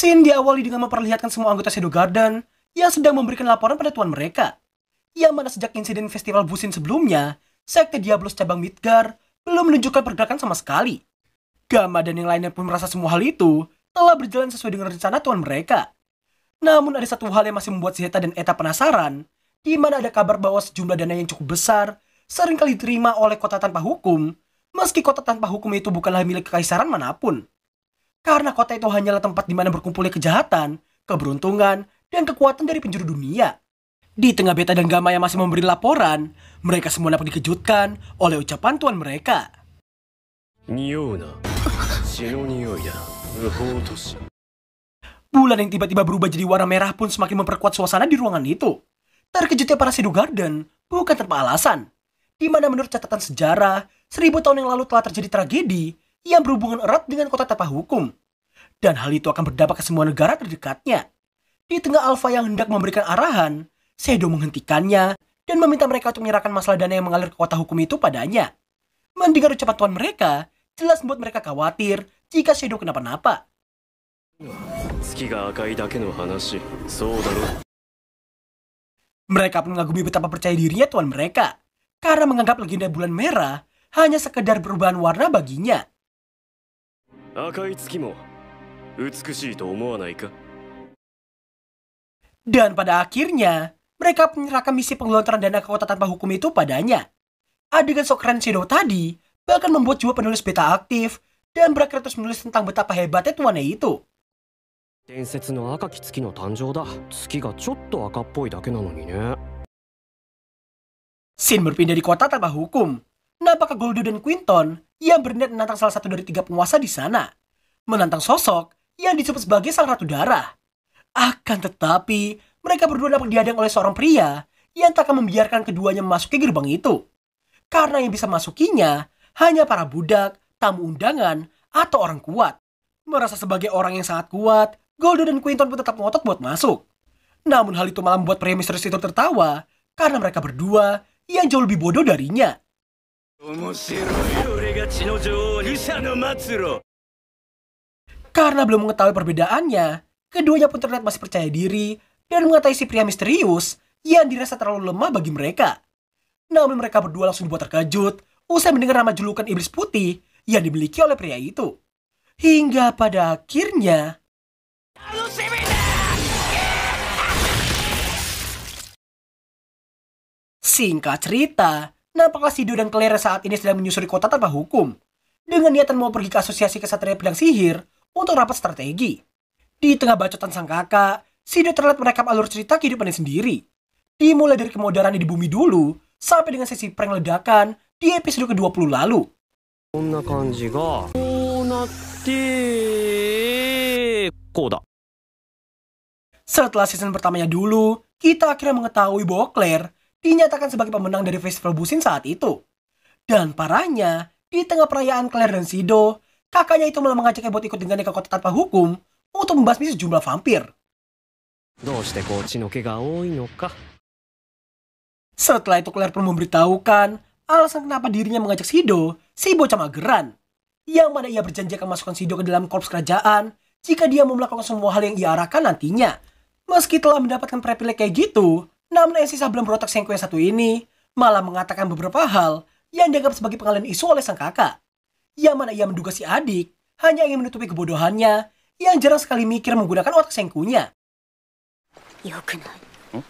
Scene diawali dengan memperlihatkan semua anggota Shadow Garden yang sedang memberikan laporan pada tuan mereka. Yang mana sejak insiden festival Busin sebelumnya, Sekte Diablos cabang Midgar belum menunjukkan pergerakan sama sekali. Gamma dan yang lainnya pun merasa semua hal itu telah berjalan sesuai dengan rencana tuan mereka. Namun ada satu hal yang masih membuat Zeta dan Eta penasaran, di mana ada kabar bahwa sejumlah dana yang cukup besar seringkali diterima oleh kota tanpa hukum, meski kota tanpa hukum itu bukanlah milik kekaisaran manapun. Karena kota itu hanyalah tempat di mana berkumpulnya kejahatan, keberuntungan, dan kekuatan dari penjuru dunia. Di tengah Beta dan gamma yang masih memberi laporan, mereka semua dapat dikejutkan oleh ucapan tuan mereka. Bulan yang tiba-tiba berubah jadi warna merah pun semakin memperkuat suasana di ruangan itu. Terkejutnya para Shadow Garden bukan tanpa alasan. Di mana menurut catatan sejarah, seribu tahun yang lalu telah terjadi tragedi yang berhubungan erat dengan kota tanpa hukum. Dan hal itu akan berdampak ke semua negara terdekatnya. Di tengah Alfa yang hendak memberikan arahan, Sedo menghentikannya dan meminta mereka untuk menyerahkan masalah dana yang mengalir ke kota hukum itu padanya. Mendengar ucapan tuan mereka, jelas membuat mereka khawatir jika Sedo kenapa-napa. Mereka pun mengagumi betapa percaya dirinya tuan mereka, karena menganggap legenda bulan merah hanya sekedar perubahan warna baginya. Dan pada akhirnya, mereka menyerahkan misi penggelontaran dana ke kota tanpa hukum itu padanya. Adegan sok keren Shadow tadi bahkan membuat jiwa penulis beta aktif dan berakhir terus menulis tentang betapa hebatnya tuannya itu. Sin berpindah di kota tanpa hukum. Nampaknya Goldo dan Quinton yang berniat menantang salah satu dari tiga penguasa di sana. Menantang sosok yang disebut sebagai Sang Ratu Darah. Akan tetapi, mereka berdua dapat dihadang oleh seorang pria yang tak akan membiarkan keduanya memasuki gerbang itu. Karena yang bisa masukinya hanya para budak, tamu undangan, atau orang kuat. Merasa sebagai orang yang sangat kuat, Goldo dan Quinton pun tetap ngotot buat masuk. Namun hal itu malah membuat pria misterius itu tertawa karena mereka berdua yang jauh lebih bodoh darinya. Karena belum mengetahui perbedaannya, keduanya pun terlihat masih percaya diri dan mengatai si pria misterius yang dirasa terlalu lemah bagi mereka. Namun mereka berdua langsung dibuat terkejut usai mendengar nama julukan iblis putih yang dimiliki oleh pria itu. Hingga pada akhirnya... Singkat cerita, nampaklah Sido dan Claire saat ini sedang menyusuri kota tanpa hukum, dengan niatan mau pergi ke asosiasi kesatria pedang sihir untuk rapat strategi. Di tengah bacotan sang kakak, Sido terlihat merekap alur cerita kehidupannya sendiri. Dimulai dari kemodaran di bumi dulu, sampai dengan sesi prank ledakan di episode ke-20 lalu. Setelah season pertamanya dulu, kita akhirnya mengetahui bahwa Claire dinyatakan sebagai pemenang dari festival Busin saat itu. Dan parahnya, di tengah perayaan Claire dan Sido, kakaknya itu malah mengajaknya buat ikut dengan ke kota tanpa hukum untuk membasmi sejumlah vampir. Setelah itu Claire pun memberitahukan alasan kenapa dirinya mengajak Sido, si bocah mageran. Yang mana ia berjanji akan masukkan Sido ke dalam korps kerajaan jika dia mau melakukan semua hal yang ia arahkan nantinya. Meski telah mendapatkan privilege kayak gitu, namun yang sisa belum berotak Senko yang satu ini, malah mengatakan beberapa hal yang dianggap sebagai pengalian isu oleh sang kakak. Yang mana ia menduga si adik hanya ingin menutupi kebodohannya yang jarang sekali mikir menggunakan otak sengkunya. Hmm?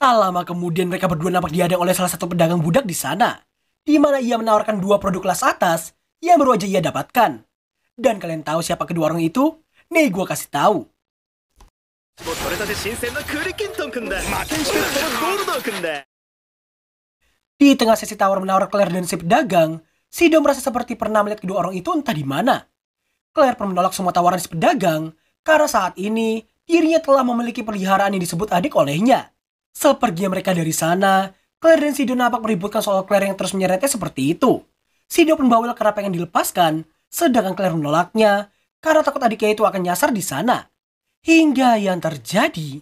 Tak lama kemudian mereka berdua nampak dihadang oleh salah satu pedagang budak di sana, di mana ia menawarkan dua produk kelas atas yang baru aja ia dapatkan. Dan kalian tahu siapa kedua orang itu? Nih gue kasih tahu. Di tengah sesi tawar menawar Claire dan si pedagang, Sido merasa seperti pernah melihat kedua orang itu entah di mana. Claire pun menolak semua tawaran si pedagang, karena saat ini dirinya telah memiliki peliharaan yang disebut adik olehnya. Sepergi mereka dari sana, Claire dan Sido nampak meributkan soal Claire yang terus menyeretnya seperti itu. Sido pun bawel karena pengen dilepaskan, sedangkan Claire menolaknya, karena takut adiknya itu akan nyasar di sana hingga yang terjadi.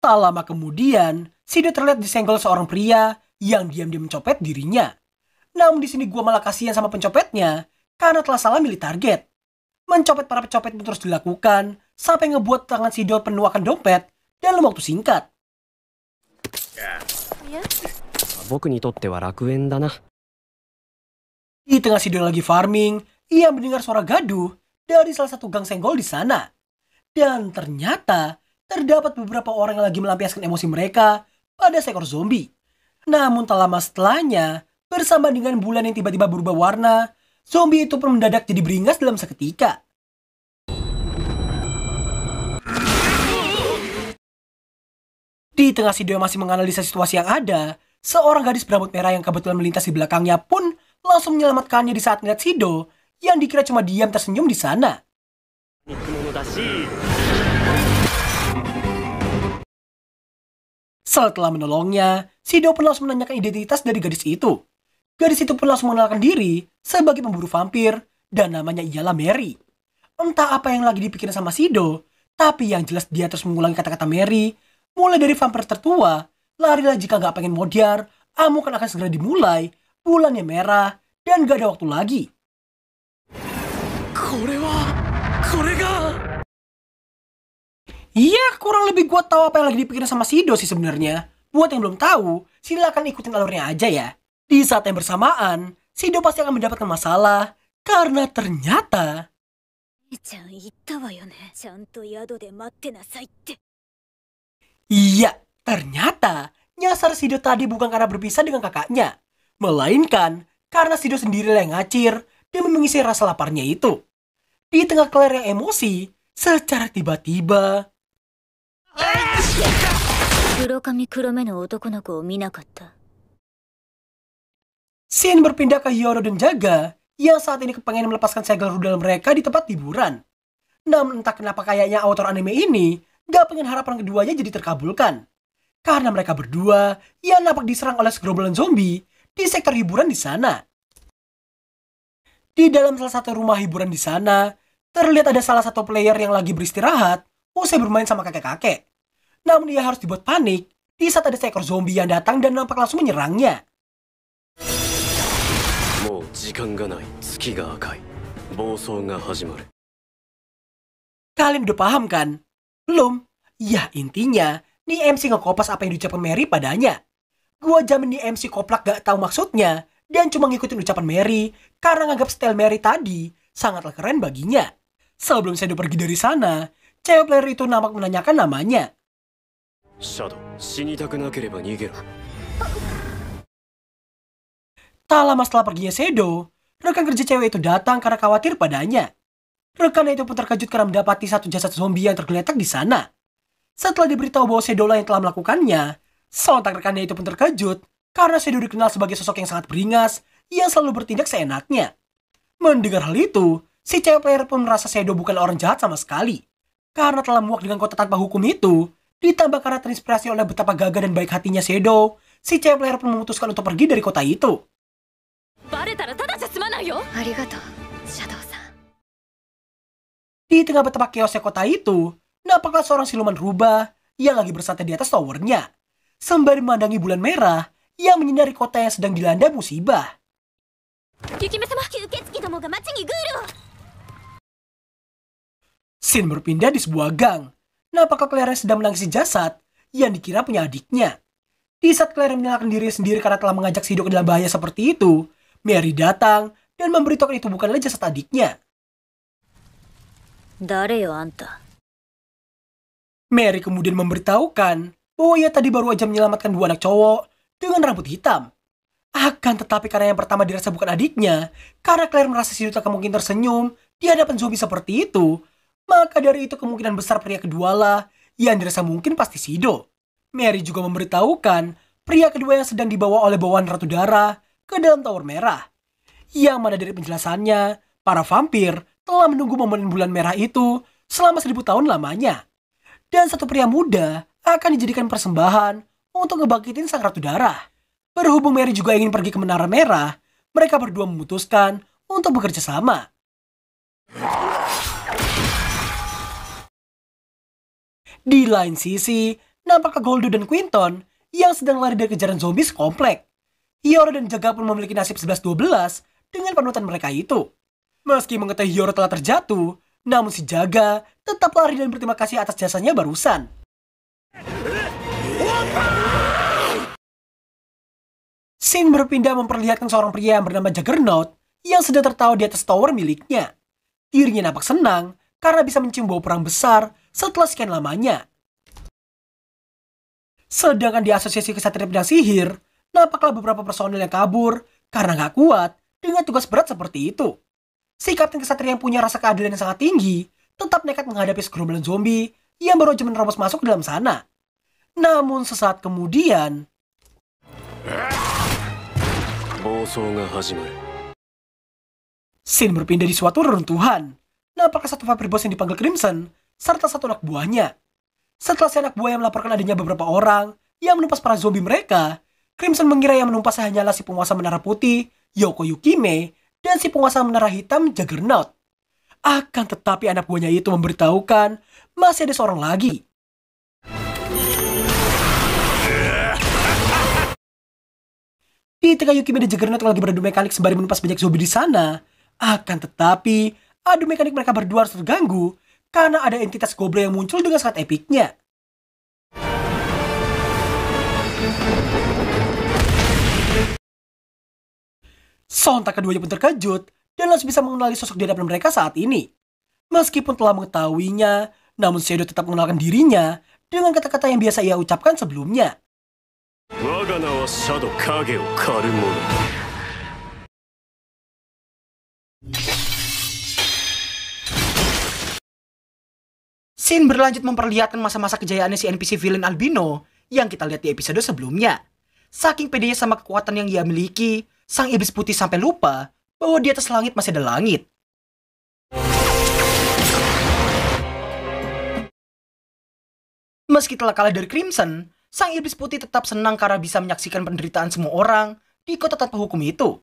Tak lama kemudian, Sido terlihat disenggol seorang pria yang diam-diam mencopet dirinya. Namun di sini gua malah kasihan sama pencopetnya karena telah salah milih target. Mencopet para pencopet pun terus dilakukan sampai ngebuat tangan Sido penuh akan dompet dalam waktu singkat. Yeah. Ya. Di tengah si lagi farming, ia mendengar suara gaduh dari salah satu gang senggol di sana. Dan ternyata terdapat beberapa orang yang lagi melampiaskan emosi mereka pada seekor zombie. Namun tak lama setelahnya, bersama dengan bulan yang tiba-tiba berubah warna, zombie itu pun mendadak jadi beringas dalam seketika. Di tengah si Deo masih menganalisa situasi yang ada, seorang gadis berambut merah yang kebetulan melintas di belakangnya pun langsung menyelamatkannya di saat melihat Sido yang dikira cuma diam tersenyum di sana. Setelah menolongnya, Sido pun langsung menanyakan identitas dari gadis itu. Gadis itu pun langsung mengenalkan diri sebagai pemburu vampir dan namanya ialah Mary. Entah apa yang lagi dipikirin sama Sido, tapi yang jelas dia terus mengulangi kata-kata Mary, mulai dari vampir tertua, larilah jika nggak pengen modiar, amukan ah, akan segera dimulai, bulannya merah, dan gak ada waktu lagi. Iya, kurang lebih gue tahu apa yang lagi dipikirin sama Sido sih sebenarnya. Buat yang belum tahu, silahkan ikutin alurnya aja ya. Di saat yang bersamaan, Sido pasti akan mendapatkan masalah karena ternyata Iya, ternyata nyasar Sido tadi bukan karena berpisah dengan kakaknya, Melainkan karena Sido sendiri yang ngacir demi mengisi rasa laparnya itu. Di tengah Claire yang emosi, secara tiba-tiba... Sin berpindah ke Yoro dan Jaga yang saat ini kepengen melepaskan segel rudal mereka di tempat hiburan. Namun entah kenapa kayaknya autor anime ini gak pengen harapan keduanya jadi terkabulkan. Karena mereka berdua yang nampak diserang oleh segerombolan zombie di sektor hiburan di sana. Di dalam salah satu rumah hiburan di sana, terlihat ada salah satu player yang lagi beristirahat usai bermain sama kakek-kakek. Namun ia harus dibuat panik di saat ada seekor zombie yang datang dan nampak langsung menyerangnya. Kalian udah paham kan? Belum? Ya intinya, nih MC ngekopas apa yang diucapkan Mary padanya. Gua jamin di MC Koplak gak tahu maksudnya dan cuma ngikutin ucapan Mary karena nganggap style Mary tadi sangatlah keren baginya. Sebelum Shadow pergi dari sana, cewek player itu nampak menanyakan namanya. Shadow, Tak lama setelah perginya Shadow, rekan kerja cewek itu datang karena khawatir padanya. Rekan itu pun terkejut karena mendapati satu jasad zombie yang tergeletak di sana. Setelah diberitahu bahwa lah yang telah melakukannya, Sontak rekannya itu pun terkejut karena Shadow dikenal sebagai sosok yang sangat beringas yang selalu bertindak seenaknya. Mendengar hal itu, si cewek player pun merasa Shadow bukan orang jahat sama sekali. Karena telah muak dengan kota tanpa hukum itu, ditambah karena terinspirasi oleh betapa gagah dan baik hatinya Shadow, si cewek player pun memutuskan untuk pergi dari kota itu. Di tengah betapa keosnya kota itu, nampaklah seorang siluman rubah yang lagi bersantai di atas towernya. Sambil memandangi bulan merah yang menyinari kota yang sedang dilanda musibah. Sin berpindah di sebuah gang. Nampak Claire sedang menangisi jasad yang dikira punya adiknya. Di saat Claire menyalahkan diri sendiri karena telah mengajak si ke dalam bahaya seperti itu, Mary datang dan memberitahukan itu bukanlah jasad adiknya. Mary kemudian memberitahukan bahwa oh iya, ia tadi baru aja menyelamatkan dua anak cowok dengan rambut hitam. Akan tetapi karena yang pertama dirasa bukan adiknya, karena Claire merasa si Duta mungkin tersenyum di hadapan zombie seperti itu, maka dari itu kemungkinan besar pria kedua lah yang dirasa mungkin pasti Sido. Mary juga memberitahukan pria kedua yang sedang dibawa oleh bawaan Ratu darah ke dalam Tower Merah. Yang mana dari penjelasannya, para vampir telah menunggu momen bulan merah itu selama seribu tahun lamanya. Dan satu pria muda akan dijadikan persembahan untuk ngebangkitin sang ratu darah. Berhubung Mary juga ingin pergi ke Menara Merah, mereka berdua memutuskan untuk bekerja sama. Di lain sisi, nampaknya Goldo dan Quinton yang sedang lari dari kejaran zombies sekomplek. Hyoro dan Jaga pun memiliki nasib 11-12 dengan panutan mereka itu. Meski mengetahui Hyoro telah terjatuh, namun si Jaga tetap lari dan berterima kasih atas jasanya barusan. Scene berpindah memperlihatkan seorang pria yang bernama Juggernaut yang sedang tertawa di atas tower miliknya. Dirinya nampak senang karena bisa mencium bau perang besar setelah sekian lamanya. Sedangkan di Asosiasi Kesatria Pedang Sihir, nampaklah beberapa personil yang kabur karena nggak kuat dengan tugas berat seperti itu. Si Kapten Kesatria yang punya rasa keadilan yang sangat tinggi tetap nekat menghadapi segerombolan zombie yang baru aja menerobos masuk ke dalam sana. Namun sesaat kemudian... Sin berpindah di suatu reruntuhan. Nampaknya satu vampir bos yang dipanggil Crimson, serta satu anak buahnya. Setelah si anak buah yang melaporkan adanya beberapa orang yang menumpas para zombie mereka, Crimson mengira yang menumpas hanyalah si penguasa menara putih, Yoko Yukime, dan si penguasa menara hitam, Juggernaut. Akan tetapi anak buahnya itu memberitahukan masih ada seorang lagi Di tengah Yuki dan Juggernaut lagi beradu mekanik sembari menumpas banyak zombie di sana, akan tetapi adu mekanik mereka berdua harus terganggu karena ada entitas goblin yang muncul dengan sangat epiknya. Sontak kedua pun terkejut dan langsung bisa mengenali sosok di hadapan mereka saat ini. Meskipun telah mengetahuinya, namun Shadow tetap mengenalkan dirinya dengan kata-kata yang biasa ia ucapkan sebelumnya. Sin berlanjut memperlihatkan masa-masa kejayaannya si NPC villain albino yang kita lihat di episode sebelumnya. Saking pedenya sama kekuatan yang ia miliki, sang iblis putih sampai lupa bahwa di atas langit masih ada langit. Meski telah kalah dari Crimson, sang iblis putih tetap senang karena bisa menyaksikan penderitaan semua orang di kota tanpa hukum itu.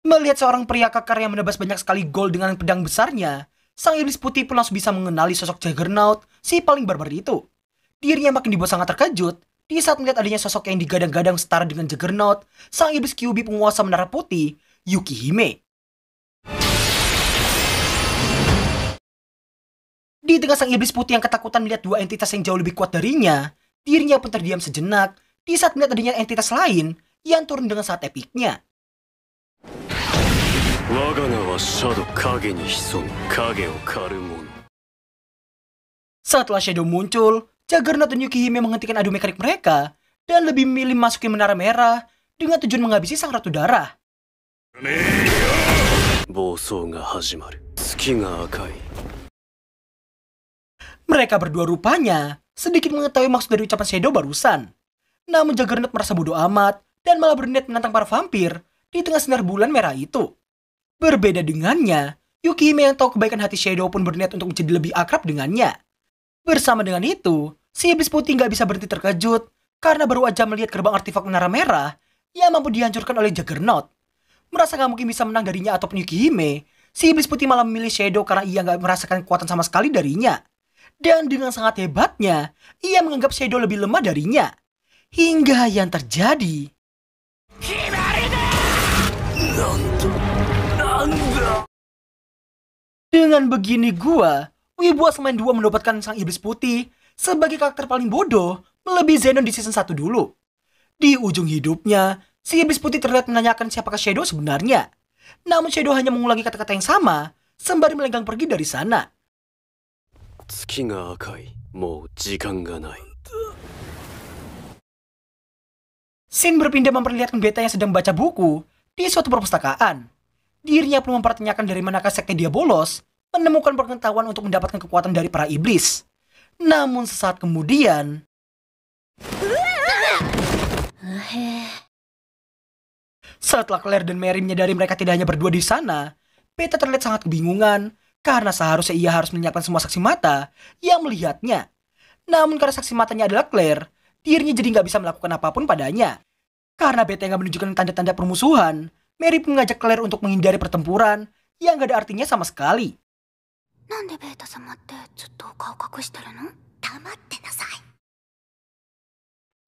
Melihat seorang pria kakar yang menebas banyak sekali gol dengan pedang besarnya, sang iblis putih pun langsung bisa mengenali sosok Juggernaut, si paling barbar itu. Dirinya makin dibuat sangat terkejut di saat melihat adanya sosok yang digadang-gadang setara dengan Juggernaut, sang iblis Kyubi penguasa menara putih, Yukihime. Di tengah sang iblis putih yang ketakutan melihat dua entitas yang jauh lebih kuat darinya, dirinya pun terdiam sejenak di saat melihat adanya entitas lain yang turun dengan saat epiknya. Setelah Shadow muncul, Juggernaut dan Yukihime menghentikan adu mekanik mereka dan lebih memilih masukin menara merah dengan tujuan menghabisi sang ratu darah. Mereka berdua rupanya sedikit mengetahui maksud dari ucapan Shadow barusan. Namun Juggernaut merasa bodoh amat dan malah berniat menantang para vampir di tengah sinar bulan merah itu. Berbeda dengannya, Yukihime yang tahu kebaikan hati Shadow pun berniat untuk menjadi lebih akrab dengannya. Bersama dengan itu, si iblis putih nggak bisa berhenti terkejut karena baru aja melihat gerbang artefak menara merah yang mampu dihancurkan oleh Juggernaut. Merasa nggak mungkin bisa menang darinya ataupun Yukihime, si iblis putih malah memilih Shadow karena ia nggak merasakan kekuatan sama sekali darinya dan dengan sangat hebatnya, ia menganggap Shadow lebih lemah darinya. Hingga yang terjadi. Dengan begini gua, Wibu Semen 2 mendapatkan Sang Iblis Putih sebagai karakter paling bodoh melebihi Zenon di season 1 dulu. Di ujung hidupnya, si Iblis Putih terlihat menanyakan siapakah Shadow sebenarnya. Namun Shadow hanya mengulangi kata-kata yang sama, sembari melenggang pergi dari sana. Sin berpindah memperlihatkan beta yang sedang baca buku di suatu perpustakaan. Dirinya pun mempertanyakan dari manakah sekte dia bolos, menemukan pengetahuan untuk mendapatkan kekuatan dari para iblis. Namun sesaat kemudian... Setelah Claire dan Mary menyadari mereka tidak hanya berdua di sana, Beta terlihat sangat kebingungan karena seharusnya ia harus menyiapkan semua saksi mata yang melihatnya. Namun karena saksi matanya adalah Claire, dirinya jadi nggak bisa melakukan apapun padanya. Karena Beta nggak menunjukkan tanda-tanda permusuhan, Mary pun mengajak Claire untuk menghindari pertempuran yang nggak ada artinya sama sekali.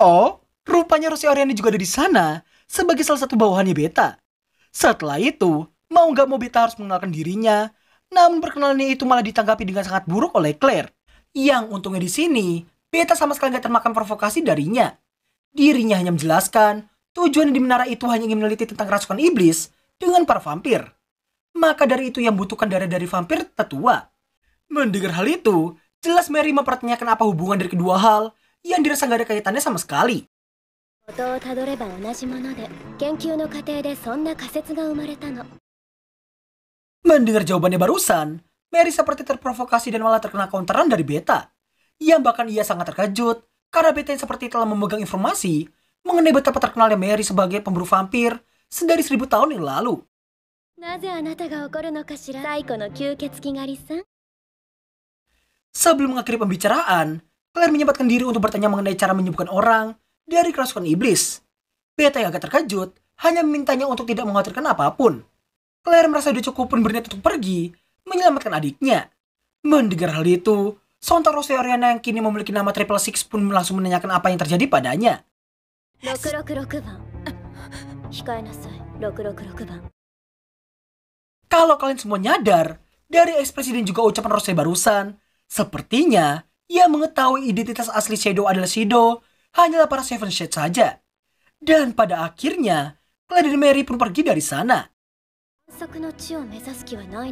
Oh, rupanya Rosie Oriani juga ada di sana sebagai salah satu bawahannya Beta. Setelah itu, mau nggak mau Beta harus mengenalkan dirinya namun perkenalan itu malah ditanggapi dengan sangat buruk oleh Claire. Yang untungnya di sini, Beta sama sekali gak termakan provokasi darinya. Dirinya hanya menjelaskan, tujuan di menara itu hanya ingin meneliti tentang rasukan iblis dengan para vampir. Maka dari itu yang butuhkan darah dari vampir tetua. Mendengar hal itu, jelas Mary mempertanyakan apa hubungan dari kedua hal yang dirasa gak ada kaitannya sama sekali. Mendengar jawabannya barusan, Mary seperti terprovokasi dan malah terkena counteran dari Beta. Yang bahkan ia sangat terkejut karena Beta yang seperti telah memegang informasi mengenai betapa terkenalnya Mary sebagai pemburu vampir sedari seribu tahun yang lalu. Sebelum mengakhiri pembicaraan, Claire menyempatkan diri untuk bertanya mengenai cara menyembuhkan orang dari kerasukan iblis. Beta yang agak terkejut hanya memintanya untuk tidak mengkhawatirkan apapun. Claire merasa dia cukup pun berniat untuk pergi, menyelamatkan adiknya. Mendengar hal itu, sontak Rose Oriana yang kini memiliki nama Triple Six pun langsung menanyakan apa yang terjadi padanya. Kalau kalian semua nyadar, dari ekspresi dan juga ucapan Rose barusan, sepertinya ia mengetahui identitas asli Shadow adalah Shido, hanyalah para Seven Shades saja. Dan pada akhirnya, Claire dan Mary pun pergi dari sana. Sepertinya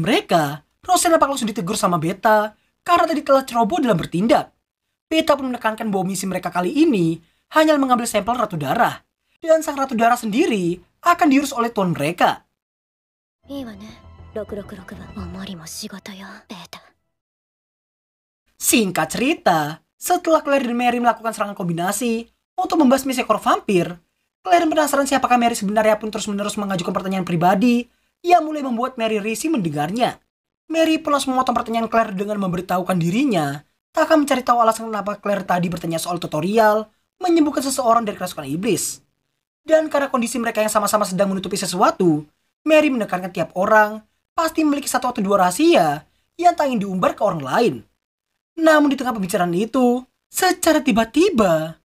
mereka, Rosena nampak langsung ditegur sama Beta karena tadi telah ceroboh dalam bertindak. Beta pun menekankan bahwa misi mereka kali ini hanya mengambil sampel Ratu Darah, dan sang Ratu Darah sendiri akan diurus oleh tuan mereka. Singkat cerita, setelah Claire dan Mary melakukan serangan kombinasi untuk membasmi seekor vampir, Claire penasaran siapakah Mary sebenarnya pun terus-menerus mengajukan pertanyaan pribadi yang mulai membuat Mary Risi mendengarnya. Mary plus memotong pertanyaan Claire dengan memberitahukan dirinya tak akan mencari tahu alasan kenapa Claire tadi bertanya soal tutorial menyembuhkan seseorang dari kerasukan iblis. Dan karena kondisi mereka yang sama-sama sedang menutupi sesuatu, Mary menekankan tiap orang pasti memiliki satu atau dua rahasia yang tak ingin diumbar ke orang lain. Namun di tengah pembicaraan itu, secara tiba-tiba,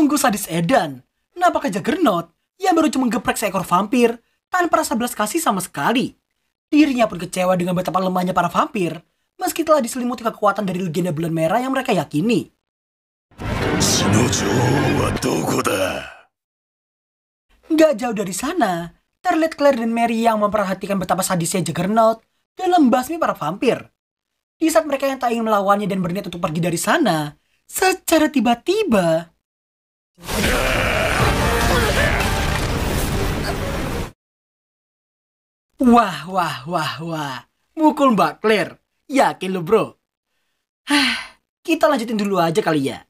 Sungguh sadis edan. Kenapa ke Gernot yang baru cuma geprek seekor vampir tanpa rasa belas kasih sama sekali? Dirinya pun kecewa dengan betapa lemahnya para vampir meski telah diselimuti kekuatan dari legenda bulan merah yang mereka yakini. Gak jauh dari sana, terlihat Claire dan Mary yang memperhatikan betapa sadisnya Juggernaut dalam basmi para vampir. Di saat mereka yang tak ingin melawannya dan berniat untuk pergi dari sana, secara tiba-tiba Wah, wah, wah, wah. Mukul Mbak Claire. Yakin lo bro? Hah, kita lanjutin dulu aja kali ya.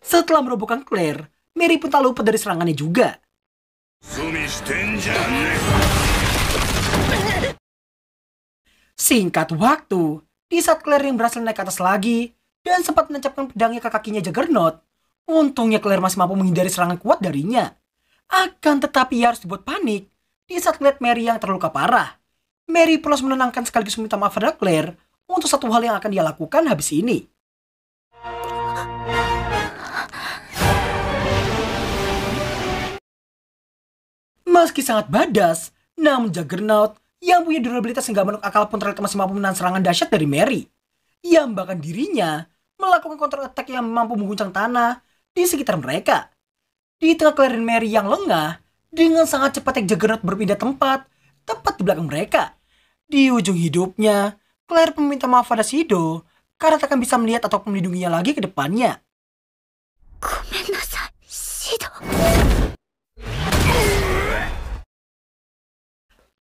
Setelah merobohkan Claire, Mary pun tak lupa dari serangannya juga. Singkat waktu, di saat Claire yang berhasil naik ke atas lagi dan sempat menancapkan pedangnya ke kakinya Juggernaut, Untungnya Claire masih mampu menghindari serangan kuat darinya. Akan tetapi ia harus dibuat panik di saat melihat Mary yang terluka parah. Mary plus menenangkan sekaligus meminta maaf pada Claire untuk satu hal yang akan dia lakukan habis ini. Meski sangat badas, namun Juggernaut yang punya durabilitas hingga menuk akal pun ternyata masih mampu menahan serangan dahsyat dari Mary. Yang bahkan dirinya melakukan counter attack yang mampu mengguncang tanah di sekitar mereka. Di tengah Claren Mary yang lengah, dengan sangat cepat Juggernaut berpindah tempat, tepat di belakang mereka. Di ujung hidupnya, Claire meminta maaf pada Sido karena tak akan bisa melihat atau melindunginya lagi ke depannya. Sido.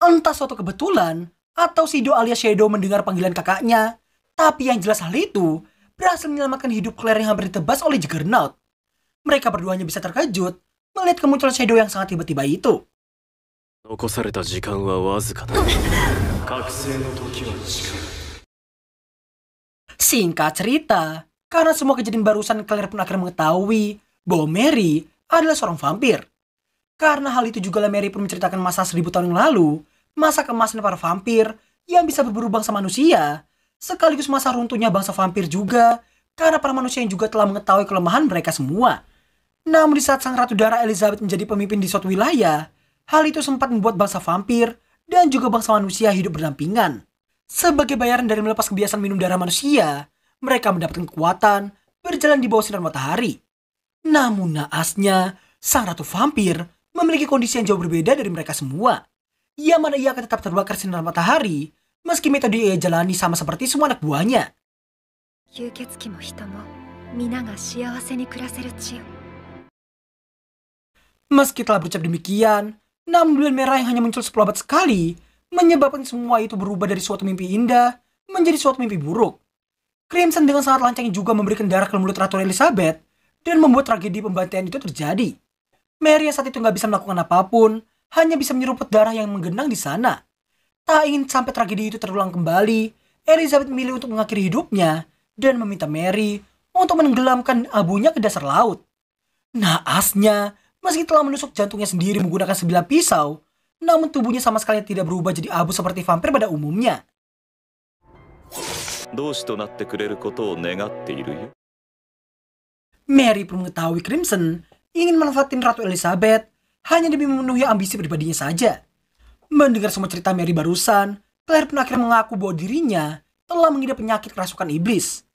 Entah suatu kebetulan, atau Sido alias Shadow mendengar panggilan kakaknya, tapi yang jelas hal itu berhasil menyelamatkan hidup Claire yang hampir ditebas oleh Juggernaut mereka berduanya bisa terkejut melihat kemunculan shadow yang sangat tiba-tiba itu. Singkat cerita, karena semua kejadian barusan Claire pun akhirnya mengetahui bahwa Mary adalah seorang vampir. Karena hal itu juga lah Mary pun menceritakan masa seribu tahun yang lalu, masa kemasan para vampir yang bisa berburu bangsa manusia, sekaligus masa runtuhnya bangsa vampir juga, karena para manusia yang juga telah mengetahui kelemahan mereka semua. Namun di saat sang ratu darah Elizabeth menjadi pemimpin di suatu wilayah, hal itu sempat membuat bangsa vampir dan juga bangsa manusia hidup berdampingan. Sebagai bayaran dari melepas kebiasaan minum darah manusia, mereka mendapatkan kekuatan berjalan di bawah sinar matahari. Namun naasnya, sang ratu vampir memiliki kondisi yang jauh berbeda dari mereka semua. Ia mana ia akan tetap terbakar sinar matahari, meski metode ia jalani sama seperti semua anak buahnya. chiyo. Meski telah berucap demikian, namun bulan merah yang hanya muncul sepuluh abad sekali menyebabkan semua itu berubah dari suatu mimpi indah menjadi suatu mimpi buruk. Crimson dengan sangat lancang juga memberikan darah ke mulut Ratu Elizabeth dan membuat tragedi pembantaian itu terjadi. Mary saat itu nggak bisa melakukan apapun, hanya bisa menyeruput darah yang menggenang di sana. Tak ingin sampai tragedi itu terulang kembali, Elizabeth memilih untuk mengakhiri hidupnya dan meminta Mary untuk menenggelamkan abunya ke dasar laut. Naasnya, Meski telah menusuk jantungnya sendiri menggunakan sebilah pisau, namun tubuhnya sama sekali tidak berubah jadi abu seperti vampir pada umumnya. Mary pun mengetahui Crimson ingin manfaatin Ratu Elizabeth hanya demi memenuhi ambisi pribadinya saja. Mendengar semua cerita Mary barusan, Claire pun akhirnya mengaku bahwa dirinya telah mengidap penyakit kerasukan iblis.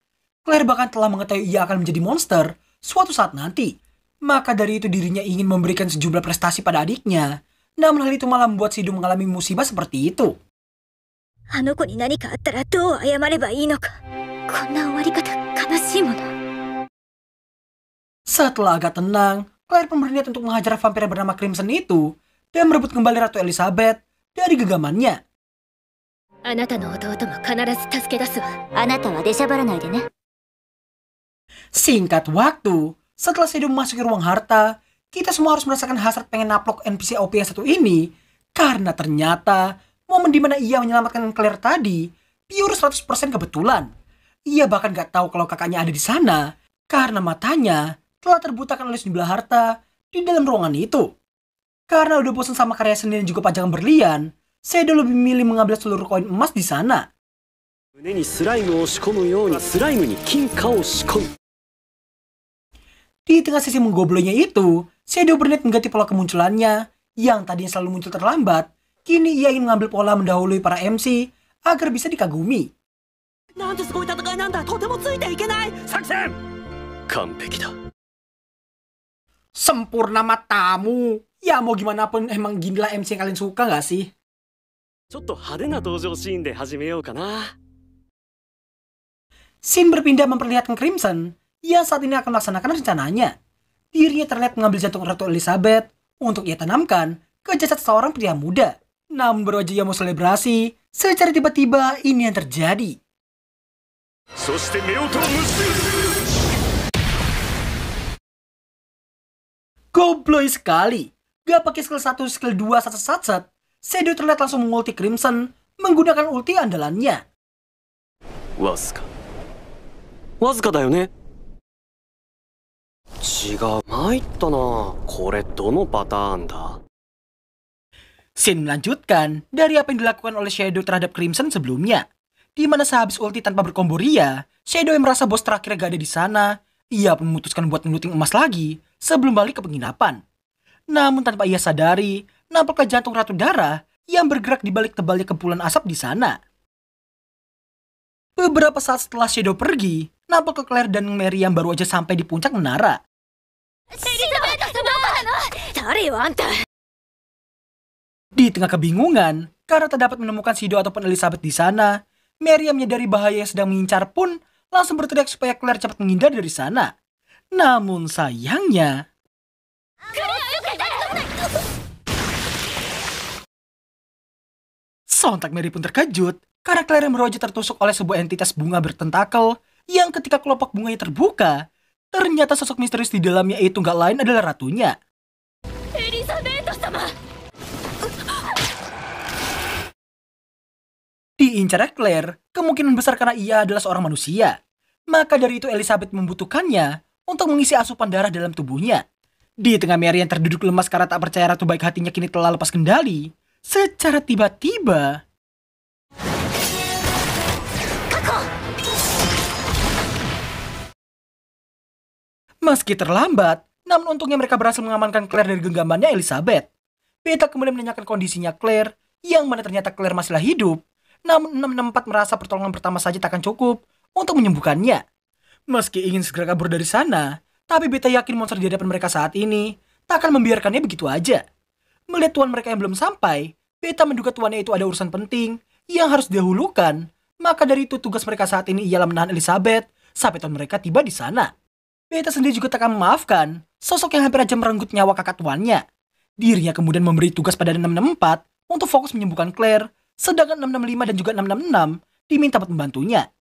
Claire bahkan telah mengetahui ia akan menjadi monster suatu saat nanti. Maka dari itu dirinya ingin memberikan sejumlah prestasi pada adiknya. Namun hal itu malah membuat Sidu mengalami musibah seperti itu. Setelah agak tenang, Claire berniat untuk menghajar vampir yang bernama Crimson itu dan merebut kembali Ratu Elizabeth dari genggamannya. Singkat waktu, setelah saya memasuki ruang harta, kita semua harus merasakan hasrat pengen naplok NPC OP yang satu ini karena ternyata momen dimana ia menyelamatkan Claire tadi pure 100% kebetulan. Ia bahkan gak tahu kalau kakaknya ada di sana karena matanya telah terbutakan oleh sejumlah harta di dalam ruangan itu. Karena udah bosan sama karya seni dan juga pajangan berlian, dulu lebih milih mengambil seluruh koin emas di sana. Di tengah sesi menggoblonya itu, Shadow Burnett mengganti pola kemunculannya, yang tadinya selalu muncul terlambat, kini ia ingin mengambil pola mendahului para MC agar bisa dikagumi. Sempurna matamu! Ya mau gimana pun emang ginilah MC yang kalian suka gak sih? Scene berpindah memperlihatkan Crimson, yang saat ini akan melaksanakan rencananya. Dirinya terlihat mengambil jantung Ratu Elizabeth untuk ia tanamkan ke jasad seorang pria muda. Namun baru aja ia mau selebrasi, secara tiba-tiba ini yang terjadi. Goblok sekali. Gak pakai skill 1, skill 2, sat sat sat. Sedo terlihat langsung mengulti Crimson menggunakan ulti andalannya. Wazuka, wazuka da yo ne? 違う参ったなこれどのパターンだ Sin melanjutkan dari apa yang dilakukan oleh Shadow terhadap Crimson sebelumnya. Di mana sehabis ulti tanpa berkombo Shadow yang merasa bos terakhir gak ada di sana, ia memutuskan buat ngeluting emas lagi sebelum balik ke penginapan. Namun tanpa ia sadari, nampaknya jantung Ratu Darah yang bergerak di balik tebalnya kepulan asap di sana. Beberapa saat setelah Shadow pergi, Kenapa ke Claire dan Mary yang baru aja sampai di puncak menara? Di tengah kebingungan, karena tak dapat menemukan Sido ataupun Elizabeth di sana, Mary yang menyadari bahaya yang sedang mengincar pun langsung berteriak supaya Claire cepat menghindar dari sana. Namun sayangnya... Sontak Mary pun terkejut karena Claire yang baru aja tertusuk oleh sebuah entitas bunga bertentakel yang ketika kelopak bunganya terbuka, ternyata sosok misterius di dalamnya itu nggak lain adalah ratunya. Diincar Claire, kemungkinan besar karena ia adalah seorang manusia. Maka dari itu Elizabeth membutuhkannya untuk mengisi asupan darah dalam tubuhnya. Di tengah Mary yang terduduk lemas karena tak percaya ratu baik hatinya kini telah lepas kendali, secara tiba-tiba Meski terlambat, namun untungnya mereka berhasil mengamankan Claire dari genggamannya Elizabeth. Peter kemudian menanyakan kondisinya Claire, yang mana ternyata Claire masihlah hidup. Namun 664 merasa pertolongan pertama saja tak akan cukup untuk menyembuhkannya. Meski ingin segera kabur dari sana, tapi Beta yakin monster di hadapan mereka saat ini tak akan membiarkannya begitu aja. Melihat tuan mereka yang belum sampai, Beta menduga tuannya itu ada urusan penting yang harus dihulukan. Maka dari itu tugas mereka saat ini ialah menahan Elizabeth sampai tuan mereka tiba di sana. Beta sendiri juga tak memaafkan sosok yang hampir aja merenggut nyawa kakak tuannya. Dirinya kemudian memberi tugas pada 664 untuk fokus menyembuhkan Claire, sedangkan 665 dan juga 666 diminta buat membantunya.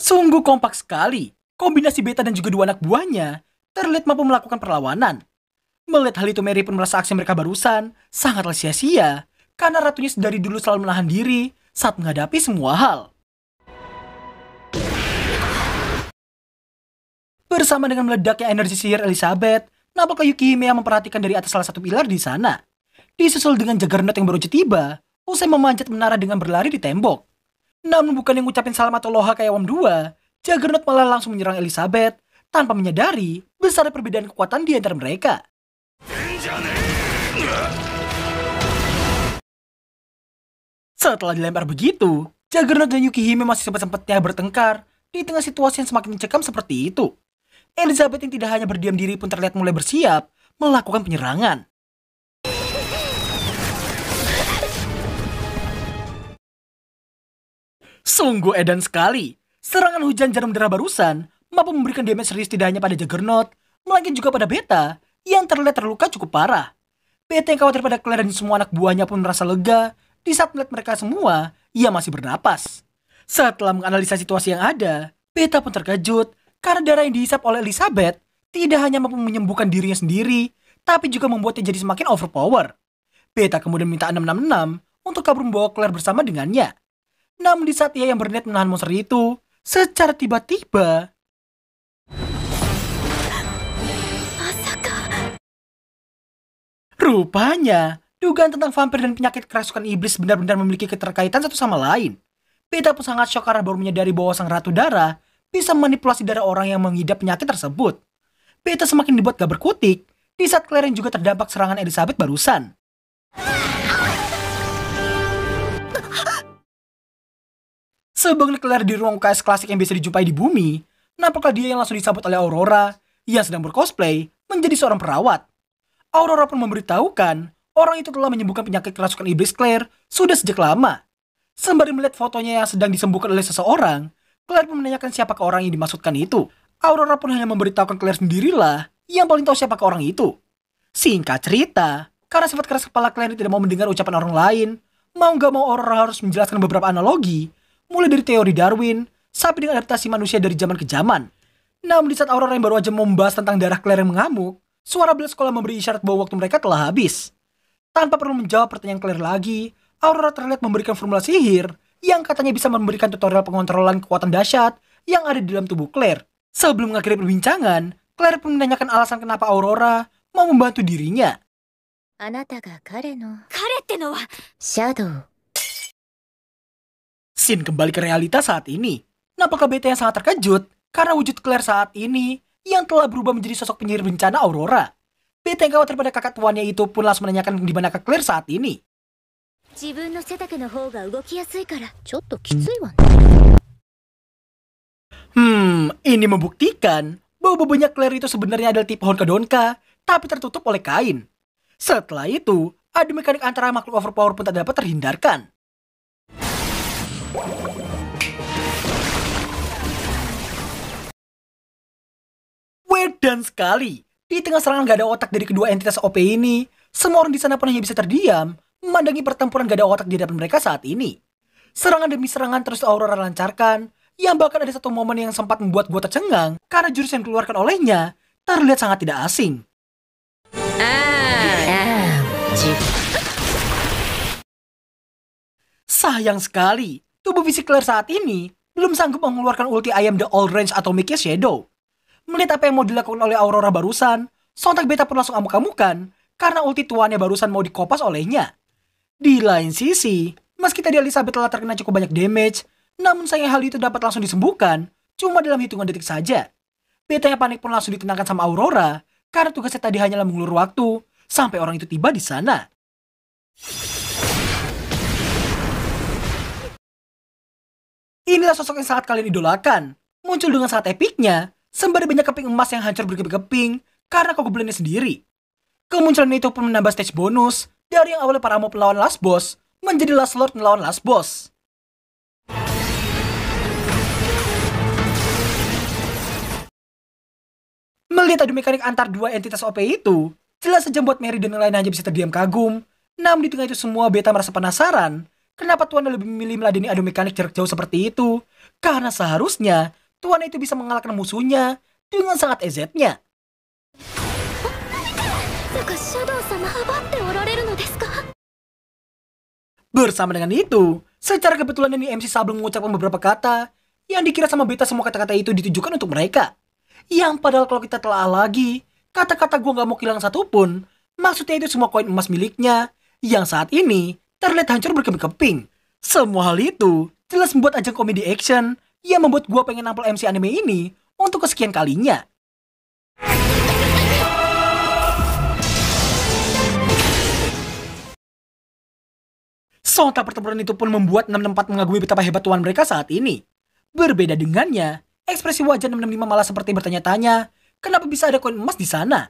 Sungguh kompak sekali. Kombinasi Beta dan juga dua anak buahnya terlihat mampu melakukan perlawanan. Melihat hal itu Mary pun merasa aksi mereka barusan sangatlah sia-sia karena ratunya dari dulu selalu menahan diri saat menghadapi semua hal. Bersama dengan meledaknya energi sihir Elizabeth, nampaknya Yukihime yang memperhatikan dari atas salah satu pilar di sana. Disusul dengan Juggernaut yang baru tiba, usai memanjat menara dengan berlari di tembok. Namun bukan yang ngucapin salam atau loha kayak Wam 2, Juggernaut malah langsung menyerang Elizabeth tanpa menyadari besar perbedaan kekuatan di antara mereka. Benjane! Setelah dilempar begitu, Juggernaut dan Yukihime masih sempat-sempatnya bertengkar di tengah situasi yang semakin mencekam seperti itu. Elizabeth yang tidak hanya berdiam diri pun terlihat mulai bersiap melakukan penyerangan. Sungguh edan sekali. Serangan hujan jarum darah barusan mampu memberikan damage serius tidak hanya pada Juggernaut, melainkan juga pada Beta yang terlihat terluka cukup parah. Beta yang khawatir pada Claire dan semua anak buahnya pun merasa lega di saat melihat mereka semua, ia masih bernapas. Setelah menganalisa situasi yang ada, Beta pun terkejut karena darah yang dihisap oleh Elizabeth tidak hanya mampu menyembuhkan dirinya sendiri, tapi juga membuatnya jadi semakin overpower. Beta kemudian minta 666 untuk kabur membawa Claire bersama dengannya. Namun di saat ia yang berniat menahan monster itu, secara tiba-tiba... Rupanya, Dugaan tentang vampir dan penyakit kerasukan iblis benar-benar memiliki keterkaitan satu sama lain. Peter pun sangat shock karena baru menyadari bahwa sang ratu darah bisa manipulasi darah orang yang mengidap penyakit tersebut. Peter semakin dibuat gak berkutik di saat Claire yang juga terdampak serangan Elizabeth barusan. Sebagai Claire di ruang UKS klasik yang biasa dijumpai di bumi, nampaklah dia yang langsung disambut oleh Aurora yang sedang bercosplay menjadi seorang perawat. Aurora pun memberitahukan orang itu telah menyembuhkan penyakit kerasukan iblis Claire sudah sejak lama. Sembari melihat fotonya yang sedang disembuhkan oleh seseorang, Claire pun menanyakan siapa ke orang yang dimaksudkan itu. Aurora pun hanya memberitahukan Claire sendirilah yang paling tahu siapa ke orang itu. Singkat cerita, karena sifat keras kepala Claire tidak mau mendengar ucapan orang lain, mau gak mau Aurora harus menjelaskan beberapa analogi, mulai dari teori Darwin, sampai dengan adaptasi manusia dari zaman ke zaman. Namun di saat Aurora yang baru aja membahas tentang darah Claire yang mengamuk, suara bel sekolah memberi isyarat bahwa waktu mereka telah habis. Tanpa perlu menjawab pertanyaan Claire lagi, Aurora terlihat memberikan formula sihir yang katanya bisa memberikan tutorial pengontrolan kekuatan dahsyat yang ada di dalam tubuh Claire. Sebelum mengakhiri perbincangan, Claire pun menanyakan alasan kenapa Aurora mau membantu dirinya. Sin kembali ke realitas saat ini. Nampaknya Beta yang sangat terkejut karena wujud Claire saat ini yang telah berubah menjadi sosok penyihir bencana Aurora. Pitengkawa daripada kakak tuannya itu pun langsung menanyakan di mana Claire saat ini. Hmm, ini membuktikan bahwa bebannya Claire itu sebenarnya adalah tipe Donka, tapi tertutup oleh kain. Setelah itu, adu mekanik antara makhluk overpower pun tak dapat terhindarkan. Wedan sekali, di tengah serangan gak ada otak dari kedua entitas OP ini, semua orang di sana pun hanya bisa terdiam, memandangi pertempuran gak ada otak di hadapan mereka saat ini. Serangan demi serangan terus Aurora lancarkan, yang bahkan ada satu momen yang sempat membuat gue tercengang karena jurus yang dikeluarkan olehnya terlihat sangat tidak asing. Sayang sekali, tubuh fisik Claire saat ini belum sanggup mengeluarkan ulti ayam The All Range atau Mickey Shadow. Melihat apa yang mau dilakukan oleh Aurora barusan, sontak beta pun langsung amuk-amukan karena ulti tuannya barusan mau dikopas olehnya. Di lain sisi, meski tadi Elizabeth telah terkena cukup banyak damage, namun sayang hal itu dapat langsung disembuhkan cuma dalam hitungan detik saja. Beta yang panik pun langsung ditenangkan sama Aurora karena tugasnya tadi hanyalah mengulur waktu sampai orang itu tiba di sana. Inilah sosok yang sangat kalian idolakan, muncul dengan sangat epiknya, sembari banyak keping emas yang hancur berkeping-keping karena kau kegoblinnya sendiri. Kemunculan itu pun menambah stage bonus dari yang awalnya para mob melawan Last Boss menjadi Last Lord melawan Last Boss. Melihat adu mekanik antar dua entitas OP itu, jelas saja buat Mary dan yang lain hanya bisa terdiam kagum. Namun di tengah itu semua Beta merasa penasaran, kenapa Tuan lebih memilih meladeni adu mekanik jarak jauh seperti itu? Karena seharusnya Tuan itu bisa mengalahkan musuhnya dengan sangat ez Bersama dengan itu, secara kebetulan ini MC Sableng mengucapkan beberapa kata yang dikira sama beta semua kata-kata itu ditujukan untuk mereka. Yang padahal kalau kita telah lagi, kata-kata gua gak mau kehilangan satupun, maksudnya itu semua koin emas miliknya, yang saat ini terlihat hancur berkeping-keping. Semua hal itu jelas membuat ajang komedi action yang membuat gue pengen nampol MC anime ini untuk kesekian kalinya. Sontak pertempuran itu pun membuat 664 mengagumi betapa hebat tuan mereka saat ini. Berbeda dengannya, ekspresi wajah 665 malah seperti bertanya-tanya, kenapa bisa ada koin emas di sana?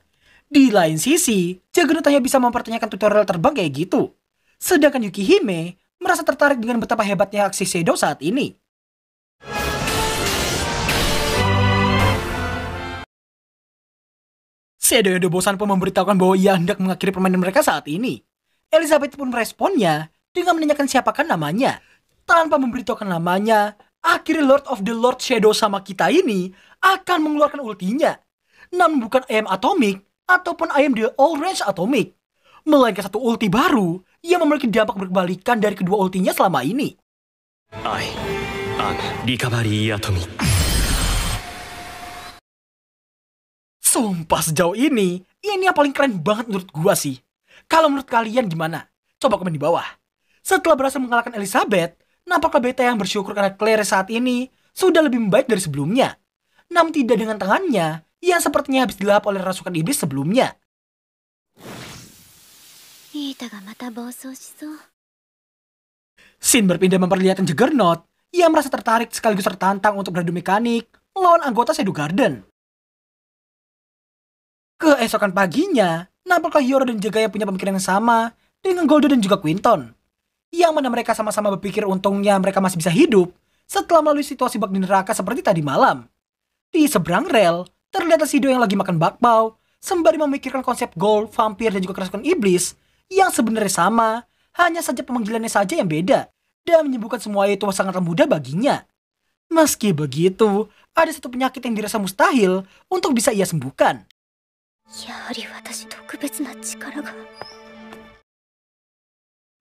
Di lain sisi, Jagernut hanya bisa mempertanyakan tutorial terbang kayak gitu. Sedangkan Yukihime merasa tertarik dengan betapa hebatnya aksi Shadow saat ini. Sedoyo bosan pun memberitahukan bahwa ia hendak mengakhiri permainan mereka saat ini. Elizabeth pun meresponnya dengan menanyakan siapakah namanya. Tanpa memberitahukan namanya, akhirnya Lord of the Lord Shadow sama kita ini akan mengeluarkan ultinya. Namun bukan I am Atomic ataupun I am the Orange Atomic. Melainkan satu ulti baru yang memiliki dampak berbalikan dari kedua ultinya selama ini. I am Recovery Atomic. Sumpah sejauh ini, ini yang paling keren banget menurut gua sih. Kalau menurut kalian gimana? Coba komen di bawah. Setelah berhasil mengalahkan Elizabeth, nampaknya beta yang bersyukur karena Claire saat ini sudah lebih baik dari sebelumnya. Namun tidak dengan tangannya, yang sepertinya habis dilap oleh rasukan iblis sebelumnya. Sin berpindah memperlihatkan Juggernaut, ia merasa tertarik sekaligus tertantang untuk beradu mekanik melawan anggota Shadow Garden. Keesokan paginya, nampaknya Yoro dan Jagaya punya pemikiran yang sama dengan Goldo dan juga Quinton. Yang mana mereka sama-sama berpikir untungnya mereka masih bisa hidup setelah melalui situasi bak di neraka seperti tadi malam. Di seberang rel, terlihat Sido yang lagi makan bakpao sembari memikirkan konsep gold, vampir, dan juga kerasukan iblis yang sebenarnya sama, hanya saja pemanggilannya saja yang beda dan menyembuhkan semua itu sangat mudah baginya. Meski begitu, ada satu penyakit yang dirasa mustahil untuk bisa ia sembuhkan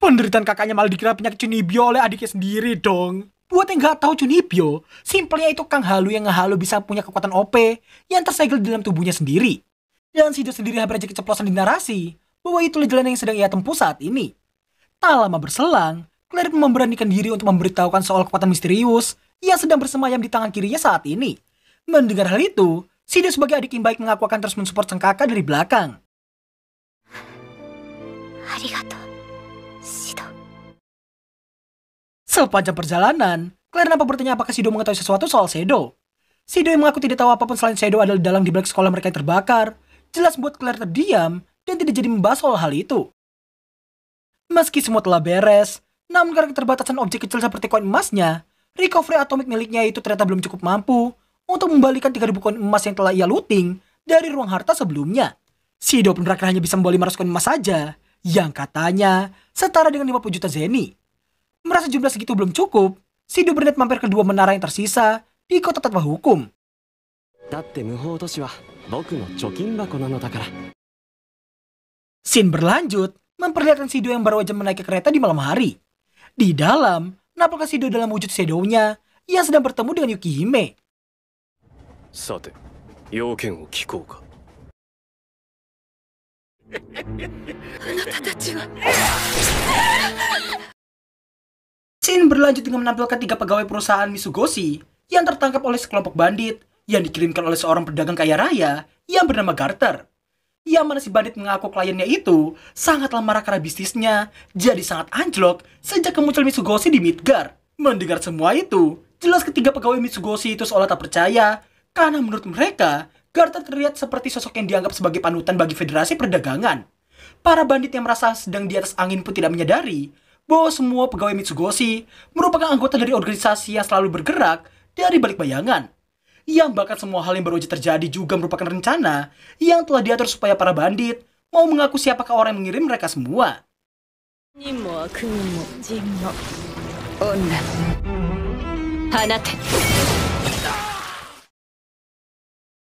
Penderitaan kakaknya malah dikira penyakit Junibyo oleh adiknya sendiri dong. Buat yang gak tahu Junibyo, simpelnya itu Kang Halu yang ngehalu bisa punya kekuatan OP yang tersegel di dalam tubuhnya sendiri. Dan si Jo sendiri hampir aja keceplosan di narasi bahwa itu jalan yang sedang ia tempuh saat ini. Tak lama berselang, Claire memberanikan diri untuk memberitahukan soal kekuatan misterius yang sedang bersemayam di tangan kirinya saat ini. Mendengar hal itu, Sido sebagai adik yang baik mengaku akan terus mensupport sang kakak dari belakang. Arigato, Sido. Sepanjang perjalanan, Claire nampak bertanya apakah Sido mengetahui sesuatu soal Sedo. Sido yang mengaku tidak tahu apapun selain Sedo adalah dalang di balik sekolah mereka yang terbakar, jelas membuat Claire terdiam dan tidak jadi membahas soal hal itu. Meski semua telah beres, namun karena keterbatasan objek kecil seperti koin emasnya, recovery atomik miliknya itu ternyata belum cukup mampu untuk membalikan 3000 koin emas yang telah ia looting dari ruang harta sebelumnya. Sido pun terakhir hanya bisa membawa 500 koin emas saja, yang katanya setara dengan 50 juta zeni. Merasa jumlah segitu belum cukup, Sido berniat mampir ke dua menara yang tersisa di kota tanpa hukum. Sin berlanjut memperlihatkan Sido yang baru aja menaiki kereta di malam hari. Di dalam, nampakkan Sido dalam wujud Shadownya yang sedang bertemu dengan Yukihime. さて要件を聞こうか Scene berlanjut dengan menampilkan tiga pegawai perusahaan Misugoshi yang tertangkap oleh sekelompok bandit yang dikirimkan oleh seorang pedagang kaya raya yang bernama Garter. Yang mana si bandit mengaku kliennya itu sangatlah marah karena bisnisnya, jadi sangat anjlok sejak kemunculan Misugoshi di Midgar. Mendengar semua itu, jelas ketiga pegawai Misugoshi itu seolah tak percaya karena menurut mereka, Carter terlihat seperti sosok yang dianggap sebagai panutan bagi federasi perdagangan. Para bandit yang merasa sedang di atas angin pun tidak menyadari bahwa semua pegawai Mitsugoshi merupakan anggota dari organisasi yang selalu bergerak dari balik bayangan. Yang bahkan semua hal yang baru saja terjadi juga merupakan rencana yang telah diatur supaya para bandit mau mengaku siapakah orang yang mengirim mereka semua. Nimo, kumo,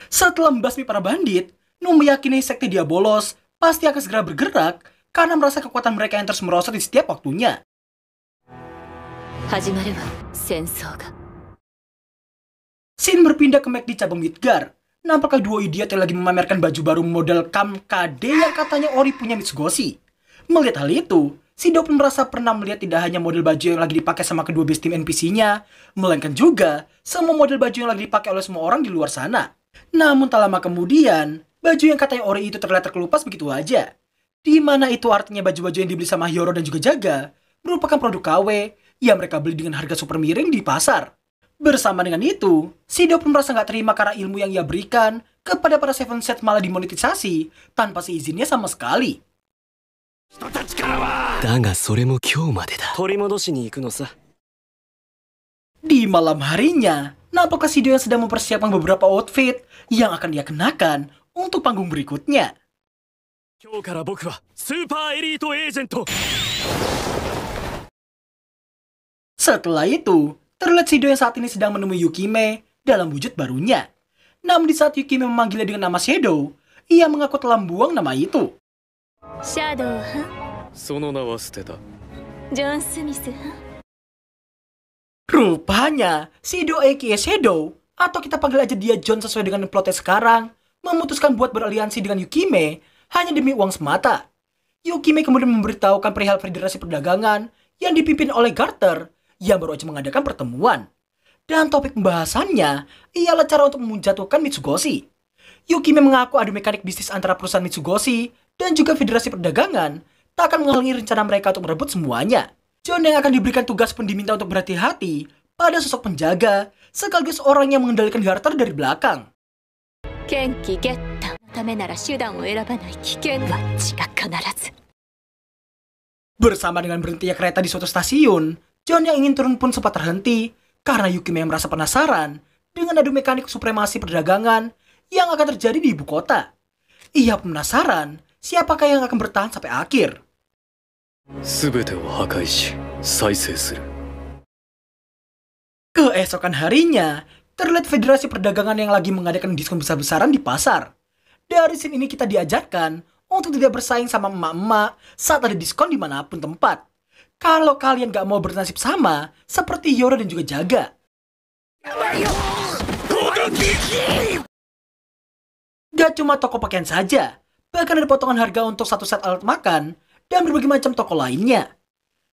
setelah membasmi para bandit, Nu meyakini sekte Diabolos pasti akan segera bergerak karena merasa kekuatan mereka yang terus merosot di setiap waktunya. Sin berpindah ke McD cabang Midgar. Nampaknya dua idiot yang lagi memamerkan baju baru model Kam KD yang katanya Ori punya Mitsugoshi. Melihat hal itu, Sido pun merasa pernah melihat tidak hanya model baju yang lagi dipakai sama kedua bis-tim NPC-nya, melainkan juga semua model baju yang lagi dipakai oleh semua orang di luar sana. Namun tak lama kemudian, baju yang katanya Ori itu terlihat terkelupas begitu aja. Di mana itu artinya baju-baju yang dibeli sama Hyoro dan juga Jaga merupakan produk KW yang mereka beli dengan harga super miring di pasar. Bersama dengan itu, Sido pun merasa nggak terima karena ilmu yang ia berikan kepada para Seven Set malah dimonetisasi tanpa seizinnya sama sekali. Di malam harinya, nampak Kasido yang sedang mempersiapkan beberapa outfit yang akan dia kenakan untuk panggung berikutnya. Setelah itu, terlihat Sido yang saat ini sedang menemui Yukime dalam wujud barunya. Namun di saat Yukime memanggilnya dengan nama Shadow, ia mengaku telah membuang nama itu. Shadow, huh? Sono nama John Smith, huh? Rupanya, si a.k.a. Shadow, atau kita panggil aja dia John sesuai dengan plotnya sekarang, memutuskan buat beraliansi dengan Yukime hanya demi uang semata. Yukime kemudian memberitahukan perihal Federasi Perdagangan yang dipimpin oleh Carter yang baru aja mengadakan pertemuan. Dan topik pembahasannya ialah cara untuk menjatuhkan Mitsugoshi. Yukime mengaku adu mekanik bisnis antara perusahaan Mitsugoshi dan juga Federasi Perdagangan tak akan menghalangi rencana mereka untuk merebut semuanya. John yang akan diberikan tugas pun diminta untuk berhati-hati pada sosok penjaga sekaligus orang yang mengendalikan Garter dari belakang. Bersama dengan berhentinya kereta di suatu stasiun, John yang ingin turun pun sempat terhenti karena Yuki yang merasa penasaran dengan adu mekanik supremasi perdagangan yang akan terjadi di ibu kota. Ia penasaran siapakah yang akan bertahan sampai akhir. Keesokan harinya, terlihat Federasi Perdagangan yang lagi mengadakan diskon besar-besaran di pasar. Dari scene ini kita diajarkan untuk tidak bersaing sama emak-emak saat ada diskon dimanapun tempat. Kalau kalian gak mau bernasib sama, seperti Yoro dan juga Jaga. Gak cuma toko pakaian saja, bahkan ada potongan harga untuk satu set alat makan dan berbagai macam toko lainnya.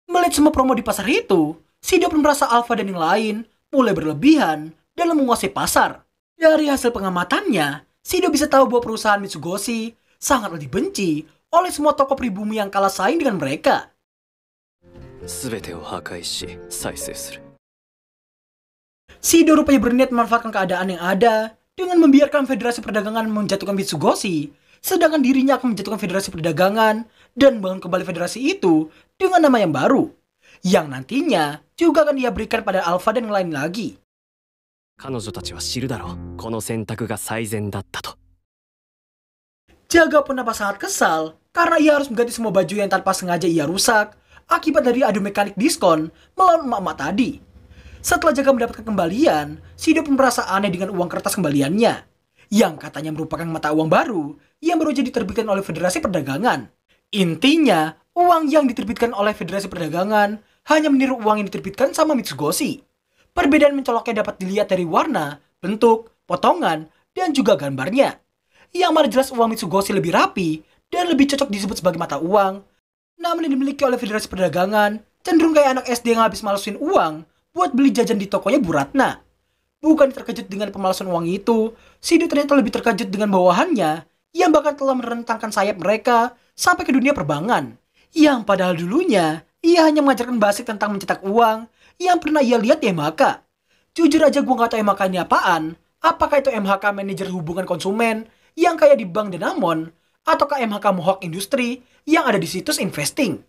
Melihat semua promo di pasar itu, Sido pun merasa Alfa dan yang lain mulai berlebihan dalam menguasai pasar. Dari hasil pengamatannya, Sido bisa tahu bahwa perusahaan Mitsugoshi sangatlah dibenci oleh semua toko pribumi yang kalah saing dengan mereka. Sido rupanya berniat memanfaatkan keadaan yang ada dengan membiarkan Federasi Perdagangan menjatuhkan Mitsugoshi, sedangkan dirinya akan menjatuhkan Federasi Perdagangan dan bangun kembali federasi itu dengan nama yang baru, yang nantinya juga akan dia berikan pada Alpha dan lain lagi. Jaga pun nampak sangat kesal karena ia harus mengganti semua baju yang tanpa sengaja ia rusak akibat dari adu mekanik diskon melawan emak-emak tadi. Setelah Jaga mendapatkan kembalian, Sido pun merasa aneh dengan uang kertas kembaliannya, yang katanya merupakan mata uang baru yang baru jadi terbitkan oleh Federasi Perdagangan. Intinya, uang yang diterbitkan oleh Federasi Perdagangan hanya meniru uang yang diterbitkan sama Mitsugoshi. Perbedaan mencoloknya dapat dilihat dari warna, bentuk, potongan, dan juga gambarnya. Yang mana jelas uang Mitsugoshi lebih rapi dan lebih cocok disebut sebagai mata uang. Namun yang dimiliki oleh Federasi Perdagangan cenderung kayak anak SD yang habis malesin uang buat beli jajan di tokonya Bu Ratna. Bukan terkejut dengan pemalsuan uang itu, Sidu ternyata lebih terkejut dengan bawahannya yang bahkan telah merentangkan sayap mereka sampai ke dunia perbankan. Yang padahal dulunya, ia hanya mengajarkan basic tentang mencetak uang yang pernah ia lihat di MHK. Jujur aja gue gak tau MHK ini apaan, apakah itu MHK manajer hubungan konsumen yang kayak di Bank atau ataukah MHK Mohawk industri yang ada di situs investing.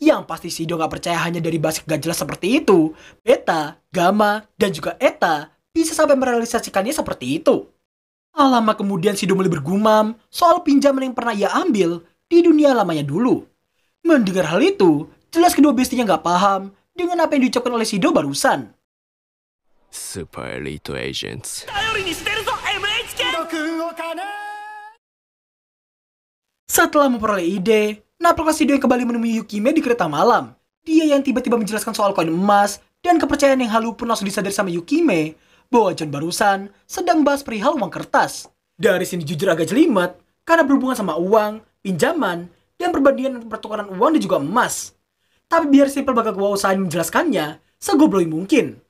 Yang pasti Sido gak percaya hanya dari basic gak jelas seperti itu, beta, gamma, dan juga eta bisa sampai merealisasikannya seperti itu. Alama kemudian Sido mulai bergumam soal pinjaman yang pernah ia ambil di dunia lamanya dulu. Mendengar hal itu, jelas kedua bestinya nggak paham dengan apa yang diucapkan oleh Sido barusan. Super Elite Agents. Setelah memperoleh ide, Naplok Sido yang kembali menemui Yukime di kereta malam. Dia yang tiba-tiba menjelaskan soal koin emas dan kepercayaan yang halu pun langsung disadari sama Yukime bahwa John barusan sedang bahas perihal uang kertas. Dari sini jujur agak jelimet karena berhubungan sama uang pinjaman, dan perbandingan pertukaran uang dan juga emas. Tapi biar simpel bakal gua usahain menjelaskannya segobloy mungkin.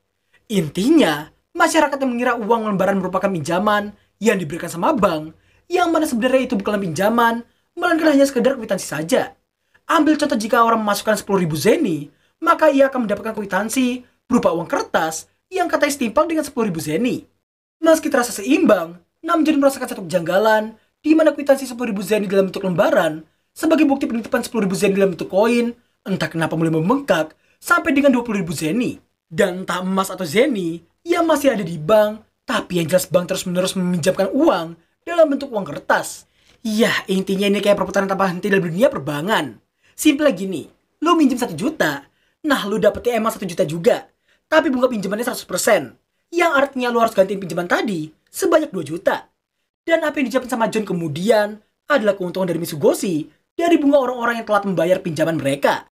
Intinya, masyarakat yang mengira uang lembaran merupakan pinjaman yang diberikan sama bank, yang mana sebenarnya itu bukanlah pinjaman, melainkan hanya sekedar kwitansi saja. Ambil contoh jika orang memasukkan 10.000 zeni, maka ia akan mendapatkan kwitansi berupa uang kertas yang katanya setimpal dengan 10.000 zeni. Meski terasa seimbang, namun jadi merasakan satu kejanggalan di mana kwitansi 10.000 zen dalam bentuk lembaran sebagai bukti penitipan 10.000 zen dalam bentuk koin, entah kenapa mulai membengkak sampai dengan 20.000 zeni. Dan entah emas atau zeni yang masih ada di bank, tapi yang jelas bank terus-menerus meminjamkan uang dalam bentuk uang kertas. Yah, intinya ini kayak perputaran tanpa henti dalam dunia perbankan. Simple nih, lo minjem 1 juta, nah lo dapetnya emas 1 juta juga. Tapi bunga pinjamannya 100%, yang artinya lo harus gantiin pinjaman tadi sebanyak 2 juta. Dan apa yang dicapai sama John kemudian adalah keuntungan dari Mitsugoshi dari bunga orang-orang yang telat membayar pinjaman mereka.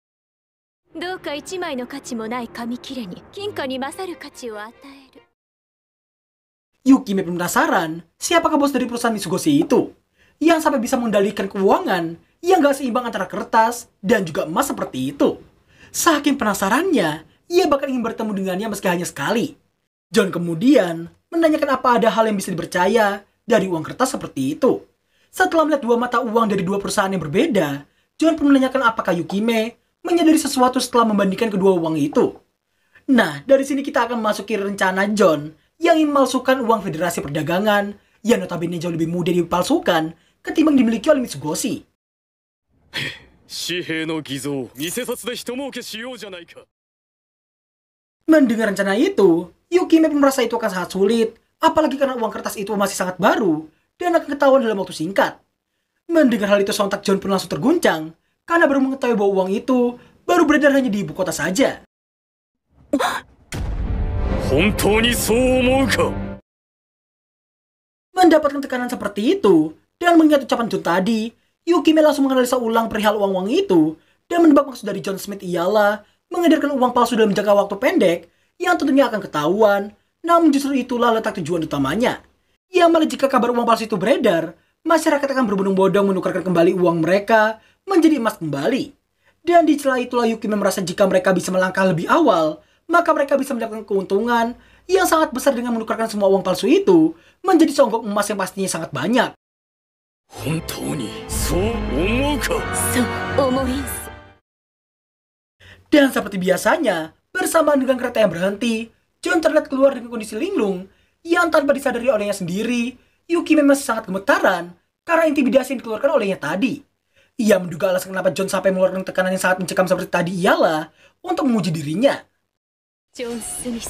Yuki memang penasaran siapakah bos dari perusahaan Mitsugoshi itu yang sampai bisa mengendalikan keuangan yang gak seimbang antara kertas dan juga emas seperti itu. Saking penasarannya, ia bahkan ingin bertemu dengannya meski hanya sekali. John kemudian menanyakan apa ada hal yang bisa dipercaya dari uang kertas seperti itu. Setelah melihat dua mata uang dari dua perusahaan yang berbeda, John pun menanyakan apakah Yukime menyadari sesuatu setelah membandingkan kedua uang itu. Nah, dari sini kita akan memasuki rencana John yang ingin memalsukan uang Federasi Perdagangan yang notabene jauh lebih mudah dipalsukan ketimbang dimiliki oleh Mitsugoshi. Mendengar rencana itu, Yukime pun merasa itu akan sangat sulit Apalagi karena uang kertas itu masih sangat baru dan akan ketahuan dalam waktu singkat. Mendengar hal itu sontak John pun langsung terguncang karena baru mengetahui bahwa uang itu baru beredar hanya di ibu kota saja. Mendapatkan tekanan seperti itu, dan mengingat ucapan John tadi, Yukime langsung menganalisa ulang perihal uang-uang itu, dan menebak maksud dari John Smith ialah mengedarkan uang palsu dalam jangka waktu pendek yang tentunya akan ketahuan namun justru itulah letak tujuan utamanya. Yang malah jika kabar uang palsu itu beredar, masyarakat akan berbondong-bondong menukarkan kembali uang mereka menjadi emas kembali. Dan di celah itulah Yuki merasa jika mereka bisa melangkah lebih awal, maka mereka bisa mendapatkan keuntungan yang sangat besar dengan menukarkan semua uang palsu itu menjadi songkok emas yang pastinya sangat banyak. Dan seperti biasanya, bersamaan dengan kereta yang berhenti, John terlihat keluar dengan kondisi linglung yang tanpa disadari olehnya sendiri, Yuki memang sangat gemetaran karena intimidasi yang dikeluarkan olehnya tadi. Ia menduga alasan kenapa John sampai mengeluarkan tekanan yang sangat mencekam seperti tadi ialah untuk menguji dirinya. John Smith,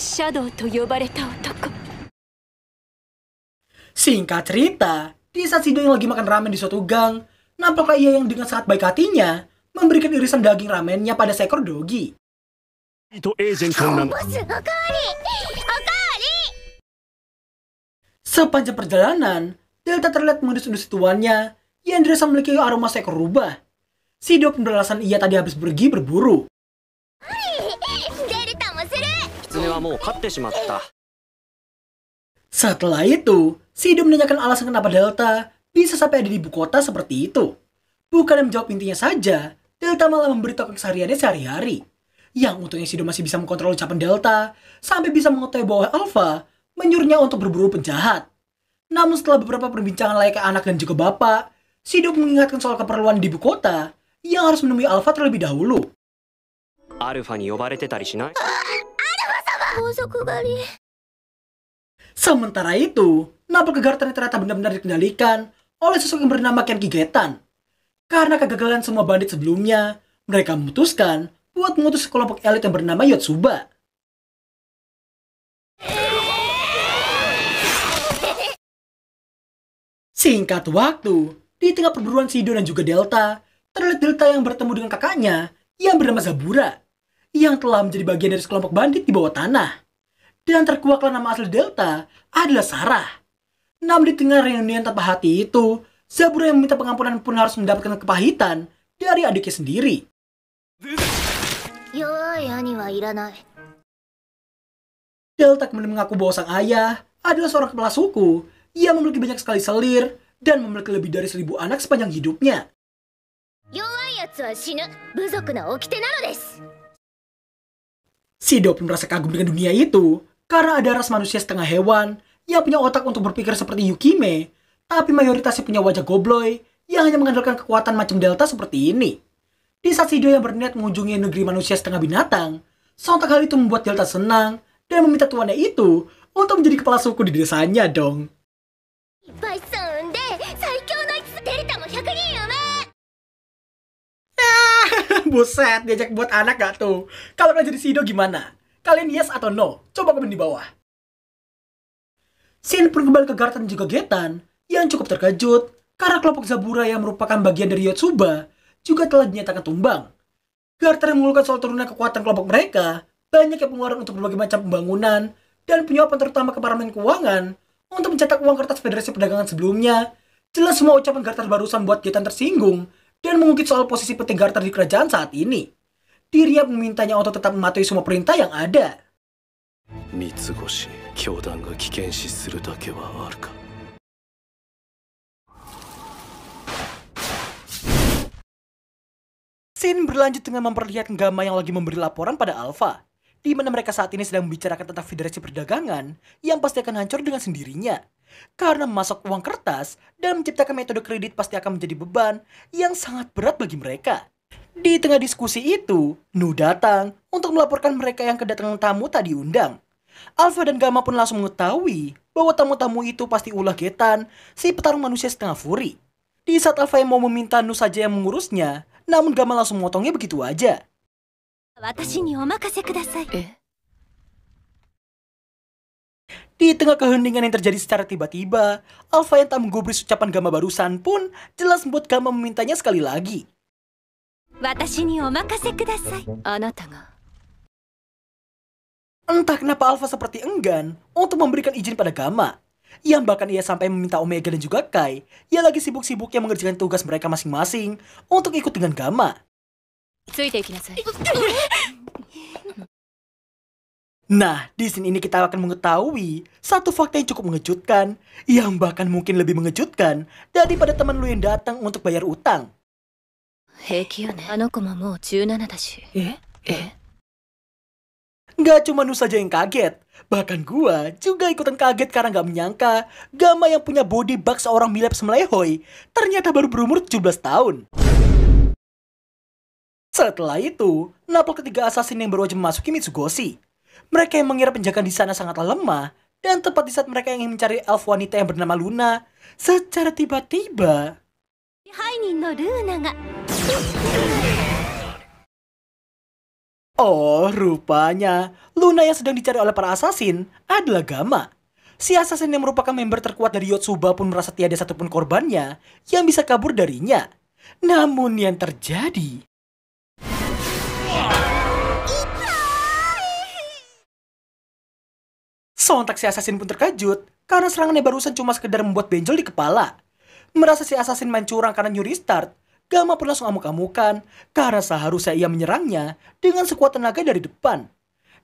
Shadow Singkat cerita, di saat Sido yang lagi makan ramen di suatu gang, nampaklah ia yang dengan sangat baik hatinya memberikan irisan daging ramennya pada seekor dogi. Sepanjang perjalanan, Delta terlihat mengendus-endus tuannya, yang dirasa memiliki aroma seekor rubah. Sido penderlasan ia tadi habis pergi berburu. Setelah itu, Sido menanyakan alasan kenapa Delta bisa sampai ada di ibu kota seperti itu. Bukan menjawab intinya saja, Delta malah memberitahukan kesehariannya sehari-hari yang untungnya Sido masih bisa mengontrol ucapan Delta, sampai bisa mengetahui bahwa Alpha menyuruhnya untuk berburu penjahat. Namun setelah beberapa perbincangan layaknya anak dan juga bapak, Sido mengingatkan soal keperluan di ibu kota yang harus menemui Alpha terlebih dahulu. Ah, Sementara itu, nampil kegartan ternyata benar-benar dikendalikan oleh sosok yang bernama Ken Kigetan. Karena kegagalan semua bandit sebelumnya, mereka memutuskan buat mengutus kelompok elit yang bernama Yotsuba. Singkat waktu, di tengah perburuan Sido dan juga Delta, terlihat Delta yang bertemu dengan kakaknya yang bernama Zabura, yang telah menjadi bagian dari sekelompok bandit di bawah tanah. Dan terkuaklah nama asli Delta adalah Sarah. Namun di tengah reunian tanpa hati itu, Zabura yang meminta pengampunan pun harus mendapatkan kepahitan dari adiknya sendiri. Del tak mengaku bahwa sang ayah adalah seorang kepala suku. Ia memiliki banyak sekali selir dan memiliki lebih dari seribu anak sepanjang hidupnya. Si pun merasa kagum dengan dunia itu karena ada ras manusia setengah hewan yang punya otak untuk berpikir seperti Yukime, tapi mayoritasnya punya wajah gobloy yang hanya mengandalkan kekuatan macam delta seperti ini. Di saat video yang berniat mengunjungi negeri manusia setengah binatang, sontak hal itu membuat Delta senang dan meminta tuannya itu untuk menjadi kepala suku di desanya dong. Ah, buset, diajak buat anak gak tuh? Kalau kalian jadi Sido gimana? Kalian yes atau no? Coba komen di bawah. Scene pun kembali ke Garten juga Getan yang cukup terkejut karena kelompok Zabura yang merupakan bagian dari Yotsuba juga telah dinyatakan tumbang. Garter yang mengeluhkan soal turunnya kekuatan kelompok mereka, banyak yang pengeluaran untuk berbagai macam pembangunan, dan penyuapan terutama ke Parlemen Keuangan untuk mencetak uang kertas Federasi Perdagangan sebelumnya, jelas semua ucapan Garter barusan buat Gaetan tersinggung dan mengungkit soal posisi penting Garter di kerajaan saat ini. Dirinya memintanya untuk tetap mematuhi semua perintah yang ada. Mitsugoshi, kyodan ga kikenshi suru dake wa arka. Scene berlanjut dengan memperlihatkan Gamma yang lagi memberi laporan pada Alpha, di mana mereka saat ini sedang membicarakan tentang federasi perdagangan yang pasti akan hancur dengan sendirinya. Karena masuk uang kertas dan menciptakan metode kredit pasti akan menjadi beban yang sangat berat bagi mereka. Di tengah diskusi itu, Nu datang untuk melaporkan mereka yang kedatangan tamu tadi undang. Alpha dan Gamma pun langsung mengetahui bahwa tamu-tamu itu pasti ulah getan si petarung manusia setengah furi. Di saat Alpha yang mau meminta Nu saja yang mengurusnya, namun Gama langsung memotongnya begitu aja. Eh. Di tengah keheningan yang terjadi secara tiba-tiba, Alpha yang tak menggubris ucapan Gama barusan pun jelas membuat Gama memintanya sekali lagi. Entah kenapa Alpha seperti enggan untuk memberikan izin pada Gama yang bahkan ia sampai meminta Omega dan juga Kai, yang lagi sibuk-sibuknya mengerjakan tugas mereka masing-masing untuk ikut dengan Gamma. Nah, di sini ini kita akan mengetahui satu fakta yang cukup mengejutkan, yang bahkan mungkin lebih mengejutkan daripada teman lu yang datang untuk bayar utang. Eh? Eh? Gak cuma lu saja yang kaget, Bahkan gua juga ikutan kaget karena gak menyangka Gama yang punya body bug seorang Milep Melehoy ternyata baru berumur 17 tahun. Setelah itu, napol ketiga assassin yang berwajah memasuki Mitsugoshi. Mereka yang mengira penjagaan di sana sangatlah lemah, dan tepat di saat mereka ingin mencari elf wanita yang bernama Luna, secara tiba-tiba... Oh, rupanya Luna yang sedang dicari oleh para assassin adalah Gamma. Si assassin yang merupakan member terkuat dari Yotsuba pun merasa tiada satupun korbannya yang bisa kabur darinya. Namun yang terjadi... Sontak si assassin pun terkejut karena serangannya barusan cuma sekedar membuat benjol di kepala. Merasa si assassin main curang karena nyuri start, Gama pun langsung amuk-amukan karena seharusnya ia menyerangnya dengan sekuat tenaga dari depan.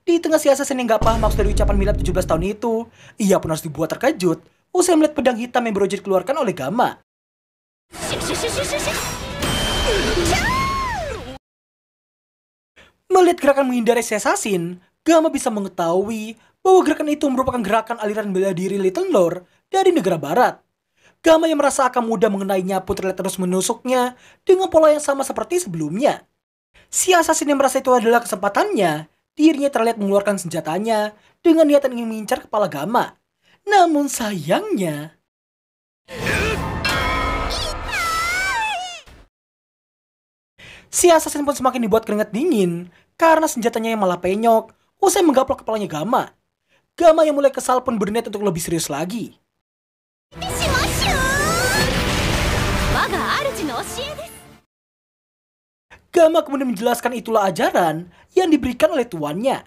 Di tengah si assassin yang gak paham maksud dari ucapan milad 17 tahun itu, ia pun harus dibuat terkejut usai melihat pedang hitam yang berujud keluarkan oleh Gama. Melihat gerakan menghindari si Gama bisa mengetahui bahwa gerakan itu merupakan gerakan aliran bela diri Little Lord dari negara barat. Gama yang merasa akan mudah mengenainya pun terlihat terus menusuknya dengan pola yang sama seperti sebelumnya. Si assassin yang merasa itu adalah kesempatannya, dirinya terlihat mengeluarkan senjatanya dengan niatan ingin mengincar kepala Gama. Namun sayangnya... Si assassin pun semakin dibuat keringat dingin karena senjatanya yang malah penyok usai menggaplok kepalanya Gama. Gama yang mulai kesal pun berniat untuk lebih serius lagi. Gama kemudian menjelaskan itulah ajaran yang diberikan oleh tuannya.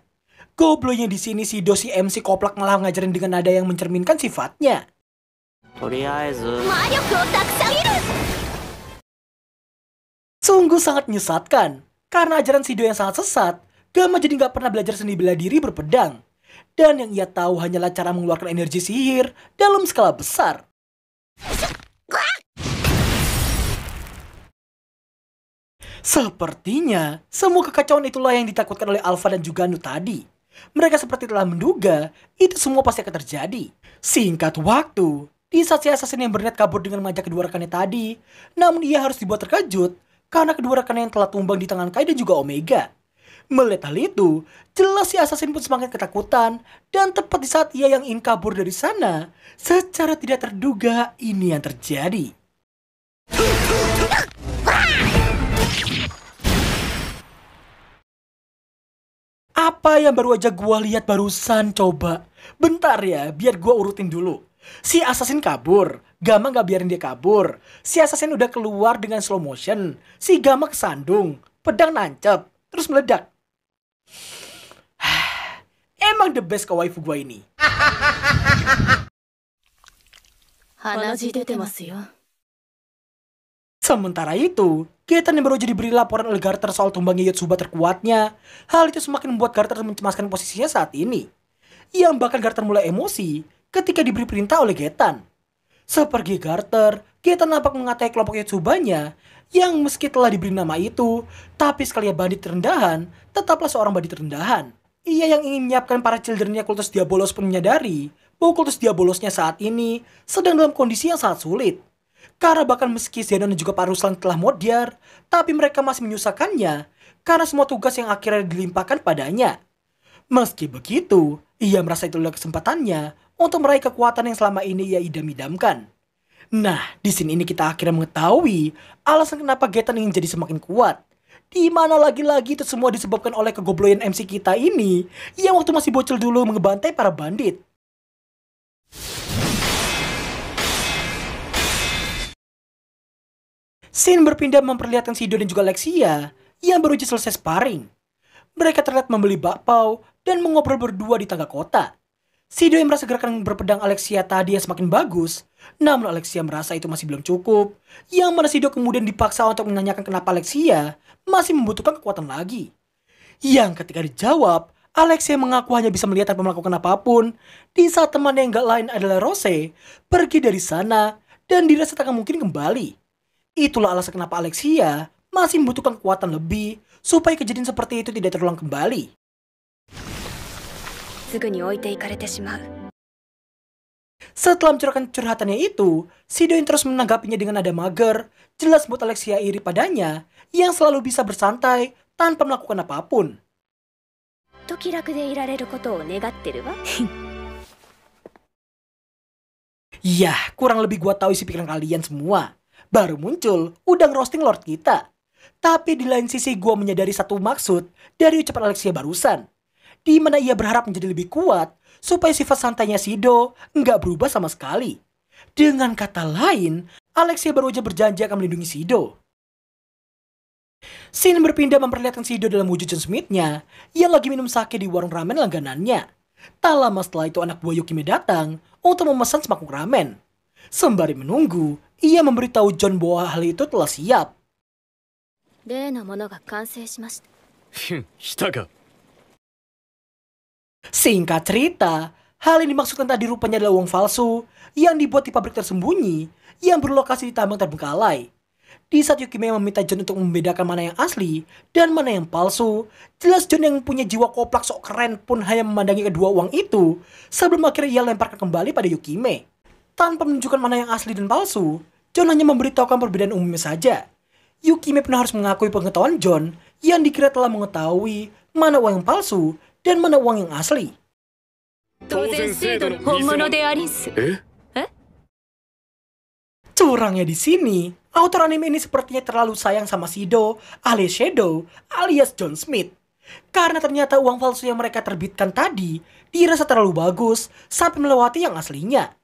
Gobloknya di sini si dosi MC koplak malah ngajarin dengan nada yang mencerminkan sifatnya. Sungguh sangat menyesatkan. Karena ajaran Sido yang sangat sesat, Gama jadi nggak pernah belajar seni bela diri berpedang. Dan yang ia tahu hanyalah cara mengeluarkan energi sihir dalam skala besar. Sepertinya, semua kekacauan itulah yang ditakutkan oleh Alpha dan juga Nu tadi. Mereka seperti telah menduga, itu semua pasti akan terjadi. Singkat waktu, di saat si asasin yang berniat kabur dengan mengajak kedua rekannya tadi, namun ia harus dibuat terkejut karena kedua rekannya yang telah tumbang di tangan Kai dan juga Omega. Melihat hal itu, jelas si asasin pun semakin ketakutan dan tepat di saat ia yang ingin kabur dari sana, secara tidak terduga ini yang terjadi. Apa yang baru aja gue lihat barusan coba? Bentar ya, biar gue urutin dulu. Si assassin kabur, Gama nggak biarin dia kabur. Si assassin udah keluar dengan slow motion. Si Gama kesandung, pedang nancep, terus meledak. Emang the best ke waifu gua ini. Sementara itu, kita yang baru jadi beri laporan oleh Garter soal tumbangnya Yotsuba terkuatnya. Hal itu semakin membuat Garter mencemaskan posisinya saat ini. Yang bahkan Garter mulai emosi ketika diberi perintah oleh Getan. Seperti Garter, Getan nampak mengatai kelompok Yotsubanya yang meski telah diberi nama itu, tapi sekali bandit rendahan, tetaplah seorang bandit rendahan. Ia yang ingin menyiapkan para childrennya kultus Diabolos pun menyadari bahwa kultus Diabolosnya saat ini sedang dalam kondisi yang sangat sulit. Karena bahkan meski Zenon dan juga Pak Ruslan telah modiar, tapi mereka masih menyusahkannya karena semua tugas yang akhirnya dilimpahkan padanya. Meski begitu, ia merasa itu adalah kesempatannya untuk meraih kekuatan yang selama ini ia idam-idamkan. Nah, di sini ini kita akhirnya mengetahui alasan kenapa Getan ingin jadi semakin kuat. Di mana lagi-lagi itu semua disebabkan oleh kegobloyan MC kita ini yang waktu masih bocil dulu mengebantai para bandit. Sin berpindah memperlihatkan Sido dan juga Lexia yang baru saja selesai sparring. Mereka terlihat membeli bakpao dan mengobrol berdua di tangga kota. Sido yang merasa gerakan berpedang Alexia tadi yang semakin bagus, namun Alexia merasa itu masih belum cukup, yang mana Sido kemudian dipaksa untuk menanyakan kenapa Alexia masih membutuhkan kekuatan lagi. Yang ketika dijawab, Alexia mengaku hanya bisa melihat tanpa melakukan apapun, di saat temannya yang gak lain adalah Rose, pergi dari sana dan dirasa tak mungkin kembali. Itulah alasan kenapa Alexia masih membutuhkan kekuatan lebih supaya kejadian seperti itu tidak terulang kembali. Setelah mencurahkan curhatannya itu, yang terus menanggapinya dengan nada mager, jelas buat Alexia iri padanya, yang selalu bisa bersantai tanpa melakukan apapun. Yah, kurang lebih gua tahu isi pikiran kalian semua baru muncul udang roasting lord kita. Tapi di lain sisi gue menyadari satu maksud dari ucapan Alexia barusan. Di mana ia berharap menjadi lebih kuat supaya sifat santainya Sido nggak berubah sama sekali. Dengan kata lain, Alexia baru aja berjanji akan melindungi Sido. Sin berpindah memperlihatkan Sido dalam wujud John smith yang lagi minum sake di warung ramen langganannya. Tak lama setelah itu anak buah Yukime datang untuk memesan semangkuk ramen. Sembari menunggu, ia memberitahu John bahwa hal itu telah siap. Hmm, Singkat cerita, hal ini dimaksudkan tadi rupanya adalah uang palsu yang dibuat di pabrik tersembunyi yang berlokasi di tambang terbengkalai. Di saat Yukime meminta John untuk membedakan mana yang asli dan mana yang palsu, jelas John yang punya jiwa koplak sok keren pun hanya memandangi kedua uang itu sebelum akhirnya ia lemparkan kembali pada Yukime tanpa menunjukkan mana yang asli dan palsu, John hanya memberitahukan perbedaan umumnya saja. Yukime pun harus mengakui pengetahuan John yang dikira telah mengetahui mana uang yang palsu dan mana uang yang asli. Eh? Eh? Curangnya di sini, autor anime ini sepertinya terlalu sayang sama Sido alias Shadow alias John Smith. Karena ternyata uang palsu yang mereka terbitkan tadi dirasa terlalu bagus sampai melewati yang aslinya.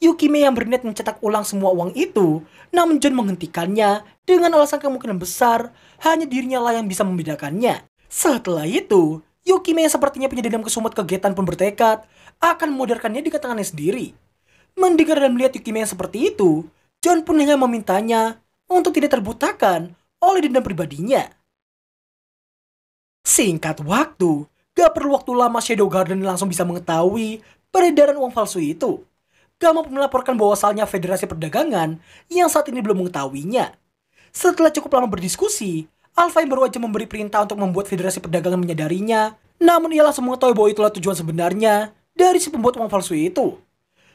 Yukime yang berniat mencetak ulang semua uang itu, namun John menghentikannya dengan alasan kemungkinan besar hanya dirinya lah yang bisa membedakannya. Setelah itu, Yukime yang sepertinya punya dendam kesumat kegiatan pun bertekad akan memudarkannya dengan tangannya sendiri. Mendengar dan melihat Yukime yang seperti itu, John pun hanya memintanya untuk tidak terbutakan oleh dendam pribadinya. Singkat waktu, gak perlu waktu lama Shadow Garden langsung bisa mengetahui peredaran uang palsu itu. Gama melaporkan bahwasalnya Federasi Perdagangan yang saat ini belum mengetahuinya. Setelah cukup lama berdiskusi, Alfheim baru aja memberi perintah untuk membuat Federasi Perdagangan menyadarinya, namun ia langsung mengetahui bahwa itulah tujuan sebenarnya dari si pembuat uang palsu itu.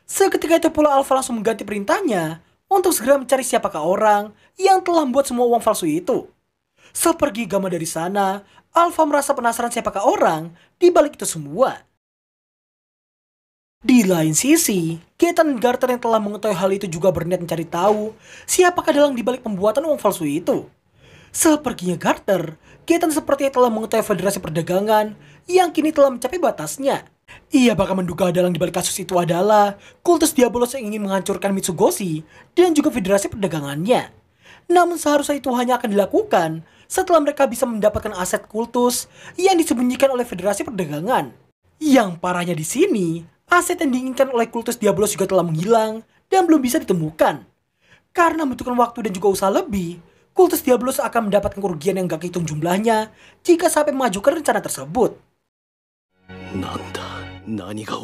Seketika itu pula Alpha langsung mengganti perintahnya untuk segera mencari siapakah orang yang telah membuat semua uang palsu itu. Sepergi Gama dari sana, Alpha merasa penasaran siapakah orang di balik itu semua. Di lain sisi, Keaton Garter yang telah mengetahui hal itu juga berniat mencari tahu siapakah dalang dibalik pembuatan uang palsu itu. Seperginya Garter, Keaton sepertinya telah mengetahui federasi perdagangan yang kini telah mencapai batasnya. Ia bakal menduga dalang dibalik kasus itu adalah kultus Diabolos yang ingin menghancurkan Mitsugoshi dan juga federasi perdagangannya. Namun seharusnya itu hanya akan dilakukan setelah mereka bisa mendapatkan aset kultus yang disembunyikan oleh federasi perdagangan. Yang parahnya di sini, Aset yang diinginkan oleh kultus Diablos juga telah menghilang dan belum bisa ditemukan. Karena membutuhkan waktu dan juga usaha lebih, kultus Diablos akan mendapatkan kerugian yang gak kehitung jumlahnya jika sampai memajukan rencana tersebut. Nanda, nani ga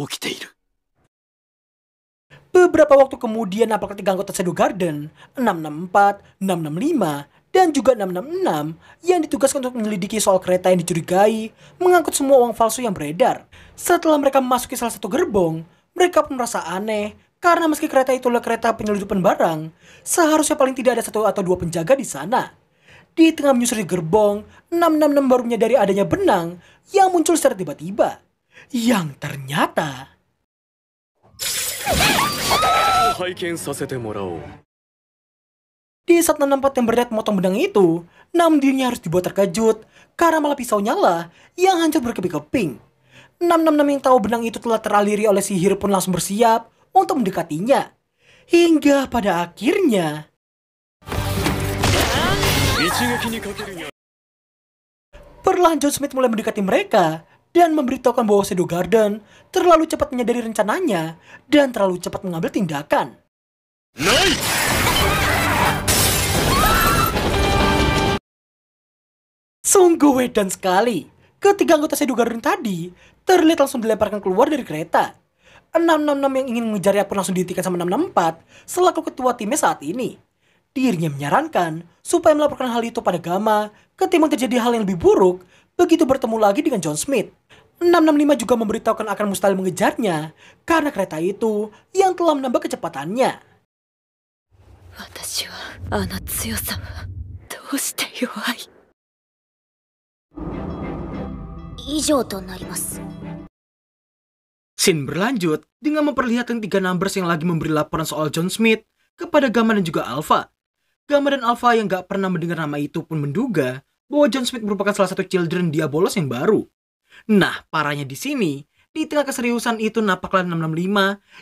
Beberapa waktu kemudian apakah tiga anggota Shadow Garden, 664, 665, dan juga 666 yang ditugaskan untuk menyelidiki soal kereta yang dicurigai mengangkut semua uang palsu yang beredar. Setelah mereka memasuki salah satu gerbong, mereka pun merasa aneh karena meski kereta itu adalah kereta penyelundupan barang, seharusnya paling tidak ada satu atau dua penjaga di sana. Di tengah menyusuri gerbong, 666 baru menyadari adanya benang yang muncul secara tiba-tiba. Yang ternyata... Di saat enam yang berlihat memotong benang itu, Nam dirinya harus dibuat terkejut karena malah pisau nyala yang hancur berkeping-keping. Nam-nam yang tahu benang itu telah teraliri oleh sihir pun langsung bersiap untuk mendekatinya. Hingga pada akhirnya... Perlahan John Smith mulai mendekati mereka dan memberitahukan bahwa Shadow Garden terlalu cepat menyadari rencananya dan terlalu cepat mengambil tindakan. Nice! Sungguh wedan sekali. Ketiga anggota Shadow Garden tadi terlihat langsung dilemparkan keluar dari kereta. 666 yang ingin mengejarnya pun langsung dihentikan sama 664 selaku ketua timnya saat ini. Dirinya menyarankan supaya melaporkan hal itu pada Gama ketimbang terjadi hal yang lebih buruk begitu bertemu lagi dengan John Smith. 665 juga memberitahukan akan mustahil mengejarnya karena kereta itu yang telah menambah kecepatannya. Scene berlanjut dengan memperlihatkan tiga numbers yang lagi memberi laporan soal John Smith kepada Gamma dan juga Alpha. Gamma dan Alpha yang gak pernah mendengar nama itu pun menduga bahwa John Smith merupakan salah satu children diabolos yang baru. Nah, parahnya di sini, di tengah keseriusan itu napaklah 665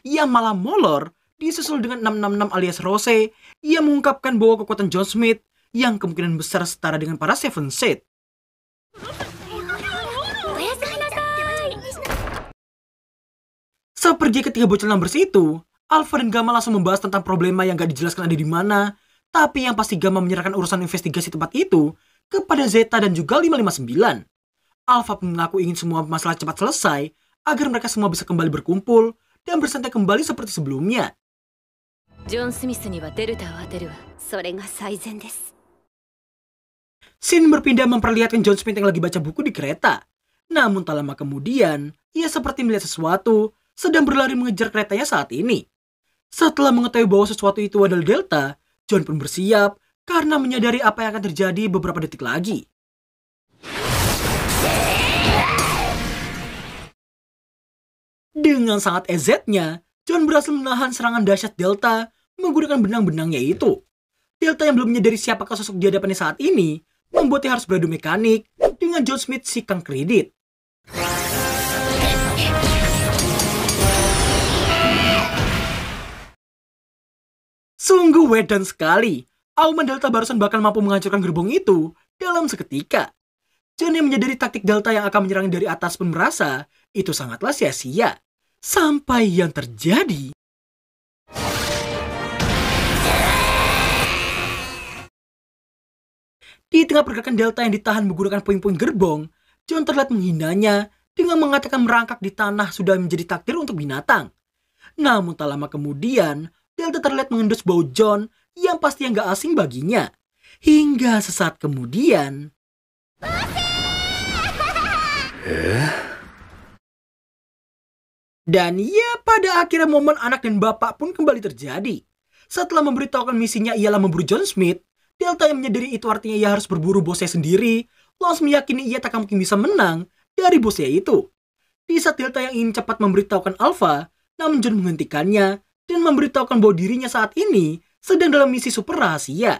yang malah molor disusul dengan 666 alias Rose ia mengungkapkan bahwa kekuatan John Smith yang kemungkinan besar setara dengan para Seven Set. Saat pergi ke tiga bocil numbers itu, Alpha dan Gamma langsung membahas tentang problema yang gak dijelaskan ada di mana, tapi yang pasti Gamma menyerahkan urusan investigasi tempat itu kepada Zeta dan juga 559. Alpha pun mengaku ingin semua masalah cepat selesai agar mereka semua bisa kembali berkumpul dan bersantai kembali seperti sebelumnya. John Smith Delta Sin berpindah memperlihatkan John Smith yang lagi baca buku di kereta. Namun tak lama kemudian, ia seperti melihat sesuatu sedang berlari mengejar keretanya saat ini. Setelah mengetahui bahwa sesuatu itu adalah Delta, John pun bersiap karena menyadari apa yang akan terjadi beberapa detik lagi. Dengan sangat ezetnya, John berhasil menahan serangan dahsyat Delta menggunakan benang-benangnya itu. Delta yang belum menyadari siapakah sosok di hadapannya saat ini, membuatnya harus beradu mekanik dengan John Smith si Kang Kredit. Sungguh wedan sekali. Auman Delta barusan bakal mampu menghancurkan gerbong itu dalam seketika. John yang menyadari taktik Delta yang akan menyerang dari atas pun merasa itu sangatlah sia-sia. Sampai yang terjadi... Di tengah pergerakan Delta yang ditahan menggunakan puing-puing gerbong, John terlihat menghinanya dengan mengatakan merangkak di tanah sudah menjadi takdir untuk binatang. Namun tak lama kemudian, Delta terlihat mengendus bau John yang pasti nggak asing baginya. Hingga sesaat kemudian... Eh? Dan ya pada akhirnya momen anak dan bapak pun kembali terjadi. Setelah memberitahukan misinya ialah memburu John Smith, Delta yang menyadari itu artinya ia harus berburu bosnya sendiri, Los meyakini ia tak mungkin bisa menang dari bosnya itu. Di saat Delta yang ingin cepat memberitahukan Alpha, namun John menghentikannya dan memberitahukan bahwa dirinya saat ini sedang dalam misi super rahasia.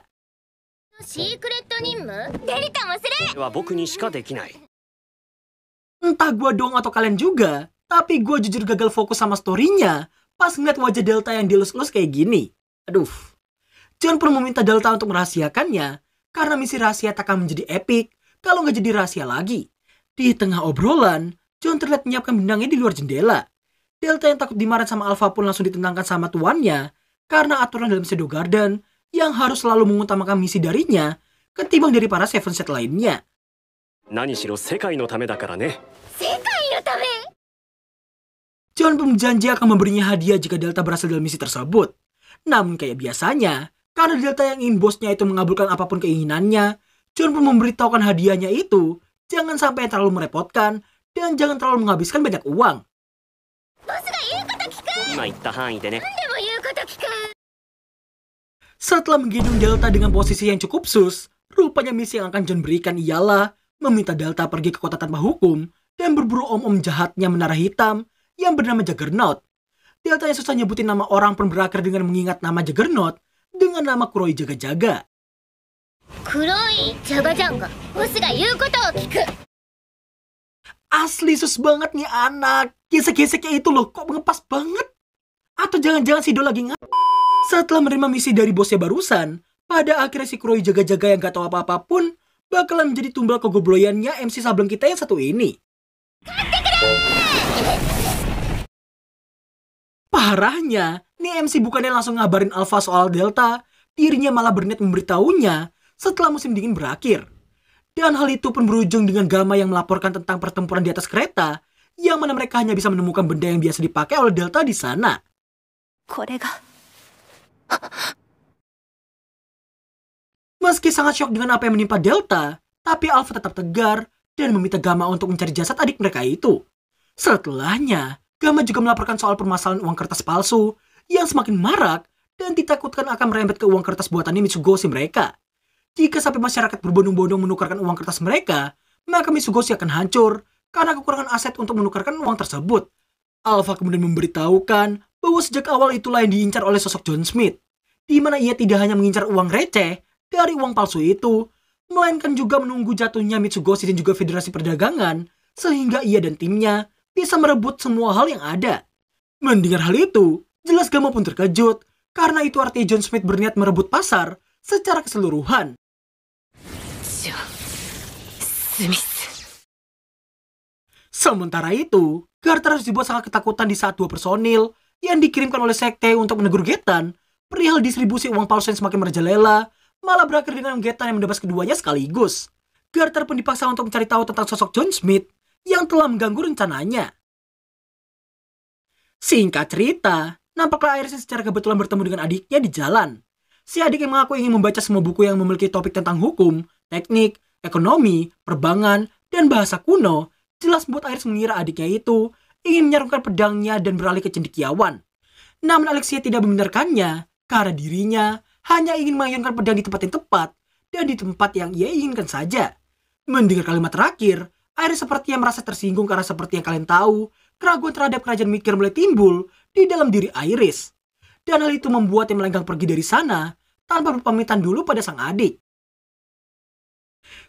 Entah gua doang atau kalian juga, tapi gua jujur gagal fokus sama storynya pas ngeliat wajah Delta yang dilus-lus kayak gini. Aduh. John pun meminta Delta untuk merahasiakannya, karena misi rahasia takkan menjadi epic kalau nggak jadi rahasia lagi. Di tengah obrolan, John terlihat menyiapkan benangnya di luar jendela. Delta yang takut dimarahin sama Alpha pun langsung ditentangkan sama tuannya karena aturan dalam Shadow Garden yang harus selalu mengutamakan misi darinya ketimbang dari para Seven Set lainnya. John pun janji akan memberinya hadiah jika Delta berhasil dalam misi tersebut. Namun kayak biasanya, karena Delta yang ingin bosnya itu mengabulkan apapun keinginannya, John pun memberitahukan hadiahnya itu, jangan sampai terlalu merepotkan, dan jangan terlalu menghabiskan banyak uang. 今言った範囲でね。Setelah menggendong Delta dengan posisi yang cukup sus, rupanya misi yang akan John berikan ialah meminta Delta pergi ke kota tanpa hukum dan berburu om-om jahatnya menara hitam yang bernama Juggernaut. Delta yang susah nyebutin nama orang pun berakhir dengan mengingat nama Juggernaut dengan nama Kuroi Jaga-Jaga. Kuroi Jaga-Jaga, kiku. Asli sus banget nih anak. Gesek-geseknya itu loh, kok mengepas banget. Atau jangan-jangan si Do lagi ngap? Setelah menerima misi dari bosnya barusan, pada akhirnya si Kuroi jaga-jaga yang gak tahu apa-apa pun bakalan menjadi tumbal kegobloyannya MC Sableng kita yang satu ini. Parahnya, nih MC bukannya langsung ngabarin Alpha soal Delta, dirinya malah berniat memberitahunya setelah musim dingin berakhir. Dan hal itu pun berujung dengan Gama yang melaporkan tentang pertempuran di atas kereta, yang mana mereka hanya bisa menemukan benda yang biasa dipakai oleh Delta di sana. これが Meski sangat syok dengan apa yang menimpa Delta, tapi Alpha tetap tegar dan meminta Gamma untuk mencari jasad adik mereka itu. Setelahnya, Gamma juga melaporkan soal permasalahan uang kertas palsu yang semakin marak dan ditakutkan akan merembet ke uang kertas buatan Mitsugoshi mereka. Jika sampai masyarakat berbondong-bondong menukarkan uang kertas mereka, maka Mitsugoshi akan hancur karena kekurangan aset untuk menukarkan uang tersebut. Alpha kemudian memberitahukan bahwa sejak awal itulah yang diincar oleh sosok John Smith, di mana ia tidak hanya mengincar uang receh dari uang palsu itu, melainkan juga menunggu jatuhnya Mitsugoshi dan juga Federasi Perdagangan, sehingga ia dan timnya bisa merebut semua hal yang ada. Mendengar hal itu, jelas Gama pun terkejut, karena itu arti John Smith berniat merebut pasar secara keseluruhan. Sementara itu, Garter harus dibuat sangat ketakutan di saat dua personil yang dikirimkan oleh sekte untuk menegur Getan perihal distribusi uang palsu yang semakin merajalela, malah berakhir dengan Getan yang mendebas keduanya sekaligus. Garter pun dipaksa untuk mencari tahu tentang sosok John Smith yang telah mengganggu rencananya. Singkat cerita, nampaklah Iris secara kebetulan bertemu dengan adiknya di jalan. Si adik yang mengaku ingin membaca semua buku yang memiliki topik tentang hukum, teknik, ekonomi, perbankan, dan bahasa kuno, jelas membuat Iris mengira adiknya itu ingin menyaringkan pedangnya dan beralih ke cendekiawan. Namun Alexia tidak membenarkannya karena dirinya hanya ingin mengayunkan pedang di tempat yang tepat dan di tempat yang ia inginkan saja. Mendengar kalimat terakhir, Iris seperti yang merasa tersinggung karena seperti yang kalian tahu, keraguan terhadap kerajaan Mikir mulai timbul di dalam diri Iris. Dan hal itu membuatnya melenggang pergi dari sana tanpa berpamitan dulu pada sang adik.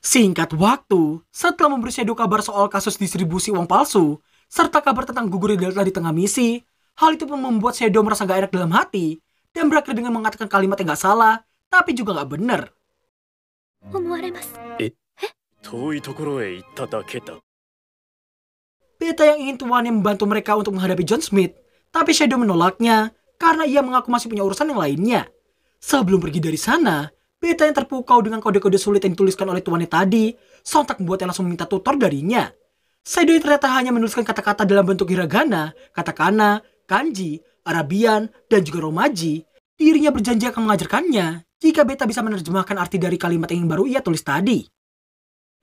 Singkat waktu, setelah memberi Shadow kabar soal kasus distribusi uang palsu, serta kabar tentang gugurnya Delta di tengah misi. Hal itu pun membuat Shadow merasa gak enak dalam hati, dan berakhir dengan mengatakan kalimat yang gak salah, tapi juga gak bener. Beta yang ingin tuannya membantu mereka untuk menghadapi John Smith, tapi Shadow menolaknya karena ia mengaku masih punya urusan yang lainnya. Sebelum pergi dari sana, Beta yang terpukau dengan kode-kode sulit yang dituliskan oleh tuannya tadi, sontak membuatnya langsung meminta tutor darinya. Saidoi ternyata hanya menuliskan kata-kata dalam bentuk hiragana, katakana, kanji, Arabian, dan juga Romaji. Dirinya berjanji akan mengajarkannya jika Beta bisa menerjemahkan arti dari kalimat yang baru ia tulis tadi.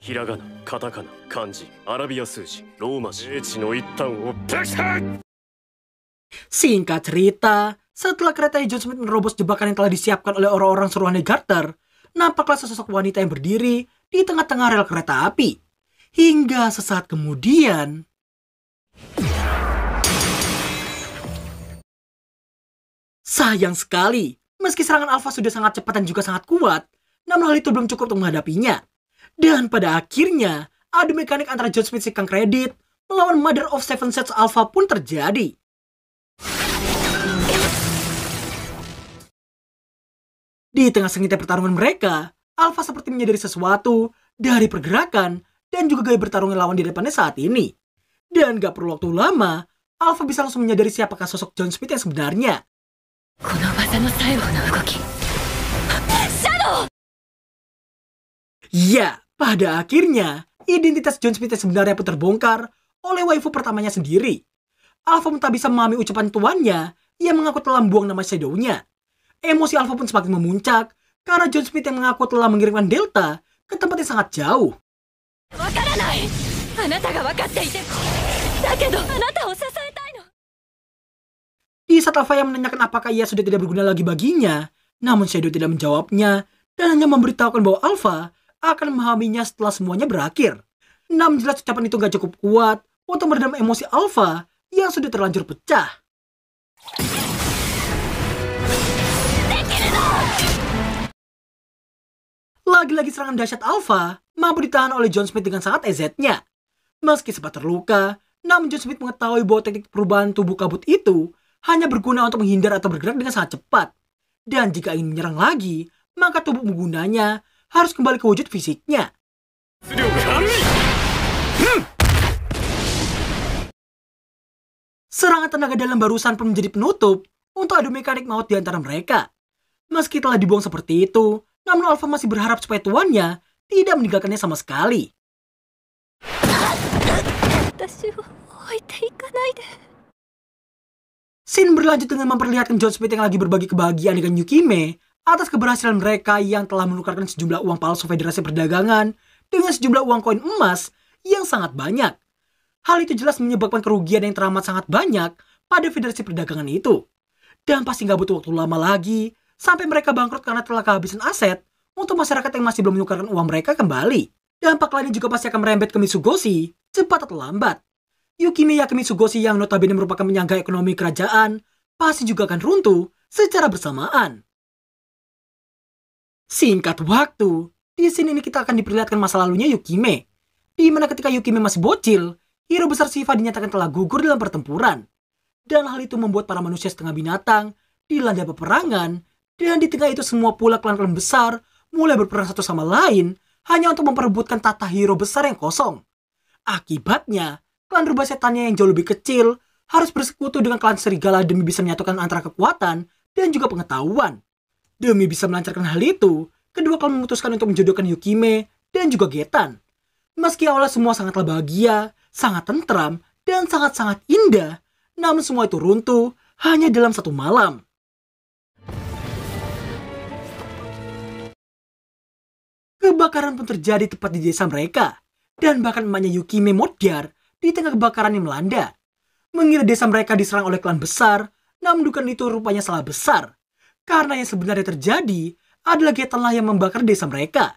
Hiragana, katakana, kanji, Arabia suji, Romaji, no Singkat cerita, setelah kereta hijau Smith menerobos jebakan yang telah disiapkan oleh orang-orang suruhan Garter, nampaklah sesosok wanita yang berdiri di tengah-tengah rel kereta api hingga sesaat kemudian... Sayang sekali, meski serangan Alpha sudah sangat cepat dan juga sangat kuat, namun hal itu belum cukup untuk menghadapinya. Dan pada akhirnya, adu mekanik antara John Smith si Kang Kredit melawan Mother of Seven Sets Alpha pun terjadi. Di tengah sengitnya pertarungan mereka, Alpha seperti menyadari sesuatu dari pergerakan dan juga gaya bertarungnya lawan di depannya saat ini. Dan gak perlu waktu lama, Alpha bisa langsung menyadari siapakah sosok John Smith yang sebenarnya. Ya, pada akhirnya, identitas John Smith yang sebenarnya pun terbongkar oleh waifu pertamanya sendiri. Alpha pun tak bisa memahami ucapan tuannya yang mengaku telah membuang nama Shadow-nya. Emosi Alpha pun semakin memuncak karena John Smith yang mengaku telah mengirimkan Delta ke tempat yang sangat jauh. Di saat menanyakan apakah ia sudah tidak berguna lagi baginya, namun Shadow tidak menjawabnya dan hanya memberitahukan bahwa Alpha akan memahaminya setelah semuanya berakhir. Namun jelas ucapan itu gak cukup kuat untuk meredam emosi Alpha yang sudah terlanjur pecah. Lagi-lagi serangan dahsyat Alpha mampu ditahan oleh John Smith dengan sangat EZ-nya. Meski sempat terluka, namun John Smith mengetahui bahwa teknik perubahan tubuh kabut itu hanya berguna untuk menghindar atau bergerak dengan sangat cepat. Dan jika ingin menyerang lagi, maka tubuh penggunanya harus kembali ke wujud fisiknya. Serangan tenaga dalam barusan pun menjadi penutup untuk adu mekanik maut di antara mereka. Meski telah dibuang seperti itu, namun Alpha masih berharap supaya tuannya tidak meninggalkannya sama sekali. Scene berlanjut dengan memperlihatkan John Smith yang lagi berbagi kebahagiaan dengan Yukime atas keberhasilan mereka yang telah menukarkan sejumlah uang palsu Federasi Perdagangan dengan sejumlah uang koin emas yang sangat banyak. Hal itu jelas menyebabkan kerugian yang teramat sangat banyak pada Federasi Perdagangan itu. Dan pasti nggak butuh waktu lama lagi sampai mereka bangkrut karena telah kehabisan aset, untuk masyarakat yang masih belum menukarkan uang mereka kembali. Dampak lainnya juga pasti akan merembet ke Mitsugoshi, cepat atau lambat. Yukimiya ke Mitsugoshi yang notabene merupakan penyangga ekonomi kerajaan, pasti juga akan runtuh secara bersamaan. Singkat waktu, di sini ini kita akan diperlihatkan masa lalunya Yukime. Di mana ketika Yukime masih bocil, hero besar Shiva dinyatakan telah gugur dalam pertempuran. Dan hal itu membuat para manusia setengah binatang dilanda peperangan dan di tengah itu semua pula klan-klan besar mulai berperang satu sama lain hanya untuk memperebutkan tata hero besar yang kosong. Akibatnya, klan rubah setannya yang jauh lebih kecil harus bersekutu dengan klan serigala demi bisa menyatukan antara kekuatan dan juga pengetahuan. Demi bisa melancarkan hal itu, kedua klan memutuskan untuk menjodohkan Yukime dan juga Getan. Meski awalnya semua sangatlah bahagia, sangat tentram, dan sangat-sangat indah, namun semua itu runtuh hanya dalam satu malam. Kebakaran pun terjadi tepat di desa mereka, dan bahkan emaknya Yukime Modyar di tengah kebakaran yang melanda. Mengira desa mereka diserang oleh klan besar, namun dukan itu rupanya salah besar. Karena yang sebenarnya terjadi adalah lah yang membakar desa mereka.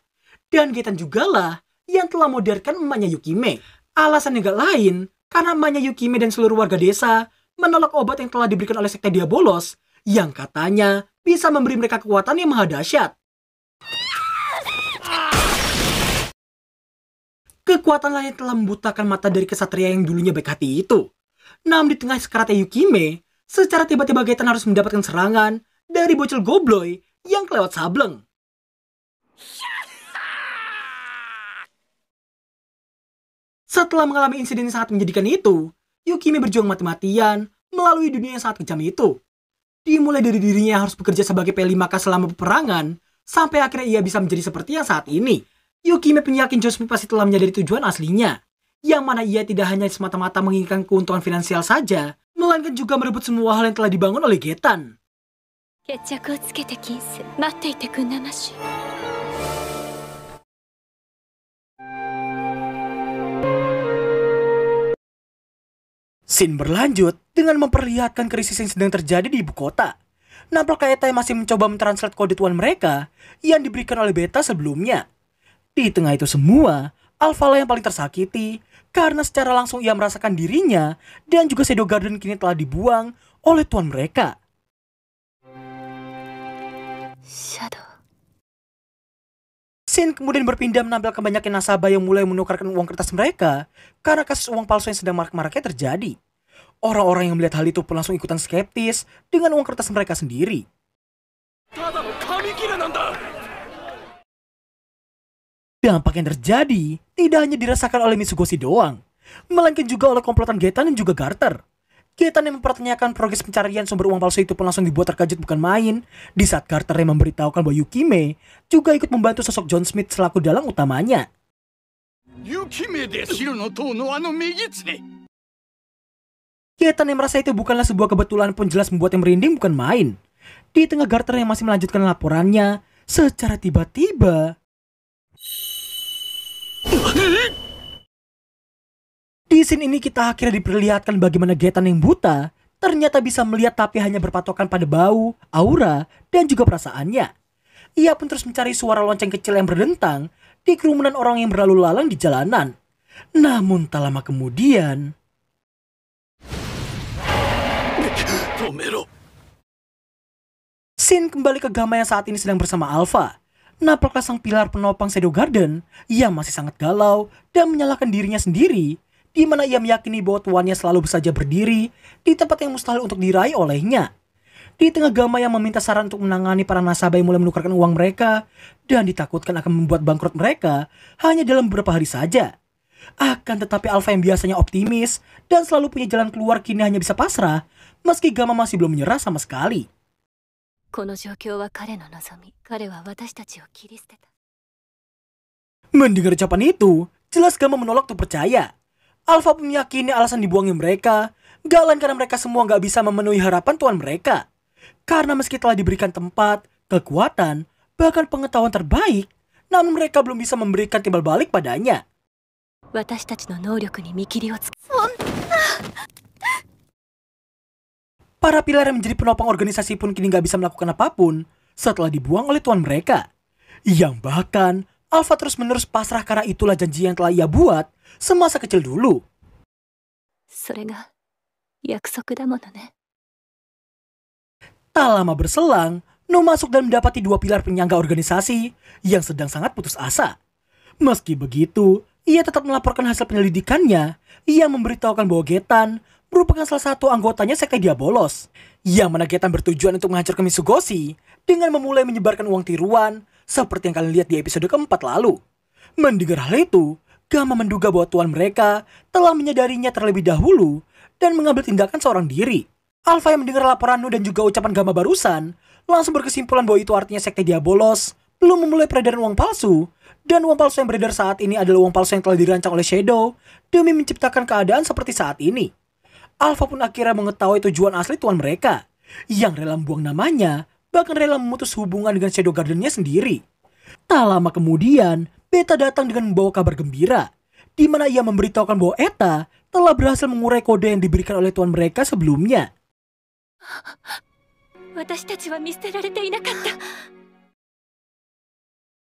Dan Getan lah yang telah modarkan emaknya Yukime. Alasan yang gak lain, karena emaknya Yukime dan seluruh warga desa menolak obat yang telah diberikan oleh sekte Diabolos yang katanya bisa memberi mereka kekuatan yang maha dahsyat. Kekuatan lain telah membutakan mata dari kesatria yang dulunya baik hati itu. Namun di tengah sekarate Yukime, secara tiba-tiba Gaitan harus mendapatkan serangan dari bocil gobloy yang kelewat sableng. Setelah mengalami insiden yang sangat menjadikan itu, Yukime berjuang mati-matian melalui dunia yang sangat kejam itu. Dimulai dari dirinya harus bekerja sebagai P5K selama peperangan, sampai akhirnya ia bisa menjadi seperti yang saat ini, Yukime yakin Joseph pasti telah menjadi tujuan aslinya, yang mana ia tidak hanya semata-mata menginginkan keuntungan finansial saja, melainkan juga merebut semua hal yang telah dibangun oleh Getan. Scene berlanjut dengan memperlihatkan krisis yang sedang terjadi di ibu kota. Nampak Kaetai masih mencoba mentranslate kode tuan mereka yang diberikan oleh Beta sebelumnya. Di tengah itu semua, Alvala yang paling tersakiti karena secara langsung ia merasakan dirinya dan juga Shadow Garden kini telah dibuang oleh tuan mereka. Shadow. Sin kemudian berpindah menampilkan banyaknya nasabah yang mulai menukarkan uang kertas mereka karena kasus uang palsu yang sedang marak-maraknya terjadi. Orang-orang yang melihat hal itu pun langsung ikutan skeptis dengan uang kertas mereka sendiri. Dampak yang terjadi tidak hanya dirasakan oleh Mitsugoshi doang, melainkan juga oleh komplotan Getan dan juga Garter. Getan yang mempertanyakan progres pencarian sumber uang palsu itu pun langsung dibuat terkejut bukan main. Di saat Carter yang memberitahukan bahwa Yukime juga ikut membantu sosok John Smith selaku dalang utamanya. Yukime Getan yang merasa itu bukanlah sebuah kebetulan pun jelas membuat yang merinding bukan main. Di tengah Garter yang masih melanjutkan laporannya, secara tiba-tiba di scene ini kita akhirnya diperlihatkan bagaimana Getan yang buta ternyata bisa melihat tapi hanya berpatokan pada bau, aura, dan juga perasaannya. Ia pun terus mencari suara lonceng kecil yang berdentang di kerumunan orang yang berlalu lalang di jalanan. Namun tak lama kemudian... Scene Sin kembali ke Gama yang saat ini sedang bersama Alpha nampaklah sang pilar penopang Shadow Garden, ia masih sangat galau dan menyalahkan dirinya sendiri, di mana ia meyakini bahwa tuannya selalu saja berdiri di tempat yang mustahil untuk diraih olehnya. Di tengah Gama yang meminta saran untuk menangani para nasabah yang mulai menukarkan uang mereka dan ditakutkan akan membuat bangkrut mereka hanya dalam beberapa hari saja. Akan tetapi Alpha yang biasanya optimis dan selalu punya jalan keluar kini hanya bisa pasrah meski Gama masih belum menyerah sama sekali. Mendengar ucapan itu, jelas Gama menolak untuk percaya. Alfa pun meyakini alasan dibuangnya mereka, gak lain karena mereka semua gak bisa memenuhi harapan tuan mereka. Karena meski telah diberikan tempat, kekuatan, bahkan pengetahuan terbaik, namun mereka belum bisa memberikan timbal balik padanya. Para pilar yang menjadi penopang organisasi pun kini gak bisa melakukan apapun setelah dibuang oleh tuan mereka. Yang bahkan Alfa terus-menerus pasrah karena itulah janji yang telah ia buat semasa kecil dulu. Tak lama berselang, No masuk dan mendapati dua pilar penyangga organisasi yang sedang sangat putus asa. Meski begitu, ia tetap melaporkan hasil penyelidikannya Ia memberitahukan bahwa Getan merupakan salah satu anggotanya sekte Diabolos, yang mana kegiatan bertujuan untuk menghancurkan Mitsugoshi dengan memulai menyebarkan uang tiruan seperti yang kalian lihat di episode keempat lalu. Mendengar hal itu, Gama menduga bahwa tuan mereka telah menyadarinya terlebih dahulu dan mengambil tindakan seorang diri. Alpha yang mendengar laporan Nu dan juga ucapan Gama barusan, langsung berkesimpulan bahwa itu artinya sekte Diabolos belum memulai peredaran uang palsu, dan uang palsu yang beredar saat ini adalah uang palsu yang telah dirancang oleh Shadow demi menciptakan keadaan seperti saat ini. Alpha pun akhirnya mengetahui tujuan asli tuan mereka, yang rela membuang namanya, bahkan rela memutus hubungan dengan Shadow Gardennya sendiri. Tak lama kemudian, Beta datang dengan membawa kabar gembira, di mana ia memberitahukan bahwa Eta telah berhasil mengurai kode yang diberikan oleh tuan mereka sebelumnya.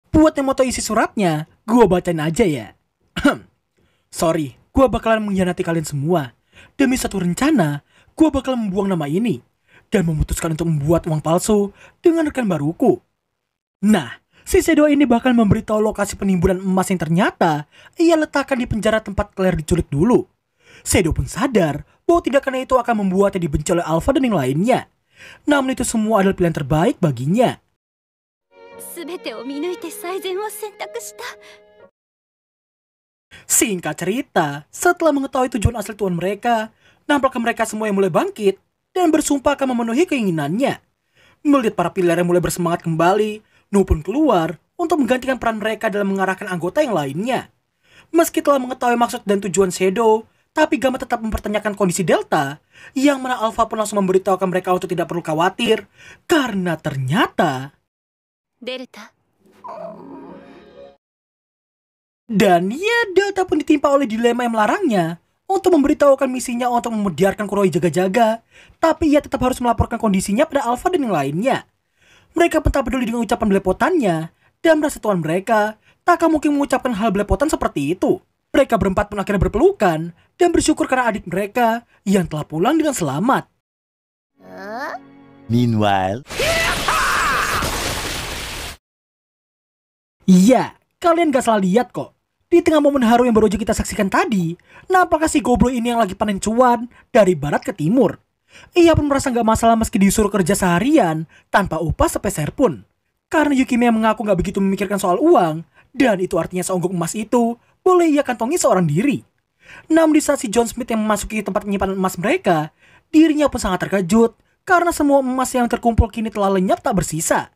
Buat yang mau tahu isi suratnya, gua bacain aja ya. Sorry, gua bakalan mengkhianati kalian semua. Demi satu rencana, gue bakal membuang nama ini dan memutuskan untuk membuat uang palsu dengan rekan baruku. Nah, si Sedo ini bahkan memberitahu lokasi penimbunan emas yang ternyata ia letakkan di penjara tempat Claire diculik dulu. Sedo pun sadar bahwa tindakan itu akan membuatnya dibenci oleh Alpha dan yang lainnya. Namun itu semua adalah pilihan terbaik baginya. 全てを見抜いて最善を選択した Singkat cerita, setelah mengetahui tujuan asli tuan mereka, nampaknya mereka semua yang mulai bangkit dan bersumpah akan memenuhi keinginannya. Melihat para pilar yang mulai bersemangat kembali, Nuh pun keluar untuk menggantikan peran mereka dalam mengarahkan anggota yang lainnya. Meski telah mengetahui maksud dan tujuan Shadow, tapi Gamma tetap mempertanyakan kondisi Delta, yang mana Alpha pun langsung memberitahukan mereka untuk tidak perlu khawatir, karena ternyata... Delta, dan ya Delta pun ditimpa oleh dilema yang melarangnya untuk memberitahukan misinya untuk membiarkan Kuroi jaga-jaga, tapi ia tetap harus melaporkan kondisinya pada Alpha dan yang lainnya. Mereka pun tak peduli dengan ucapan belepotannya, dan merasa tuan mereka tak mungkin mengucapkan hal belepotan seperti itu. Mereka berempat pun akhirnya berpelukan, dan bersyukur karena adik mereka yang telah pulang dengan selamat. Meanwhile... Iya, kalian gak salah lihat kok. Di tengah momen haru yang baru kita saksikan tadi, nampaknya si goblok ini yang lagi panen cuan dari barat ke timur. Ia pun merasa gak masalah meski disuruh kerja seharian tanpa upah sepeser pun. Karena Yukimi yang mengaku gak begitu memikirkan soal uang, dan itu artinya seonggok emas itu boleh ia kantongi seorang diri. Namun di saat si John Smith yang memasuki tempat penyimpanan emas mereka, dirinya pun sangat terkejut karena semua emas yang terkumpul kini telah lenyap tak bersisa.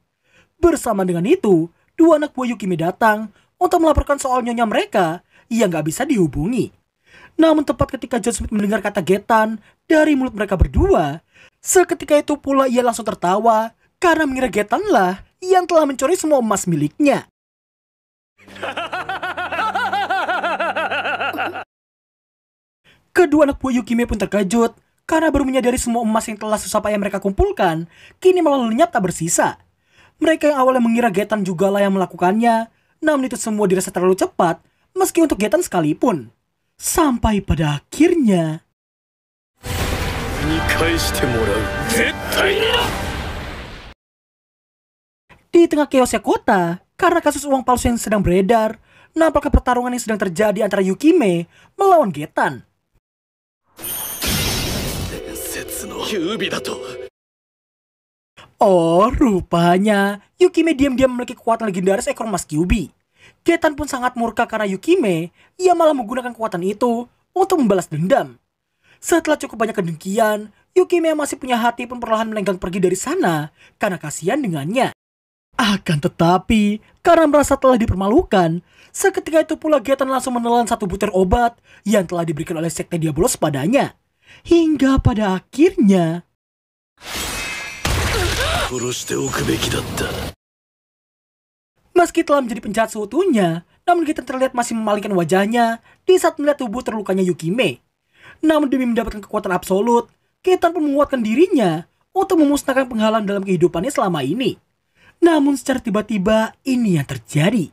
Bersama dengan itu, dua anak buah Yukimi datang untuk melaporkan soal nyonya mereka yang nggak bisa dihubungi. Namun tepat ketika John Smith mendengar kata getan dari mulut mereka berdua, seketika itu pula ia langsung tertawa karena mengira getanlah yang telah mencuri semua emas miliknya. Kedua anak buah Yukime pun terkejut karena baru menyadari semua emas yang telah susah payah mereka kumpulkan kini malah lenyap tak bersisa. Mereka yang awalnya mengira Getan lah yang melakukannya, namun itu semua dirasa terlalu cepat, meski untuk Getan sekalipun. Sampai pada akhirnya... Di tengah keosnya kota, karena kasus uang palsu yang sedang beredar, nampaknya pertarungan yang sedang terjadi antara Yukime melawan Getan. Oh, rupanya Yukime diam-diam memiliki kekuatan legendaris ekor emas Kyubi. Getan pun sangat murka karena Yukime, ia malah menggunakan kekuatan itu untuk membalas dendam. Setelah cukup banyak kedengkian, Yukime yang masih punya hati pun perlahan melenggang pergi dari sana karena kasihan dengannya. Akan tetapi, karena merasa telah dipermalukan, seketika itu pula Getan langsung menelan satu butir obat yang telah diberikan oleh Sekte Diabolos padanya. Hingga pada akhirnya... Meski telah menjadi penjahat seutuhnya, namun kita terlihat masih memalingkan wajahnya di saat melihat tubuh terlukanya Yukime. Namun demi mendapatkan kekuatan absolut, Kitan pun menguatkan dirinya untuk memusnahkan penghalang dalam kehidupannya selama ini. Namun secara tiba-tiba ini yang terjadi.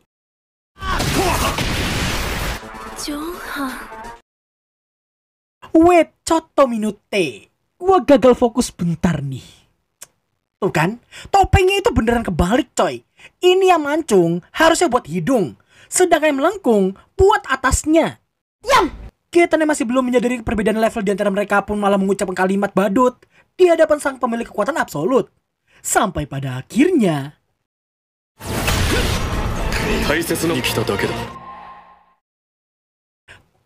Wait, coto minute. Gua gagal fokus bentar nih. Tuh kan, topengnya itu beneran kebalik coy. Ini yang mancung harusnya buat hidung. Sedangkan yang melengkung buat atasnya. Yam. Kita masih belum menyadari perbedaan level di antara mereka pun malah mengucapkan kalimat badut di hadapan sang pemilik kekuatan absolut. Sampai pada akhirnya...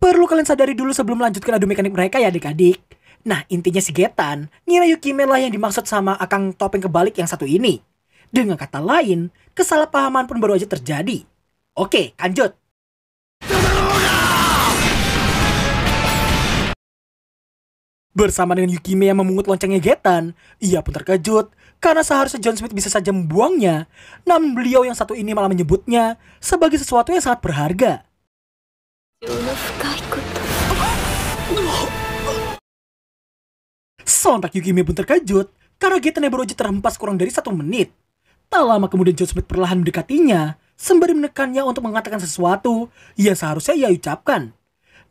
Perlu kalian sadari dulu sebelum melanjutkan adu mekanik mereka ya adik-adik. Nah, intinya si Getan, Nira Yukime lah yang dimaksud sama akang topeng kebalik yang satu ini. Dengan kata lain, kesalahpahaman pun baru aja terjadi. Oke, lanjut. Bersama dengan Yukime yang memungut loncengnya Getan, ia pun terkejut karena seharusnya John Smith bisa saja membuangnya, namun beliau yang satu ini malah menyebutnya sebagai sesuatu yang sangat berharga. Sontak yuki Yukimi pun terkejut karena gitarnya Nebroji aja terhempas kurang dari satu menit. Tak lama kemudian John Smith perlahan mendekatinya sembari menekannya untuk mengatakan sesuatu yang seharusnya ia ucapkan.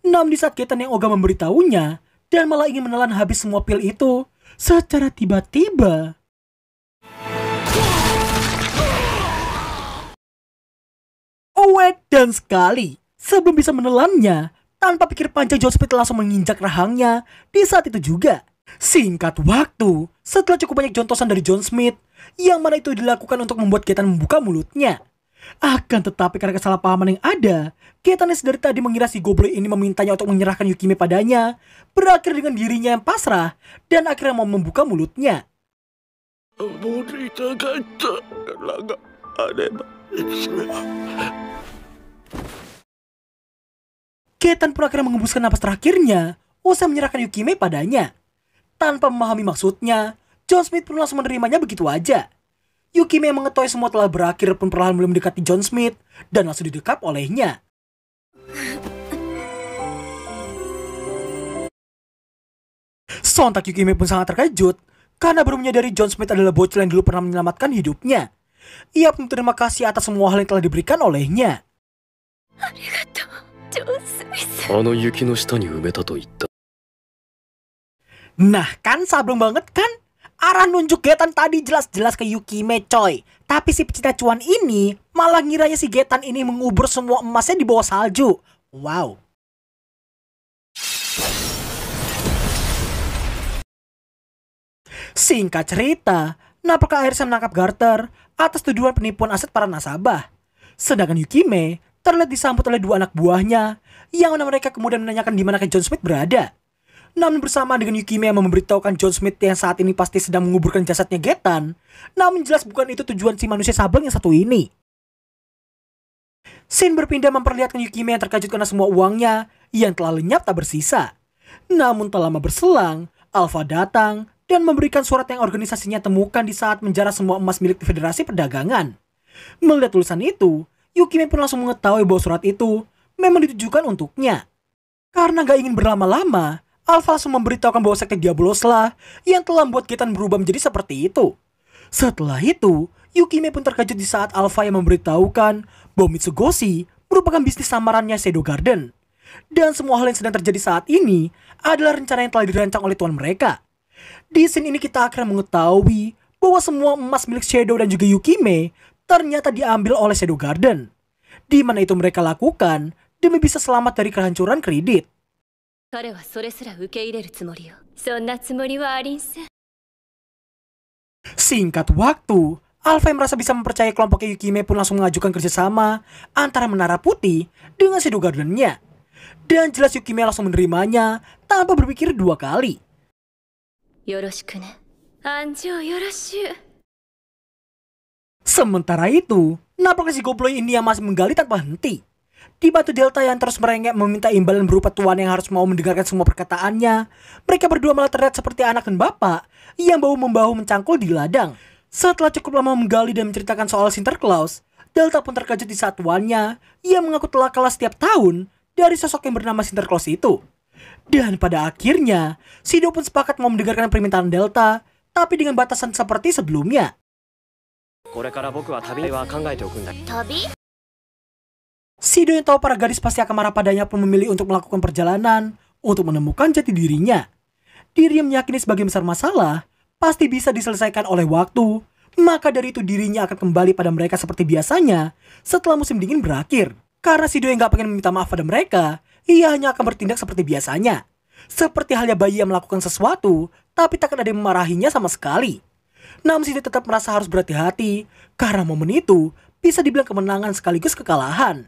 Namun di saat Ketan yang Oga memberitahunya dan malah ingin menelan habis semua pil itu secara tiba-tiba. Owet dan sekali sebelum bisa menelannya tanpa pikir panjang John Smith langsung menginjak rahangnya di saat itu juga Singkat waktu, setelah cukup banyak jontosan dari John Smith, yang mana itu dilakukan untuk membuat Ketan membuka mulutnya. Akan tetapi karena kesalahpahaman yang ada, yang dari tadi mengira si Goblin ini memintanya untuk menyerahkan Yukime padanya, berakhir dengan dirinya yang pasrah, dan akhirnya mau membuka mulutnya. Ketan pun akhirnya mengembuskan napas terakhirnya, usai menyerahkan Yukime padanya. Tanpa memahami maksudnya, John Smith pun langsung menerimanya begitu aja. Yukime yang mengetahui semua telah berakhir pun perlahan mulai mendekati John Smith dan langsung didekap olehnya. Sontak Yukime pun sangat terkejut karena baru menyadari John Smith adalah bocil yang dulu pernah menyelamatkan hidupnya. Ia pun terima kasih atas semua hal yang telah diberikan olehnya. kasih, John Smith. Nah kan sablon banget kan? Arah nunjuk Getan tadi jelas-jelas ke Yukime coy. Tapi si pecinta cuan ini malah ngiranya si Getan ini mengubur semua emasnya di bawah salju. Wow. Singkat cerita, Napaka akhirnya menangkap Garter atas tuduhan penipuan aset para nasabah. Sedangkan Yukime terlihat disambut oleh dua anak buahnya yang mana mereka kemudian menanyakan di mana John Smith berada. Namun bersama dengan Yukimi yang memberitahukan John Smith yang saat ini pasti sedang menguburkan jasadnya Getan, namun jelas bukan itu tujuan si manusia sabang yang satu ini. Shin berpindah memperlihatkan Yukimi yang terkejut karena semua uangnya yang telah lenyap tak bersisa. Namun tak lama berselang, Alpha datang dan memberikan surat yang organisasinya temukan di saat menjara semua emas milik Federasi Perdagangan. Melihat tulisan itu, Yukimi pun langsung mengetahui bahwa surat itu memang ditujukan untuknya. Karena gak ingin berlama-lama, Alpha langsung memberitahukan bahwa sekte Diabolos lah yang telah membuat Getan berubah menjadi seperti itu. Setelah itu, Yukime pun terkejut di saat Alpha yang memberitahukan bahwa Mitsugoshi merupakan bisnis samarannya Shadow Garden. Dan semua hal yang sedang terjadi saat ini adalah rencana yang telah dirancang oleh tuan mereka. Di scene ini kita akan mengetahui bahwa semua emas milik Shadow dan juga Yukime ternyata diambil oleh Shadow Garden. Di mana itu mereka lakukan demi bisa selamat dari kehancuran kredit. 彼はそれすら受け入れるつもりよそんなつもりはありんせん Singkat waktu, yang merasa bisa mempercayai kelompok Yukime pun langsung mengajukan kerjasama antara Menara Putih dengan Shadow Gardennya. Dan jelas Yukime langsung menerimanya tanpa berpikir dua kali. Sementara itu, nampaknya si goblo ini yang masih menggali tanpa henti. Di batu Delta yang terus merengek meminta imbalan berupa tuan yang harus mau mendengarkan semua perkataannya. Mereka berdua malah terlihat seperti anak dan bapak yang bau membahu mencangkul di ladang. Setelah cukup lama menggali dan menceritakan soal Sinterklaus, Delta pun terkejut di saat tuannya yang mengaku telah kalah setiap tahun dari sosok yang bernama Sinterklaus itu. Dan pada akhirnya, Sido pun sepakat mau mendengarkan permintaan Delta, tapi dengan batasan seperti sebelumnya. Sido yang tahu para gadis pasti akan marah padanya pun memilih untuk melakukan perjalanan untuk menemukan jati dirinya. Dirinya yang meyakini sebagai besar masalah pasti bisa diselesaikan oleh waktu, maka dari itu dirinya akan kembali pada mereka seperti biasanya setelah musim dingin berakhir. Karena Sido yang gak pengen meminta maaf pada mereka, ia hanya akan bertindak seperti biasanya. Seperti halnya bayi yang melakukan sesuatu, tapi takkan ada yang memarahinya sama sekali. Namun Sido tetap merasa harus berhati-hati, karena momen itu bisa dibilang kemenangan sekaligus kekalahan.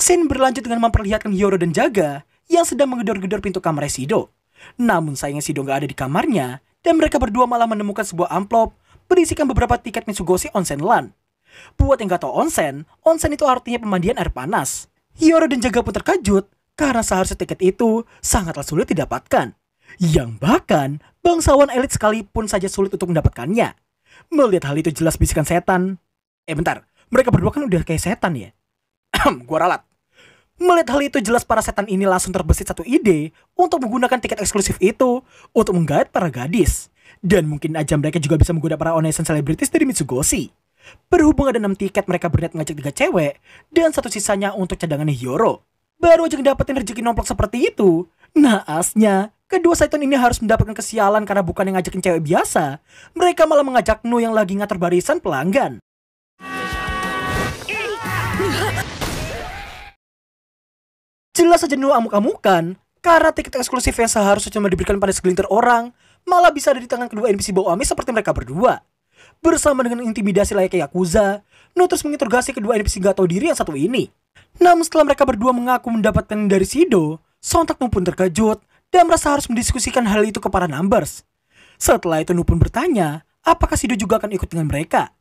Scene berlanjut dengan memperlihatkan Yoro dan Jaga yang sedang menggedor-gedor pintu kamar Sido. Namun sayangnya Sido gak ada di kamarnya dan mereka berdua malah menemukan sebuah amplop berisikan beberapa tiket Mitsugoshi Onsen Land. Buat yang gak tau onsen, onsen itu artinya pemandian air panas. Yoro dan Jaga pun terkejut karena seharusnya tiket itu sangatlah sulit didapatkan yang bahkan bangsawan elit sekalipun saja sulit untuk mendapatkannya. Melihat hal itu jelas bisikan setan. Eh bentar, mereka berdua kan udah kayak setan ya? gua ralat. Melihat hal itu jelas para setan ini langsung terbesit satu ide untuk menggunakan tiket eksklusif itu untuk menggait para gadis. Dan mungkin aja mereka juga bisa menggoda para onesan selebritis dari Mitsugoshi. Berhubung ada enam tiket mereka berniat ngajak tiga cewek dan satu sisanya untuk cadangan Hiyoro. Baru aja ngedapetin rezeki nomplok seperti itu. Naasnya, Kedua setan ini harus mendapatkan kesialan karena bukan yang ngajakin cewek biasa. Mereka malah mengajak Nu yang lagi ngatur barisan pelanggan. Jelas saja Nu amuk-amukan, karena tiket eksklusif yang seharusnya cuma diberikan pada segelintir orang, malah bisa ada di tangan kedua NPC bau amis seperti mereka berdua. Bersama dengan intimidasi layaknya Yakuza, Nu terus menginterogasi kedua NPC gak tahu diri yang satu ini. Namun setelah mereka berdua mengaku mendapatkan dari Sido, Sontak pun terkejut dan merasa harus mendiskusikan hal itu kepada numbers. Setelah itu Nu pun bertanya, apakah Sido juga akan ikut dengan mereka?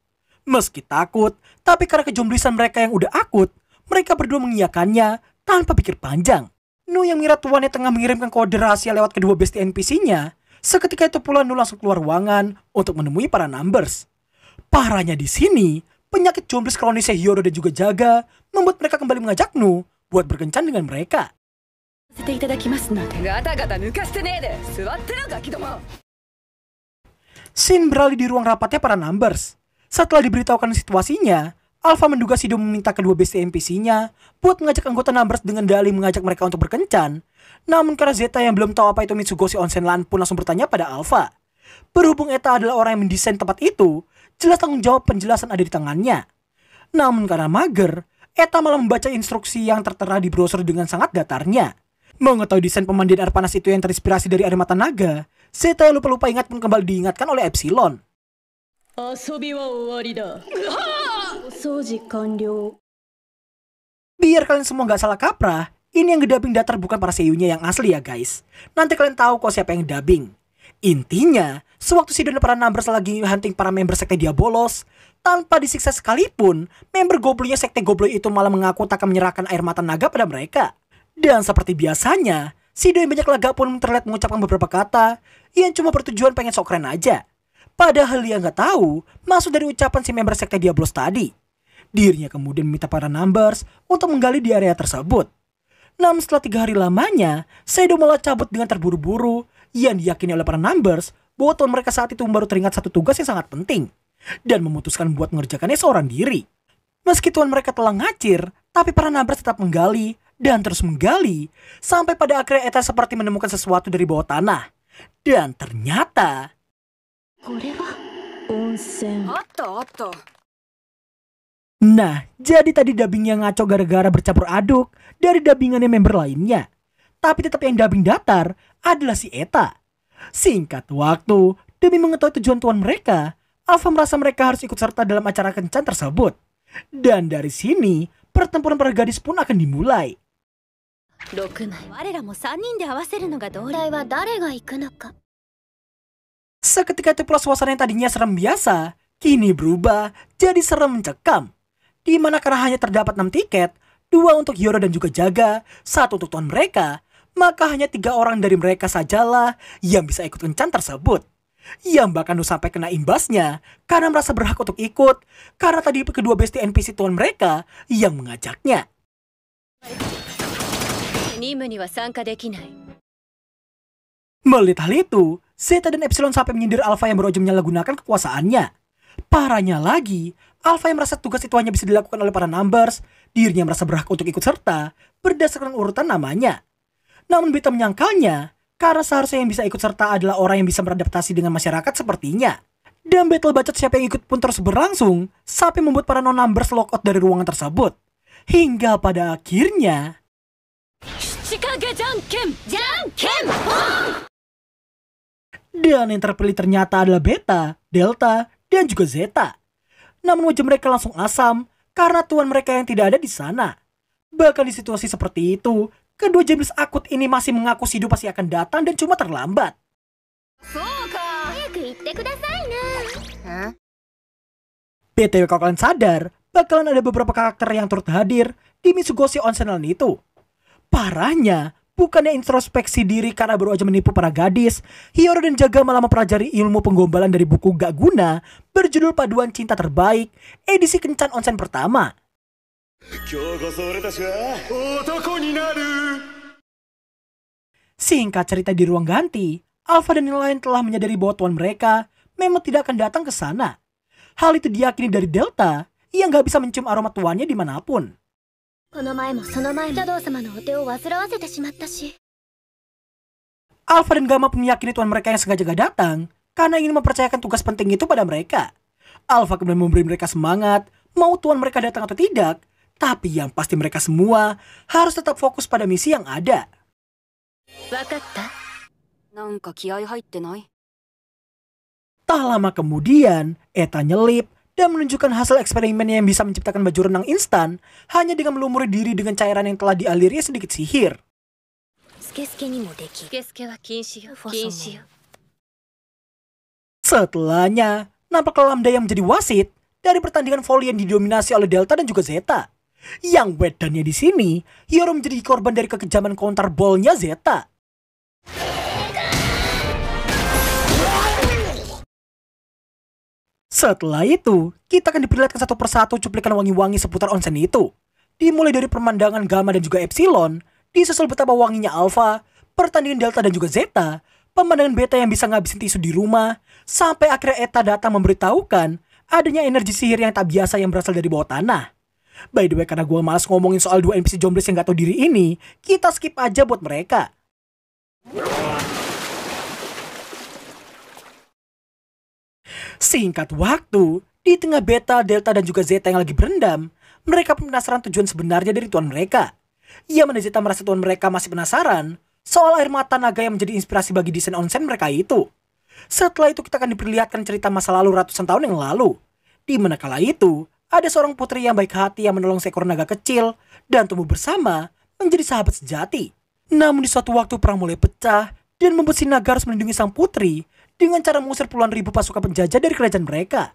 Meski takut, tapi karena kejomblisan mereka yang udah akut, mereka berdua mengiyakannya tanpa pikir panjang. Nu yang mira tuannya tengah mengirimkan kode rahasia lewat kedua bestie NPC-nya, seketika itu pula Nu langsung keluar ruangan untuk menemui para numbers. Parahnya di sini, penyakit jomblis kronisnya Hyodo dan juga Jaga membuat mereka kembali mengajak Nu buat berkencan dengan mereka. せていただきますのでガタガタ抜かしてねえで座ってろガキども Sin beralih di ruang rapatnya para Numbers. Setelah diberitahukan situasinya, Alpha menduga Sido meminta kedua BC NPC-nya buat mengajak anggota Numbers dengan dalih mengajak mereka untuk berkencan. Namun karena Zeta yang belum tahu apa itu Mitsugoshi Onsen Lan pun langsung bertanya pada Alpha. Berhubung Eta adalah orang yang mendesain tempat itu, jelas tanggung jawab penjelasan ada di tangannya. Namun karena mager, Eta malah membaca instruksi yang tertera di browser dengan sangat datarnya. Mengetahui desain pemandian air panas itu yang terinspirasi dari air mata naga, saya yang lupa-lupa ingat pun kembali diingatkan oleh Epsilon. Biar kalian semua nggak salah kaprah, ini yang gedabing datar bukan para seiyunya yang asli ya guys. Nanti kalian tahu kok siapa yang dubbing. Intinya, sewaktu si dan para Numbers lagi hunting para member sekte Diabolos, tanpa disiksa sekalipun, member goblinya sekte Goblin itu malah mengaku tak akan menyerahkan air mata naga pada mereka. Dan seperti biasanya, si yang banyak laga pun terlihat mengucapkan beberapa kata yang cuma bertujuan pengen sok keren aja. Padahal dia nggak tahu maksud dari ucapan si member sekte Diablos tadi. Dirinya kemudian meminta para numbers untuk menggali di area tersebut. Namun setelah tiga hari lamanya, Seido malah cabut dengan terburu-buru yang diyakini oleh para numbers bahwa tuan mereka saat itu baru teringat satu tugas yang sangat penting dan memutuskan buat mengerjakannya seorang diri. Meski tuan mereka telah ngacir, tapi para numbers tetap menggali dan terus menggali sampai pada akhirnya Eta seperti menemukan sesuatu dari bawah tanah. Dan ternyata... Nah, jadi tadi dubbing yang ngaco gara-gara bercampur aduk dari dubbingannya member lainnya. Tapi tetap yang dubbing datar adalah si Eta. Singkat waktu, demi mengetahui tujuan tuan mereka, Alpha merasa mereka harus ikut serta dalam acara kencan tersebut. Dan dari sini, pertempuran para gadis pun akan dimulai. Seketika itu pula suasana yang tadinya serem biasa, kini berubah jadi serem mencekam. Di mana karena hanya terdapat 6 tiket, dua untuk Yoro dan juga Jaga, satu untuk tuan mereka, maka hanya tiga orang dari mereka sajalah yang bisa ikut kencan tersebut. Yang bahkan Nu sampai kena imbasnya karena merasa berhak untuk ikut, karena tadi kedua bestie NPC tuan mereka yang mengajaknya. Melihat hal itu, Zeta dan Epsilon sampai menyindir Alpha yang berujung menyalahgunakan kekuasaannya. Parahnya lagi, Alpha yang merasa tugas itu hanya bisa dilakukan oleh para numbers, dirinya merasa berhak untuk ikut serta berdasarkan urutan namanya. Namun Beta menyangkalnya, karena seharusnya yang bisa ikut serta adalah orang yang bisa beradaptasi dengan masyarakat sepertinya. Dan battle bacot siapa yang ikut pun terus berlangsung, sampai membuat para non-numbers lockout dari ruangan tersebut. Hingga pada akhirnya... Dan yang terpilih ternyata adalah Beta, Delta, dan juga Zeta. Namun wajah mereka langsung asam karena tuan mereka yang tidak ada di sana. Bahkan di situasi seperti itu, kedua jenis akut ini masih mengaku Sido pasti akan datang dan cuma terlambat. BTW kalau kalian sadar, bakalan ada beberapa karakter yang turut hadir di Mitsugoshi Onsenal itu. Parahnya, bukannya introspeksi diri karena baru aja menipu para gadis, Hiyoro dan Jaga malah mempelajari ilmu penggombalan dari buku Gak Guna berjudul Paduan Cinta Terbaik, edisi Kencan Onsen pertama. Singkat cerita di ruang ganti, Alpha dan yang lain telah menyadari bahwa tuan mereka memang tidak akan datang ke sana. Hal itu diakini dari Delta yang gak bisa mencium aroma tuannya dimanapun. Alpha dan Gamma meyakini tuan mereka yang sengaja gak datang karena ingin mempercayakan tugas penting itu pada mereka. Alpha kemudian memberi mereka semangat, mau tuan mereka datang atau tidak, tapi yang pasti mereka semua harus tetap fokus pada misi yang ada. Tak lama kemudian, Eta nyelip dan menunjukkan hasil eksperimennya yang bisa menciptakan baju renang instan hanya dengan melumuri diri dengan cairan yang telah dialiri sedikit sihir. Setelahnya, nampak Lamda yang menjadi wasit dari pertandingan voli yang didominasi oleh Delta dan juga Zeta. Yang wedannya di sini, Hiro menjadi korban dari kekejaman counter ballnya Zeta. Setelah itu, kita akan diperlihatkan satu persatu cuplikan wangi-wangi seputar onsen itu. Dimulai dari pemandangan gamma dan juga epsilon, disusul betapa wanginya Alpha, pertandingan delta dan juga zeta, pemandangan beta yang bisa ngabisin tisu di rumah, sampai akhirnya eta datang memberitahukan adanya energi sihir yang tak biasa yang berasal dari bawah tanah. By the way, karena gue malas ngomongin soal dua NPC jombles yang gak tau diri ini, kita skip aja buat mereka. Singkat waktu, di tengah Beta, Delta, dan juga Zeta yang lagi berendam, mereka penasaran tujuan sebenarnya dari tuan mereka. Ia Zeta merasa tuan mereka masih penasaran soal air mata naga yang menjadi inspirasi bagi desain onsen mereka itu. Setelah itu kita akan diperlihatkan cerita masa lalu ratusan tahun yang lalu. Di mana kala itu, ada seorang putri yang baik hati yang menolong seekor naga kecil dan tumbuh bersama menjadi sahabat sejati. Namun di suatu waktu perang mulai pecah dan membuat si naga harus melindungi sang putri dengan cara mengusir puluhan ribu pasukan penjajah dari kerajaan mereka.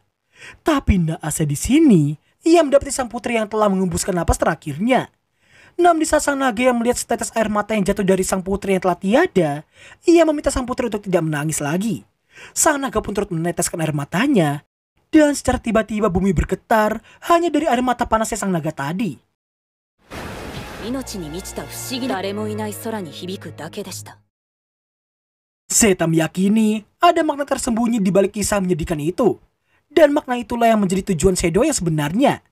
Tapi naasnya di sini, ia mendapati sang putri yang telah mengembuskan napas terakhirnya. Namun di saat sang naga yang melihat setetes air mata yang jatuh dari sang putri yang telah tiada, ia meminta sang putri untuk tidak menangis lagi. Sang naga pun turut meneteskan air matanya, dan secara tiba-tiba bumi bergetar hanya dari air mata panasnya sang naga tadi. 命に満ちた不思議な誰もいない空に響くだけでした Zeta meyakini ada makna tersembunyi di balik kisah menyedihkan itu. Dan makna itulah yang menjadi tujuan Shadow yang sebenarnya.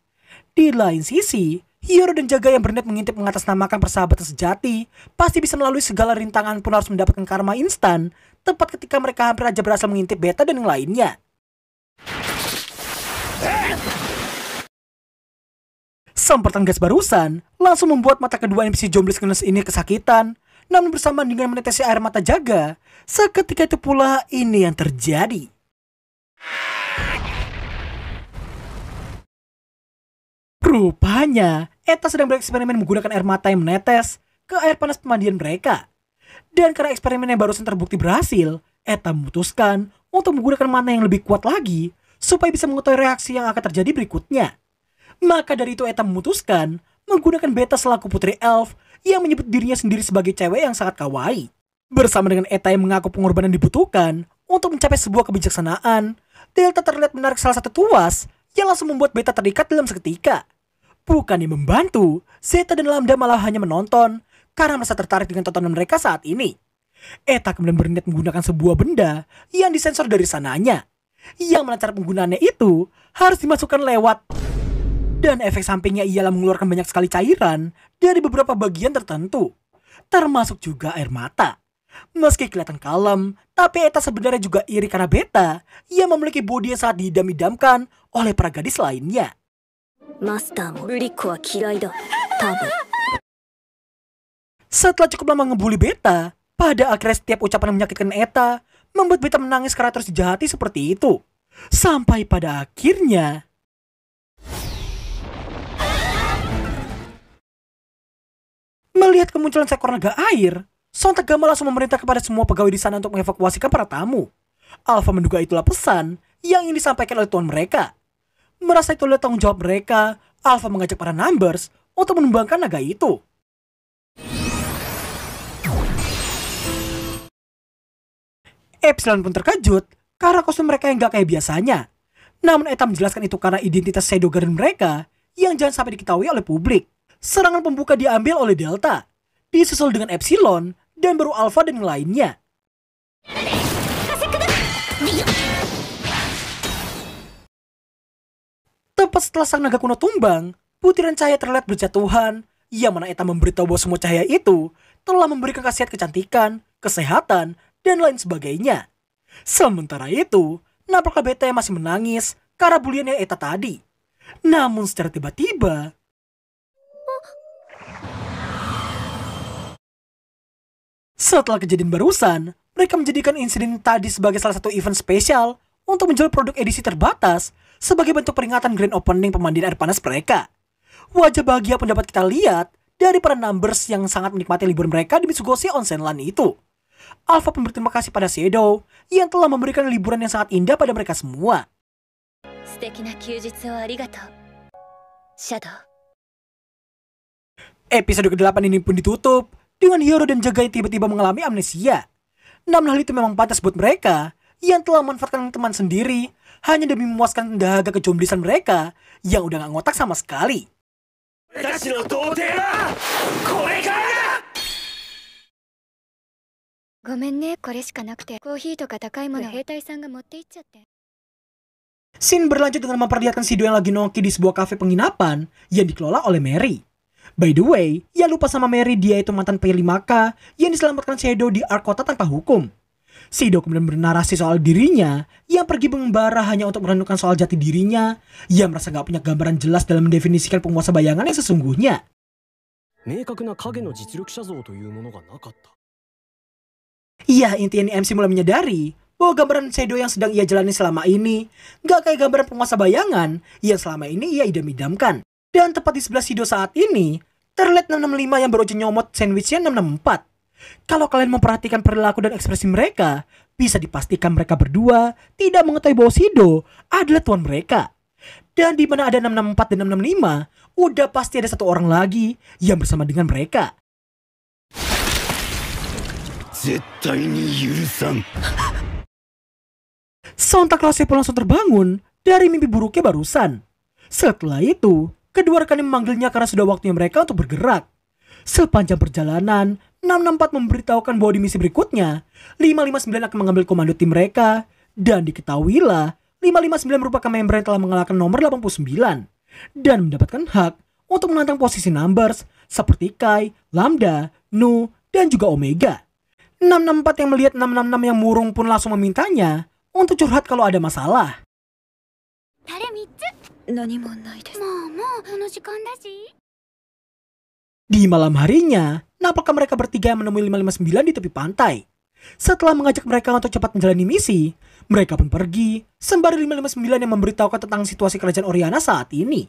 Di lain sisi, Hiro dan Jaga yang berniat mengintip mengatasnamakan persahabatan sejati pasti bisa melalui segala rintangan pun harus mendapatkan karma instan tepat ketika mereka hampir aja berhasil mengintip Beta dan yang lainnya. Sempertan gas barusan langsung membuat mata kedua NPC Jomblis Gunners ini kesakitan namun bersamaan dengan menetesnya air mata jaga, seketika itu pula ini yang terjadi. Rupanya, Eta sedang bereksperimen menggunakan air mata yang menetes ke air panas pemandian mereka. Dan karena eksperimen yang barusan terbukti berhasil, Eta memutuskan untuk menggunakan mana yang lebih kuat lagi supaya bisa mengetahui reaksi yang akan terjadi berikutnya. Maka dari itu Eta memutuskan menggunakan Beta selaku putri elf yang menyebut dirinya sendiri sebagai cewek yang sangat kawaii. Bersama dengan Eta yang mengaku pengorbanan dibutuhkan untuk mencapai sebuah kebijaksanaan, Delta terlihat menarik salah satu tuas yang langsung membuat Beta terikat dalam seketika. Bukan yang membantu, Zeta dan Lambda malah hanya menonton karena merasa tertarik dengan tontonan mereka saat ini. Eta kemudian berniat menggunakan sebuah benda yang disensor dari sananya. Yang melancar penggunaannya itu harus dimasukkan lewat dan efek sampingnya ialah mengeluarkan banyak sekali cairan dari beberapa bagian tertentu, termasuk juga air mata. Meski kelihatan kalem, tapi Eta sebenarnya juga iri karena Beta yang memiliki bodi yang saat didam-idamkan oleh para gadis lainnya. Setelah cukup lama ngebully Beta, pada akhirnya setiap ucapan yang menyakitkan Eta membuat Beta menangis karena terus dijahati seperti itu. Sampai pada akhirnya... Melihat kemunculan seekor naga air, Tegama langsung memerintah kepada semua pegawai di sana untuk mengevakuasikan para tamu. Alpha menduga itulah pesan yang ingin disampaikan oleh tuan mereka. Merasa itu adalah tanggung jawab mereka, Alpha mengajak para Numbers untuk menumbangkan naga itu. Epsilon pun terkejut karena kostum mereka yang gak kayak biasanya. Namun Eta menjelaskan itu karena identitas Shadow Garden mereka yang jangan sampai diketahui oleh publik serangan pembuka diambil oleh Delta, disusul dengan Epsilon, dan baru Alpha dan yang lainnya. Tepat setelah sang naga kuno tumbang, butiran cahaya terlihat berjatuhan, yang mana Eta memberitahu bahwa semua cahaya itu telah memberikan khasiat kecantikan, kesehatan, dan lain sebagainya. Sementara itu, nampaknya Beta masih menangis karena buliannya Eta tadi. Namun secara tiba-tiba, Setelah kejadian barusan, mereka menjadikan insiden tadi sebagai salah satu event spesial untuk menjual produk edisi terbatas sebagai bentuk peringatan grand opening pemandian air panas mereka. Wajah bahagia pendapat kita lihat dari para numbers yang sangat menikmati libur mereka di Mitsugoshi Onsen Land itu. Alpha pun berterima kasih pada Shadow yang telah memberikan liburan yang sangat indah pada mereka semua. Episode ke-8 ini pun ditutup dengan Hiro dan Jaga yang tiba-tiba mengalami amnesia. Namun hal itu memang pantas buat mereka yang telah memanfaatkan teman sendiri hanya demi memuaskan dahaga kejomblisan mereka yang udah gak ngotak sama sekali. Sin berlanjut dengan memperlihatkan Sido yang lagi nongki di sebuah kafe penginapan yang dikelola oleh Mary. By the way, ia ya lupa sama Mary dia itu mantan P5K yang diselamatkan Shadow di Arkota tanpa hukum. Sido kemudian bernarasi soal dirinya yang pergi mengembara hanya untuk merenungkan soal jati dirinya yang merasa gak punya gambaran jelas dalam mendefinisikan penguasa bayangan yang sesungguhnya. Iya, intinya MC mulai menyadari bahwa gambaran Shadow yang sedang ia jalani selama ini gak kayak gambaran penguasa bayangan yang selama ini ia idam-idamkan. Dan tepat di sebelah Sido saat ini, terlihat 665 yang berujung nyomot sandwichnya 664. Kalau kalian memperhatikan perilaku dan ekspresi mereka, bisa dipastikan mereka berdua tidak mengetahui bahwa Sido adalah tuan mereka. Dan di mana ada 664 dan 665, udah pasti ada satu orang lagi yang bersama dengan mereka. 絶対に許さん Sontak Roseppo langsung terbangun dari mimpi buruknya barusan. Setelah itu, Kedua rekan memanggilnya karena sudah waktunya mereka untuk bergerak. Sepanjang perjalanan, 664 memberitahukan bahwa di misi berikutnya, 559 akan mengambil komando tim mereka, dan diketahuilah 559 merupakan member yang telah mengalahkan nomor 89 dan mendapatkan hak untuk menantang posisi numbers seperti Kai, Lambda, Nu, dan juga Omega. 664 yang melihat 666 yang murung pun langsung memintanya untuk curhat kalau ada masalah. Di malam harinya, nampaknya mereka bertiga menemui 559 di tepi pantai. Setelah mengajak mereka untuk cepat menjalani misi, mereka pun pergi, sembari 559 yang memberitahukan tentang situasi kerajaan Oriana saat ini.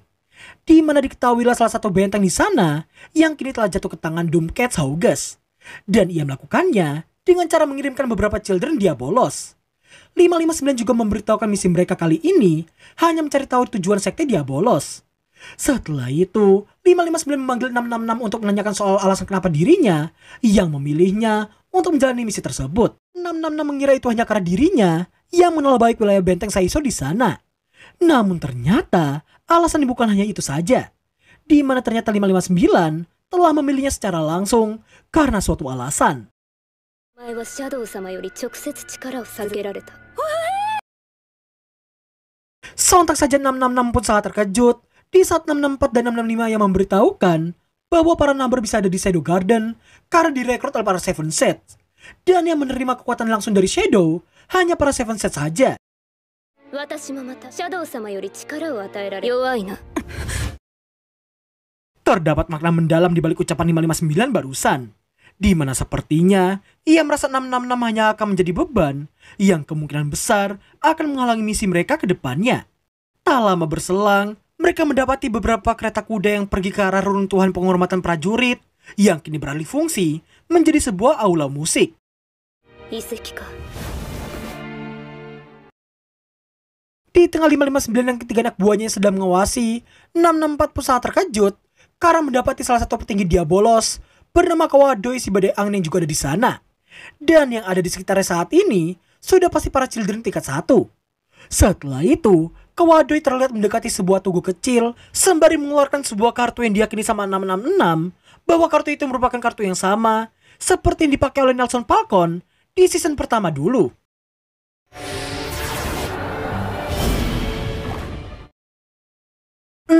Di mana diketahuilah salah satu benteng di sana yang kini telah jatuh ke tangan Doomcats Hauges. Dan ia melakukannya dengan cara mengirimkan beberapa children dia bolos. 559 juga memberitahukan misi mereka kali ini hanya mencari tahu tujuan sekte Diabolos. Setelah itu, 559 memanggil 666 untuk menanyakan soal alasan kenapa dirinya yang memilihnya untuk menjalani misi tersebut. 666 mengira itu hanya karena dirinya yang menolak baik wilayah benteng Saiso di sana. Namun ternyata alasan bukan hanya itu saja. Di mana ternyata 559 telah memilihnya secara langsung karena suatu alasan. Sontak saja 666 pun sangat terkejut di saat 664 dan 665 yang memberitahukan bahwa para number bisa ada di Shadow Garden karena direkrut oleh para Seven Set. Dan yang menerima kekuatan langsung dari Shadow hanya para Seven Set saja. Terdapat makna mendalam di balik ucapan 559 barusan di mana sepertinya ia merasa 666 hanya akan menjadi beban yang kemungkinan besar akan menghalangi misi mereka ke depannya. Tak lama berselang, mereka mendapati beberapa kereta kuda yang pergi ke arah runtuhan penghormatan prajurit yang kini beralih fungsi menjadi sebuah aula musik. Di tengah 559 yang ketiga anak buahnya yang sedang mengawasi, 664 pusat terkejut karena mendapati salah satu petinggi Diabolos bernama Kawadoi badai Ang yang juga ada di sana. Dan yang ada di sekitarnya saat ini, sudah pasti para children tingkat satu. Setelah itu, Kawadoi terlihat mendekati sebuah tugu kecil sembari mengeluarkan sebuah kartu yang diyakini sama 666 bahwa kartu itu merupakan kartu yang sama seperti yang dipakai oleh Nelson Falcon di season pertama dulu.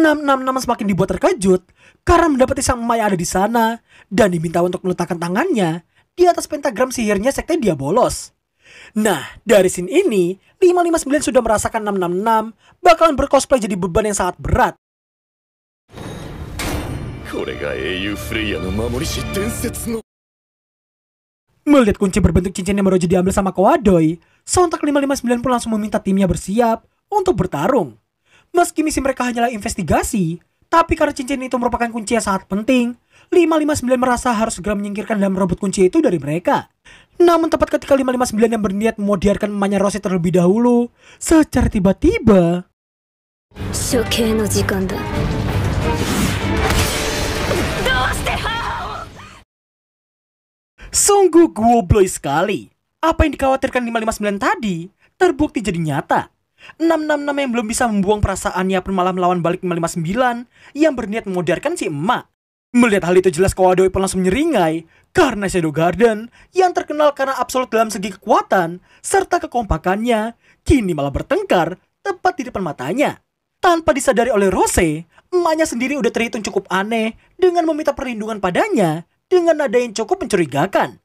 666 semakin dibuat terkejut karena mendapati sang emak yang ada di sana dan diminta untuk meletakkan tangannya di atas pentagram sihirnya sekte Diabolos. Nah, dari scene ini, 559 sudah merasakan 666 bakalan bercosplay jadi beban yang sangat berat. Melihat kunci berbentuk cincin yang baru jadi diambil sama Kowadoi, sontak 559 pun langsung meminta timnya bersiap untuk bertarung. Meski misi mereka hanyalah investigasi, tapi karena cincin itu merupakan kunci yang sangat penting, 559 merasa harus segera menyingkirkan dan merebut kunci itu dari mereka. Namun tepat ketika 559 yang berniat memodiarkan emaknya Rose terlebih dahulu, secara tiba-tiba... Sungguh gobloy sekali. Apa yang dikhawatirkan 559 tadi terbukti jadi nyata. 666 yang belum bisa membuang perasaannya pun malah melawan balik 559 yang berniat memodarkan si emak. Melihat hal itu jelas Kawadoi pun langsung menyeringai karena Shadow Garden yang terkenal karena absolut dalam segi kekuatan serta kekompakannya kini malah bertengkar tepat di depan matanya. Tanpa disadari oleh Rose, emaknya sendiri udah terhitung cukup aneh dengan meminta perlindungan padanya dengan nada yang cukup mencurigakan.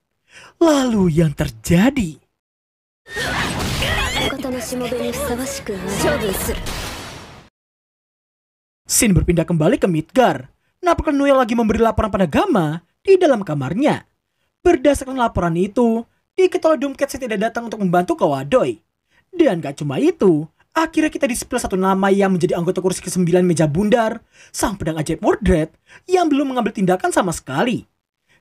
Lalu yang terjadi... Sin berpindah kembali ke Midgar. Napakah Nuel lagi memberi laporan pada Gama di dalam kamarnya? Berdasarkan laporan itu, diketahui Doomcat tidak datang untuk membantu Kawadoi. Dan gak cuma itu, akhirnya kita disepil satu nama yang menjadi anggota kursi ke-9 meja bundar, sang pedang ajaib Mordred, yang belum mengambil tindakan sama sekali.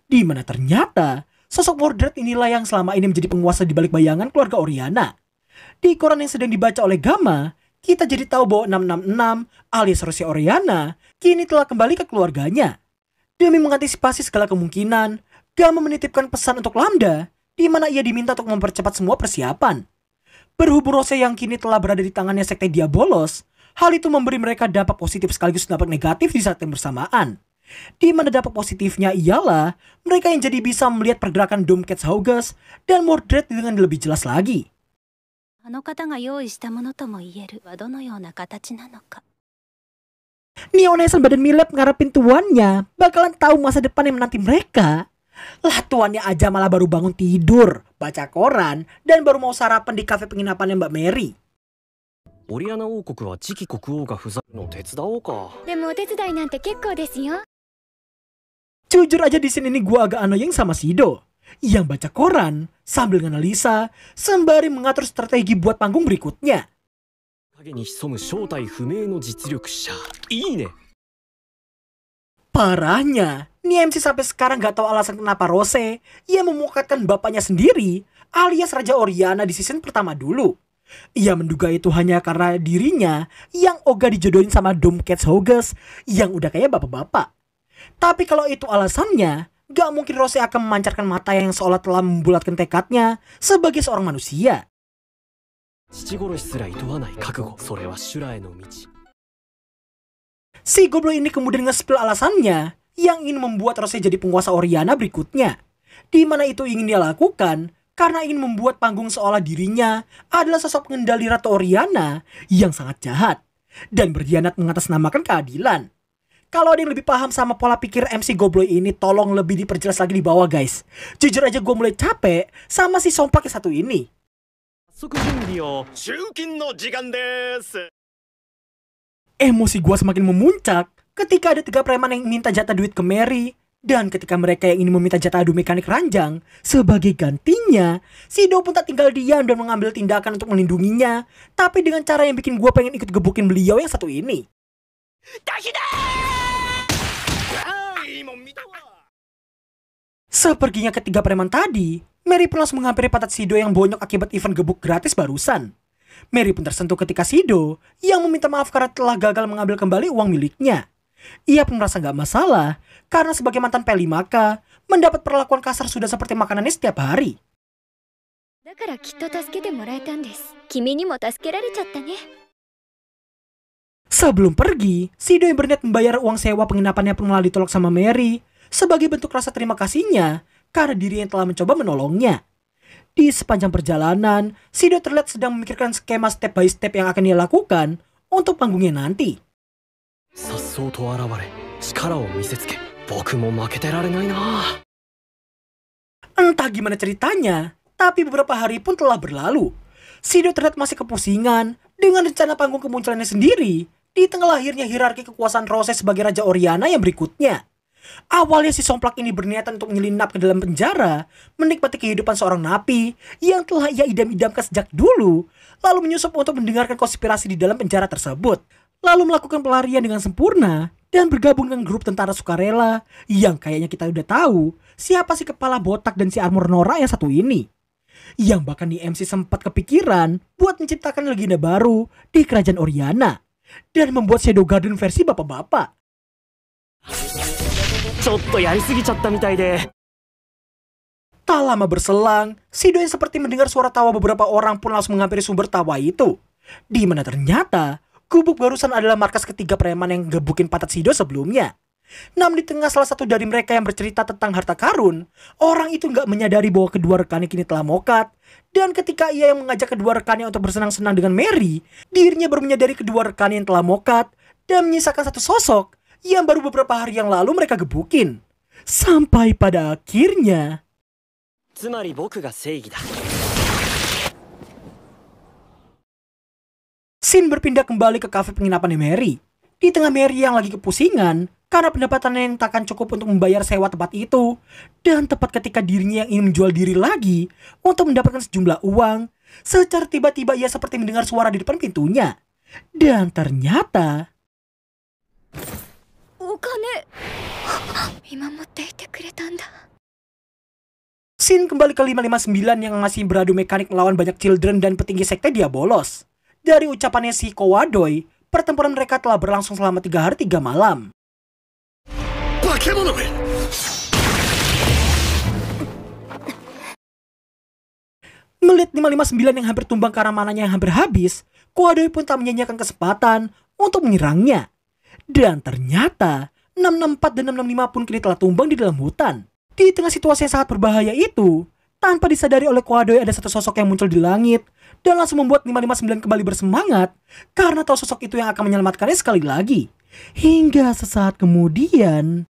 Di mana ternyata, sosok Mordred inilah yang selama ini menjadi penguasa di balik bayangan keluarga Oriana. Di koran yang sedang dibaca oleh Gama, kita jadi tahu bahwa 666 alias Rosi Oriana kini telah kembali ke keluarganya. Demi mengantisipasi segala kemungkinan, Gama menitipkan pesan untuk Lambda di mana ia diminta untuk mempercepat semua persiapan. Berhubung Rose yang kini telah berada di tangannya Sekte Diabolos, hal itu memberi mereka dampak positif sekaligus dampak negatif di saat yang bersamaan. Di mana dampak positifnya ialah mereka yang jadi bisa melihat pergerakan Doomcats Hauges dan Mordred dengan lebih jelas lagi. あの方が用意したものとも言えるはどのような形なのか Neonason badan Milep ngarepin tuannya bakalan tahu masa depan yang menanti mereka. Lah tuannya aja malah baru bangun tidur, baca koran, dan baru mau sarapan di kafe penginapannya Mbak Mary. オリアナ王国は次期国王が不在の手伝おうかでもお手伝いなんて結構ですよ Jujur aja di sini nih gua agak yang sama Sido yang baca koran sambil menganalisa sembari mengatur strategi buat panggung berikutnya. Parahnya, nih MC sampai sekarang gak tahu alasan kenapa Rose ia memukatkan bapaknya sendiri alias Raja Oriana di season pertama dulu. Ia menduga itu hanya karena dirinya yang ogah dijodohin sama Domcats Hoges yang udah kayak bapak-bapak. Tapi kalau itu alasannya, Gak mungkin Rose akan memancarkan mata yang seolah telah membulatkan tekadnya sebagai seorang manusia. Si goblok ini kemudian nge-spill alasannya yang ingin membuat Rose jadi penguasa Oriana berikutnya. Di mana itu ingin dia lakukan karena ingin membuat panggung seolah dirinya adalah sosok pengendali Ratu Oriana yang sangat jahat dan berdianat mengatasnamakan keadilan. Kalau ada yang lebih paham sama pola pikir MC Goblo ini, tolong lebih diperjelas lagi di bawah guys. Jujur aja gue mulai capek sama si sompak yang satu ini. Emosi gue semakin memuncak ketika ada tiga preman yang minta jatah duit ke Mary. Dan ketika mereka yang ingin meminta jatah adu mekanik ranjang, sebagai gantinya, si Sido pun tak tinggal diam dan mengambil tindakan untuk melindunginya. Tapi dengan cara yang bikin gue pengen ikut gebukin beliau yang satu ini. Seperginya ketiga preman tadi, Mary pun langsung menghampiri patat Sido yang bonyok akibat event gebuk gratis barusan. Mary pun tersentuh ketika Sido yang meminta maaf karena telah gagal mengambil kembali uang miliknya. Ia pun merasa gak masalah karena sebagai mantan peli maka mendapat perlakuan kasar sudah seperti makanannya setiap hari. Sebelum pergi, Sido yang berniat membayar uang sewa penginapannya pun malah ditolak sama Mary sebagai bentuk rasa terima kasihnya karena diri yang telah mencoba menolongnya. Di sepanjang perjalanan, Sido terlihat sedang memikirkan skema step by step yang akan dia lakukan untuk panggungnya nanti. Entah gimana ceritanya, tapi beberapa hari pun telah berlalu. Sido terlihat masih kepusingan dengan rencana panggung kemunculannya sendiri di tengah lahirnya hierarki kekuasaan Rose sebagai Raja Oriana yang berikutnya. Awalnya si somplak ini berniatan untuk menyelinap ke dalam penjara, menikmati kehidupan seorang napi yang telah ia idam-idamkan sejak dulu, lalu menyusup untuk mendengarkan konspirasi di dalam penjara tersebut, lalu melakukan pelarian dengan sempurna, dan bergabung dengan grup tentara sukarela yang kayaknya kita udah tahu siapa si kepala botak dan si armor Nora yang satu ini. Yang bahkan di MC sempat kepikiran buat menciptakan legenda baru di kerajaan Oriana dan membuat Shadow Garden versi bapak-bapak. Ya, tak lama berselang, Sido yang seperti mendengar suara tawa beberapa orang pun langsung menghampiri sumber tawa itu. Di mana ternyata, gubuk barusan adalah markas ketiga preman yang gebukin patat Sido sebelumnya. Namun di tengah salah satu dari mereka yang bercerita tentang harta karun, orang itu nggak menyadari bahwa kedua rekannya kini telah mokat. Dan ketika ia yang mengajak kedua rekannya untuk bersenang-senang dengan Mary, dirinya baru menyadari kedua rekannya yang telah mokat dan menyisakan satu sosok yang baru beberapa hari yang lalu mereka gebukin. Sampai pada akhirnya... Sin berpindah kembali ke kafe penginapan Mary. Di tengah Mary yang lagi kepusingan, karena pendapatannya yang takkan cukup untuk membayar sewa tempat itu, dan tepat ketika dirinya yang ingin menjual diri lagi untuk mendapatkan sejumlah uang, secara tiba-tiba ia seperti mendengar suara di depan pintunya. Dan ternyata... Sin kembali ke 559 yang masih beradu mekanik melawan banyak children dan petinggi sekte dia Dari ucapannya si Kowadoi, pertempuran mereka telah berlangsung selama tiga hari tiga malam. Melihat 559 yang hampir tumbang karena mananya yang hampir habis, Kuadoi pun tak menyanyiakan kesempatan untuk menyerangnya. Dan ternyata, 664 dan 665 pun kini telah tumbang di dalam hutan. Di tengah situasi yang sangat berbahaya itu, tanpa disadari oleh Kuadoi ada satu sosok yang muncul di langit, dan langsung membuat 559 kembali bersemangat, karena tahu sosok itu yang akan menyelamatkannya sekali lagi. Hingga sesaat kemudian...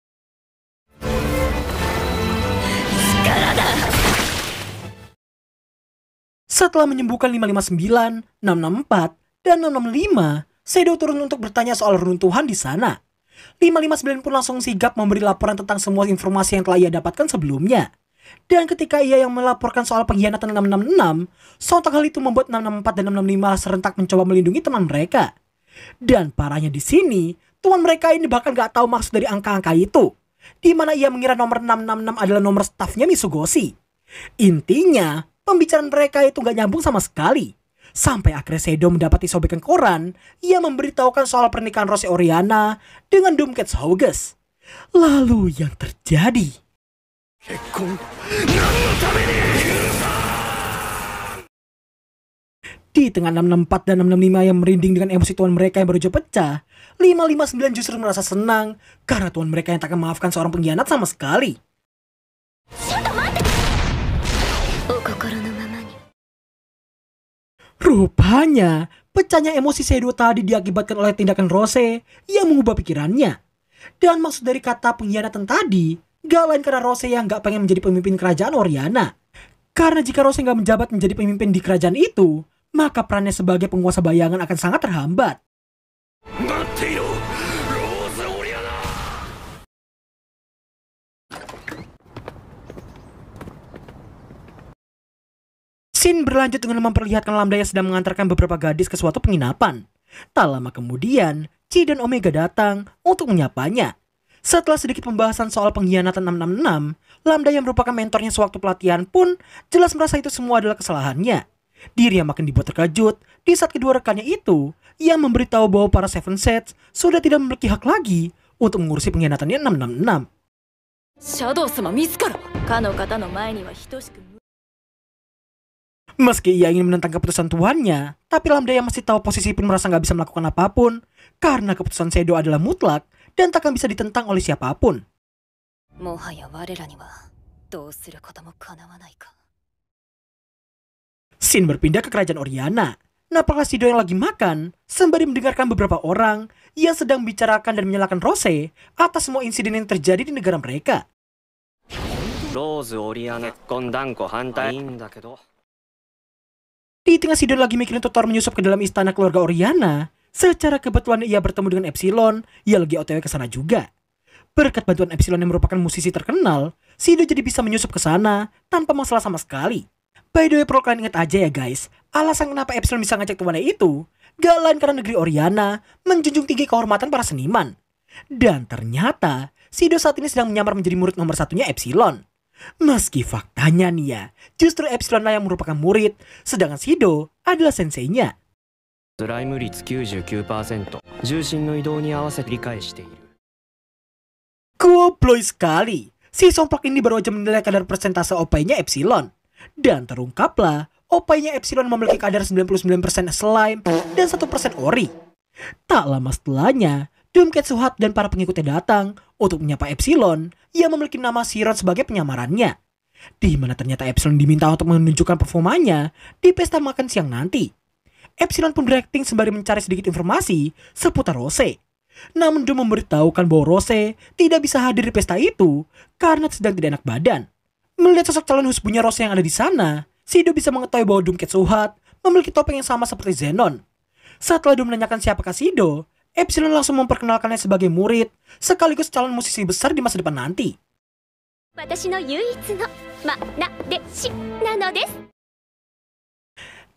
Setelah menyembuhkan 559, 664, dan 665, Sedo turun untuk bertanya soal runtuhan di sana. 559 pun langsung sigap memberi laporan tentang semua informasi yang telah ia dapatkan sebelumnya. Dan ketika ia yang melaporkan soal pengkhianatan 666, sontak hal itu membuat 664 dan 665 serentak mencoba melindungi teman mereka. Dan parahnya di sini, teman mereka ini bahkan gak tahu maksud dari angka-angka itu. Di mana ia mengira nomor 666 adalah nomor stafnya Misugoshi. Intinya, pembicaraan mereka itu gak nyambung sama sekali. Sampai akhirnya Sedo mendapati sobekan koran ia memberitahukan soal pernikahan Rose Oriana dengan Dumkets Hauges. Lalu yang terjadi? Di tengah 664 dan 665 yang merinding dengan emosi tuan mereka yang baru saja pecah, 559 justru merasa senang karena tuan mereka yang tak akan maafkan seorang pengkhianat sama sekali. Rupanya, pecahnya emosi Seido tadi diakibatkan oleh tindakan Rose yang mengubah pikirannya. Dan maksud dari kata pengkhianatan tadi, gak lain karena Rose yang gak pengen menjadi pemimpin kerajaan Oriana. Karena jika Rose gak menjabat menjadi pemimpin di kerajaan itu, maka perannya sebagai penguasa bayangan akan sangat terhambat. Scene berlanjut dengan memperlihatkan Lambda yang sedang mengantarkan beberapa gadis ke suatu penginapan. Tak lama kemudian, Chi dan Omega datang untuk menyapanya. Setelah sedikit pembahasan soal pengkhianatan 666, Lambda yang merupakan mentornya sewaktu pelatihan pun jelas merasa itu semua adalah kesalahannya. Dirinya makin dibuat terkejut di saat kedua rekannya itu yang memberitahu bahwa para Seven Sets sudah tidak memiliki hak lagi untuk mengurusi pengkhianatannya 666. Shadow sama Meski ia ingin menentang keputusan tuannya, tapi Lamda yang masih tahu posisi pun merasa nggak bisa melakukan apapun, karena keputusan Sedo adalah mutlak dan takkan bisa ditentang oleh siapapun. Sin berpindah ke kerajaan Oriana. Nampaklah Sido yang lagi makan, sembari mendengarkan beberapa orang yang sedang bicarakan dan menyalahkan Rose atas semua insiden yang terjadi di negara mereka. Rose Oriana, kondanko hantai. Di tengah Sidon lagi mikirin Totor menyusup ke dalam istana keluarga Oriana, secara kebetulan ia bertemu dengan Epsilon, ia lagi otw ke sana juga. Berkat bantuan Epsilon yang merupakan musisi terkenal, Sido jadi bisa menyusup ke sana tanpa masalah sama sekali. By the way, perlu kalian ingat aja ya guys, alasan kenapa Epsilon bisa ngajak Tuan itu, gak lain karena negeri Oriana menjunjung tinggi kehormatan para seniman. Dan ternyata, Sido saat ini sedang menyamar menjadi murid nomor satunya Epsilon. Meski faktanya nih ya, justru Epsilon lah yang merupakan murid, sedangkan Sido adalah senseinya. Goblok sekali, si Somplak ini baru aja menilai kadar persentase OP-nya Epsilon. Dan terungkaplah, OP-nya Epsilon memiliki kadar 99% slime dan 1% ori. Tak lama setelahnya, Doom Suhat dan para pengikutnya datang untuk menyapa Epsilon ia memiliki nama Sirot sebagai penyamarannya. Di mana ternyata Epsilon diminta untuk menunjukkan performanya di pesta makan siang nanti. Epsilon pun berakting sembari mencari sedikit informasi seputar Rose. Namun Doom memberitahukan bahwa Rose tidak bisa hadir di pesta itu karena sedang tidak enak badan. Melihat sosok calon husbunya Rose yang ada di sana, Sido bisa mengetahui bahwa Doom Ketsuhat memiliki topeng yang sama seperti Zenon. Setelah Doom menanyakan siapakah Sido, Epsilon langsung memperkenalkannya sebagai murid, sekaligus calon musisi besar di masa depan nanti.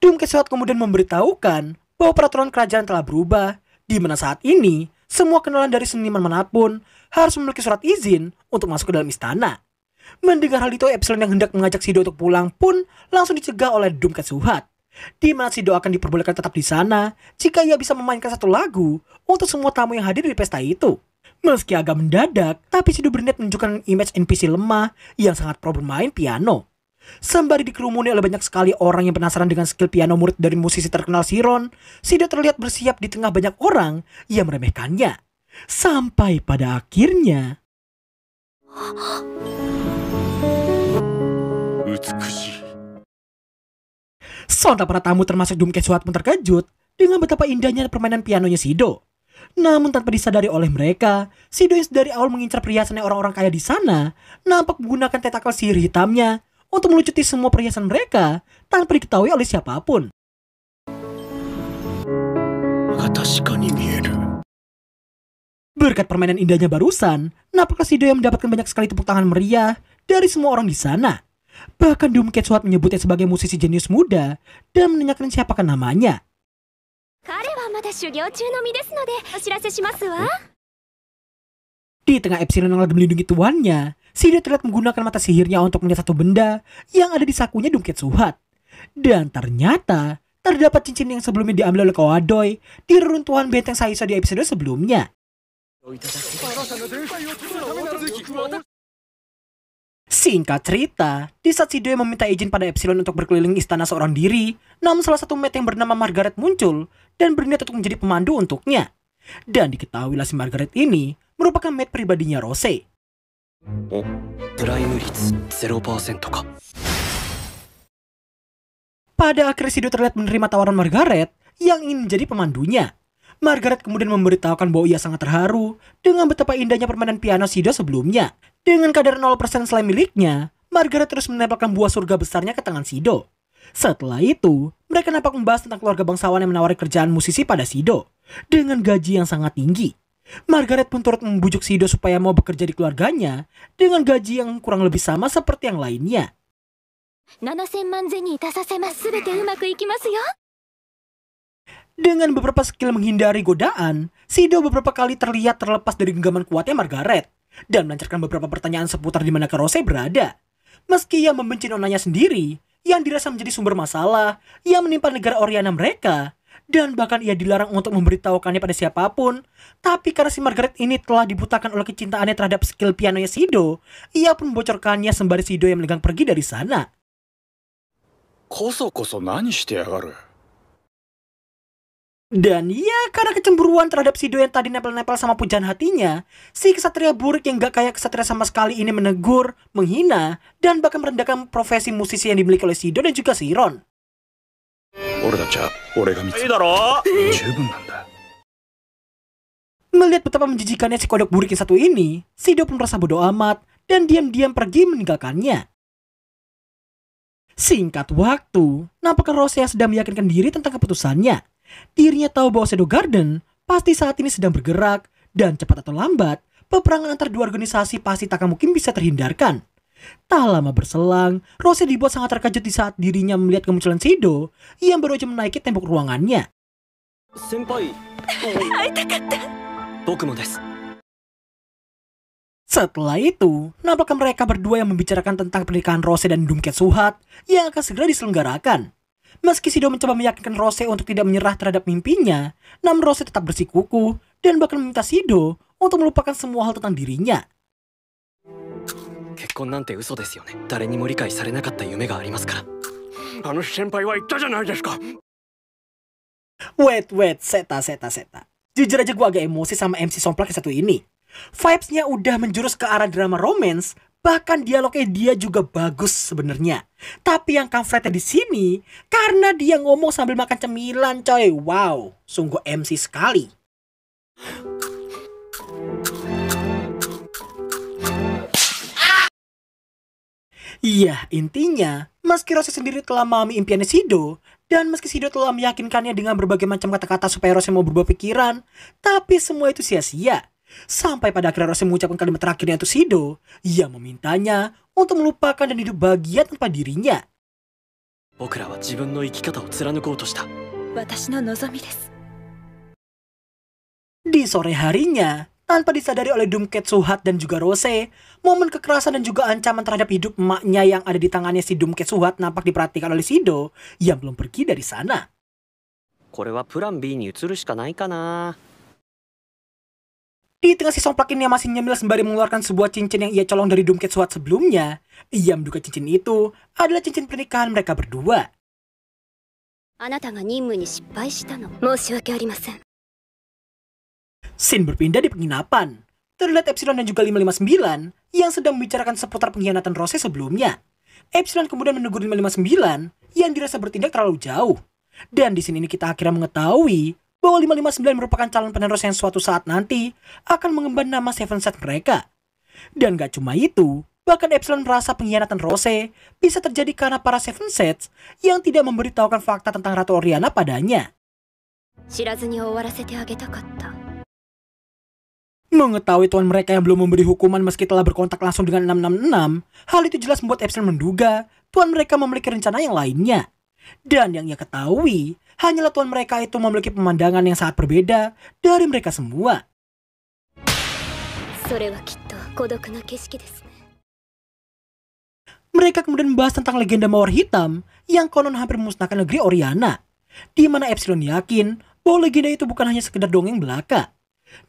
Doom Kesuat kemudian memberitahukan bahwa peraturan kerajaan telah berubah, di mana saat ini semua kenalan dari seniman manapun harus memiliki surat izin untuk masuk ke dalam istana. Mendengar hal itu, Epsilon yang hendak mengajak Sido untuk pulang pun langsung dicegah oleh Doom Kesuhat. Sido akan diperbolehkan tetap di sana jika ia bisa memainkan satu lagu untuk semua tamu yang hadir di pesta itu. Meski agak mendadak, tapi Sido berniat menunjukkan image NPC lemah yang sangat pro bermain piano. Sembari dikerumuni oleh banyak sekali orang yang penasaran dengan skill piano murid dari musisi terkenal Siron, Sido terlihat bersiap di tengah banyak orang yang meremehkannya. Sampai pada akhirnya... Utsukushi. Sontak para tamu termasuk Dumkes Suat pun terkejut dengan betapa indahnya permainan pianonya Sido. Namun tanpa disadari oleh mereka, Sido yang dari awal mengincar perhiasannya orang-orang kaya di sana, nampak menggunakan tetakal sihir hitamnya untuk melucuti semua perhiasan mereka tanpa diketahui oleh siapapun. Berkat permainan indahnya barusan, nampaknya Sido yang mendapatkan banyak sekali tepuk tangan meriah dari semua orang di sana. Bahkan Doom Ketsuat menyebutnya sebagai musisi jenius muda dan menanyakan siapakah namanya. Di tengah Epsilon yang lagi melindungi tuannya, Sidia terlihat menggunakan mata sihirnya untuk melihat satu benda yang ada di sakunya Doom Suhat Dan ternyata, terdapat cincin yang sebelumnya diambil oleh Kawadoi di reruntuhan benteng Saisa di episode sebelumnya. Singkat cerita, di saat Sidue meminta izin pada Epsilon untuk berkeliling istana seorang diri, namun salah satu met yang bernama Margaret muncul dan berniat untuk menjadi pemandu untuknya. Dan diketahui si Margaret ini merupakan met pribadinya Rose. Oh, pada akhirnya Sidue terlihat menerima tawaran Margaret yang ingin menjadi pemandunya. Margaret kemudian memberitahukan bahwa ia sangat terharu dengan betapa indahnya permainan piano Sido sebelumnya. Dengan kadar 0% selain miliknya, Margaret terus menempelkan buah surga besarnya ke tangan Sido. Setelah itu, mereka nampak membahas tentang keluarga bangsawan yang menawari kerjaan musisi pada Sido dengan gaji yang sangat tinggi. Margaret pun turut membujuk Sido supaya mau bekerja di keluarganya dengan gaji yang kurang lebih sama seperti yang lainnya. 7000 dengan beberapa skill menghindari godaan, Sido beberapa kali terlihat terlepas dari genggaman kuatnya Margaret dan melancarkan beberapa pertanyaan seputar di mana Karose berada. Meski ia membenci nonanya sendiri, yang dirasa menjadi sumber masalah yang menimpa negara Oriana mereka, dan bahkan ia dilarang untuk memberitahukannya pada siapapun. Tapi karena si Margaret ini telah dibutakan oleh kecintaannya terhadap skill pianonya Sido, ia pun membocorkannya sembari Sido yang melenggang pergi dari sana. こそこそ何してやがる dan ya karena kecemburuan terhadap Sido yang tadi nempel-nempel sama pujaan hatinya, si kesatria burik yang gak kayak kesatria sama sekali ini menegur, menghina, dan bahkan merendahkan profesi musisi yang dimiliki oleh Sido dan juga si Ron. Melihat betapa menjijikannya si kodok burik yang satu ini, Sido pun merasa bodoh amat dan diam-diam pergi meninggalkannya. Singkat waktu, nampaknya Rose yang sedang meyakinkan diri tentang keputusannya Dirinya tahu bahwa Shadow Garden pasti saat ini sedang bergerak dan cepat atau lambat peperangan antar dua organisasi pasti tak mungkin bisa terhindarkan. Tak lama berselang, Rose dibuat sangat terkejut di saat dirinya melihat kemunculan Sido yang baru saja menaiki tembok ruangannya. Senpai. Setelah itu, nampaknya mereka berdua yang membicarakan tentang pernikahan Rose dan Dumket Suhat yang akan segera diselenggarakan. Meski Sido mencoba meyakinkan Rose untuk tidak menyerah terhadap mimpinya, namun Rose tetap bersikuku dan bahkan meminta Sido untuk melupakan semua hal tentang dirinya. Wait, wait, seta, seta, seta. Jujur aja gue agak emosi sama MC Somplak yang satu ini. Vibesnya udah menjurus ke arah drama romance, Bahkan dialognya dia juga bagus sebenarnya. Tapi yang kampretnya di sini karena dia ngomong sambil makan cemilan, coy. Wow, sungguh MC sekali. Iya, intinya, meski Rose sendiri telah memahami impiannya Sido, dan meski Sido telah meyakinkannya dengan berbagai macam kata-kata supaya Rose mau berubah pikiran, tapi semua itu sia-sia. Sampai pada akhirnya Rose mengucapkan kalimat terakhirnya untuk Sido, ia memintanya untuk melupakan dan hidup bahagia tanpa dirinya. Di sore harinya, tanpa disadari oleh Doomcat Suhat dan juga Rose, momen kekerasan dan juga ancaman terhadap hidup emaknya yang ada di tangannya si Doomcat Suhat nampak diperhatikan oleh Sido yang belum pergi dari sana. これはプラン B に移るしかないかな。di tengah si somplak ini yang masih nyemil sembari mengeluarkan sebuah cincin yang ia colong dari Dumket Swat sebelumnya, ia menduga cincin itu adalah cincin pernikahan mereka berdua. Sin berpindah di penginapan. Terlihat Epsilon dan juga 559 yang sedang membicarakan seputar pengkhianatan Rose sebelumnya. Epsilon kemudian menegur 559 yang dirasa bertindak terlalu jauh. Dan di sini kita akhirnya mengetahui bahwa 559 merupakan calon penerus yang suatu saat nanti akan mengemban nama Seven Set mereka. Dan gak cuma itu, bahkan Epsilon merasa pengkhianatan Rose bisa terjadi karena para Seven Sets yang tidak memberitahukan fakta tentang Ratu Oriana padanya. Mengetahui tuan mereka yang belum memberi hukuman meski telah berkontak langsung dengan 666, hal itu jelas membuat Epsilon menduga tuan mereka memiliki rencana yang lainnya. Dan yang ia ketahui hanyalah tuan mereka itu memiliki pemandangan yang sangat berbeda dari mereka semua. Mereka kemudian membahas tentang legenda mawar hitam yang konon hampir memusnahkan negeri Oriana, di mana Epsilon yakin bahwa legenda itu bukan hanya sekedar dongeng belaka.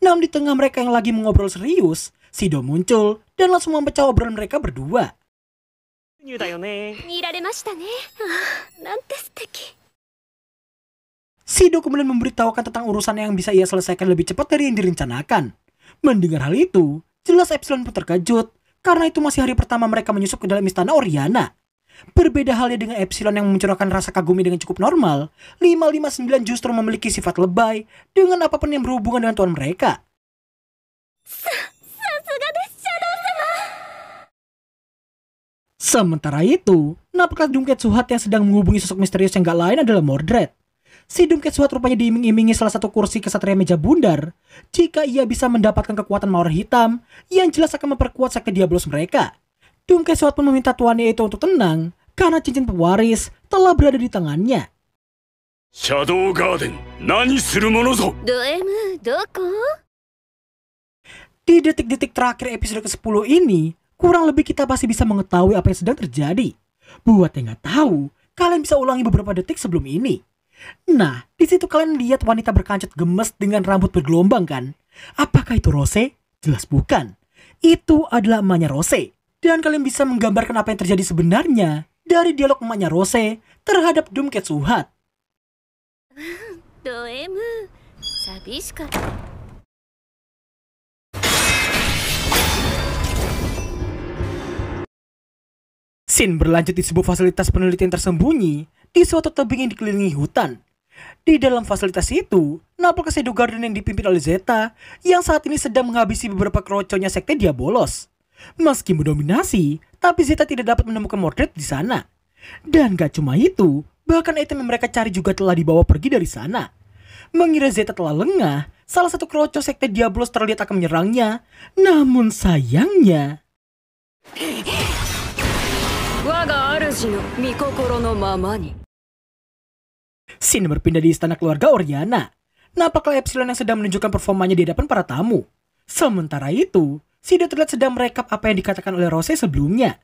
Namun di tengah mereka yang lagi mengobrol serius, Sido muncul dan langsung memecah obrolan mereka berdua. Sido kemudian memberitahukan tentang urusan yang bisa ia selesaikan lebih cepat dari yang direncanakan. Mendengar hal itu, jelas Epsilon pun terkejut, karena itu masih hari pertama mereka menyusup ke dalam istana Oriana. Berbeda halnya dengan Epsilon yang mencurahkan rasa kagumi dengan cukup normal, 559 justru memiliki sifat lebay dengan apapun yang berhubungan dengan tuan mereka. Sementara itu, napakah Dunketsu suhat yang sedang menghubungi sosok misterius yang gak lain adalah Mordred. Si Suat rupanya diiming-imingi salah satu kursi kesatria meja bundar. Jika ia bisa mendapatkan kekuatan mawar hitam, yang jelas akan memperkuat sakit Diablos mereka. Suat pun meminta tuannya itu untuk tenang, karena cincin pewaris telah berada di tangannya. Shadow Garden, nani suru mono zo? Doem, doko? Di detik-detik terakhir episode ke-10 ini, kurang lebih kita pasti bisa mengetahui apa yang sedang terjadi. Buat yang nggak tahu, kalian bisa ulangi beberapa detik sebelum ini. Nah, di situ kalian lihat wanita berkancut gemes dengan rambut bergelombang kan? Apakah itu Rose? Jelas bukan. Itu adalah emaknya Rose. Dan kalian bisa menggambarkan apa yang terjadi sebenarnya dari dialog emaknya Rose terhadap Doom Ketsuhat. Doemu, Scene berlanjut di sebuah fasilitas penelitian tersembunyi di suatu tebing yang dikelilingi hutan. Di dalam fasilitas itu, nampil Kesedo Garden yang dipimpin oleh Zeta, yang saat ini sedang menghabisi beberapa keroconya sekte Diabolos. Meski mendominasi, tapi Zeta tidak dapat menemukan Mordred di sana. Dan gak cuma itu, bahkan item yang mereka cari juga telah dibawa pergi dari sana. Mengira Zeta telah lengah, salah satu kroco sekte Diabolos terlihat akan menyerangnya. Namun sayangnya... Waga mikokoro no mama ni. Sin berpindah di istana keluarga Oriana. Nampaklah Epsilon yang sedang menunjukkan performanya di hadapan para tamu. Sementara itu, Sido terlihat sedang merekap apa yang dikatakan oleh Rose sebelumnya.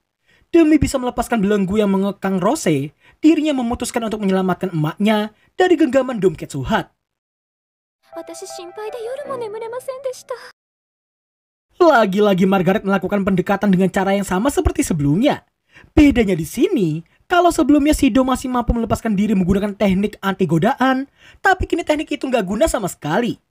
Demi bisa melepaskan belenggu yang mengekang Rose, dirinya memutuskan untuk menyelamatkan emaknya dari genggaman Domketsu suhat. Lagi-lagi Margaret melakukan pendekatan dengan cara yang sama seperti sebelumnya. Bedanya di sini, kalau sebelumnya Sido masih mampu melepaskan diri menggunakan teknik anti godaan, tapi kini teknik itu nggak guna sama sekali.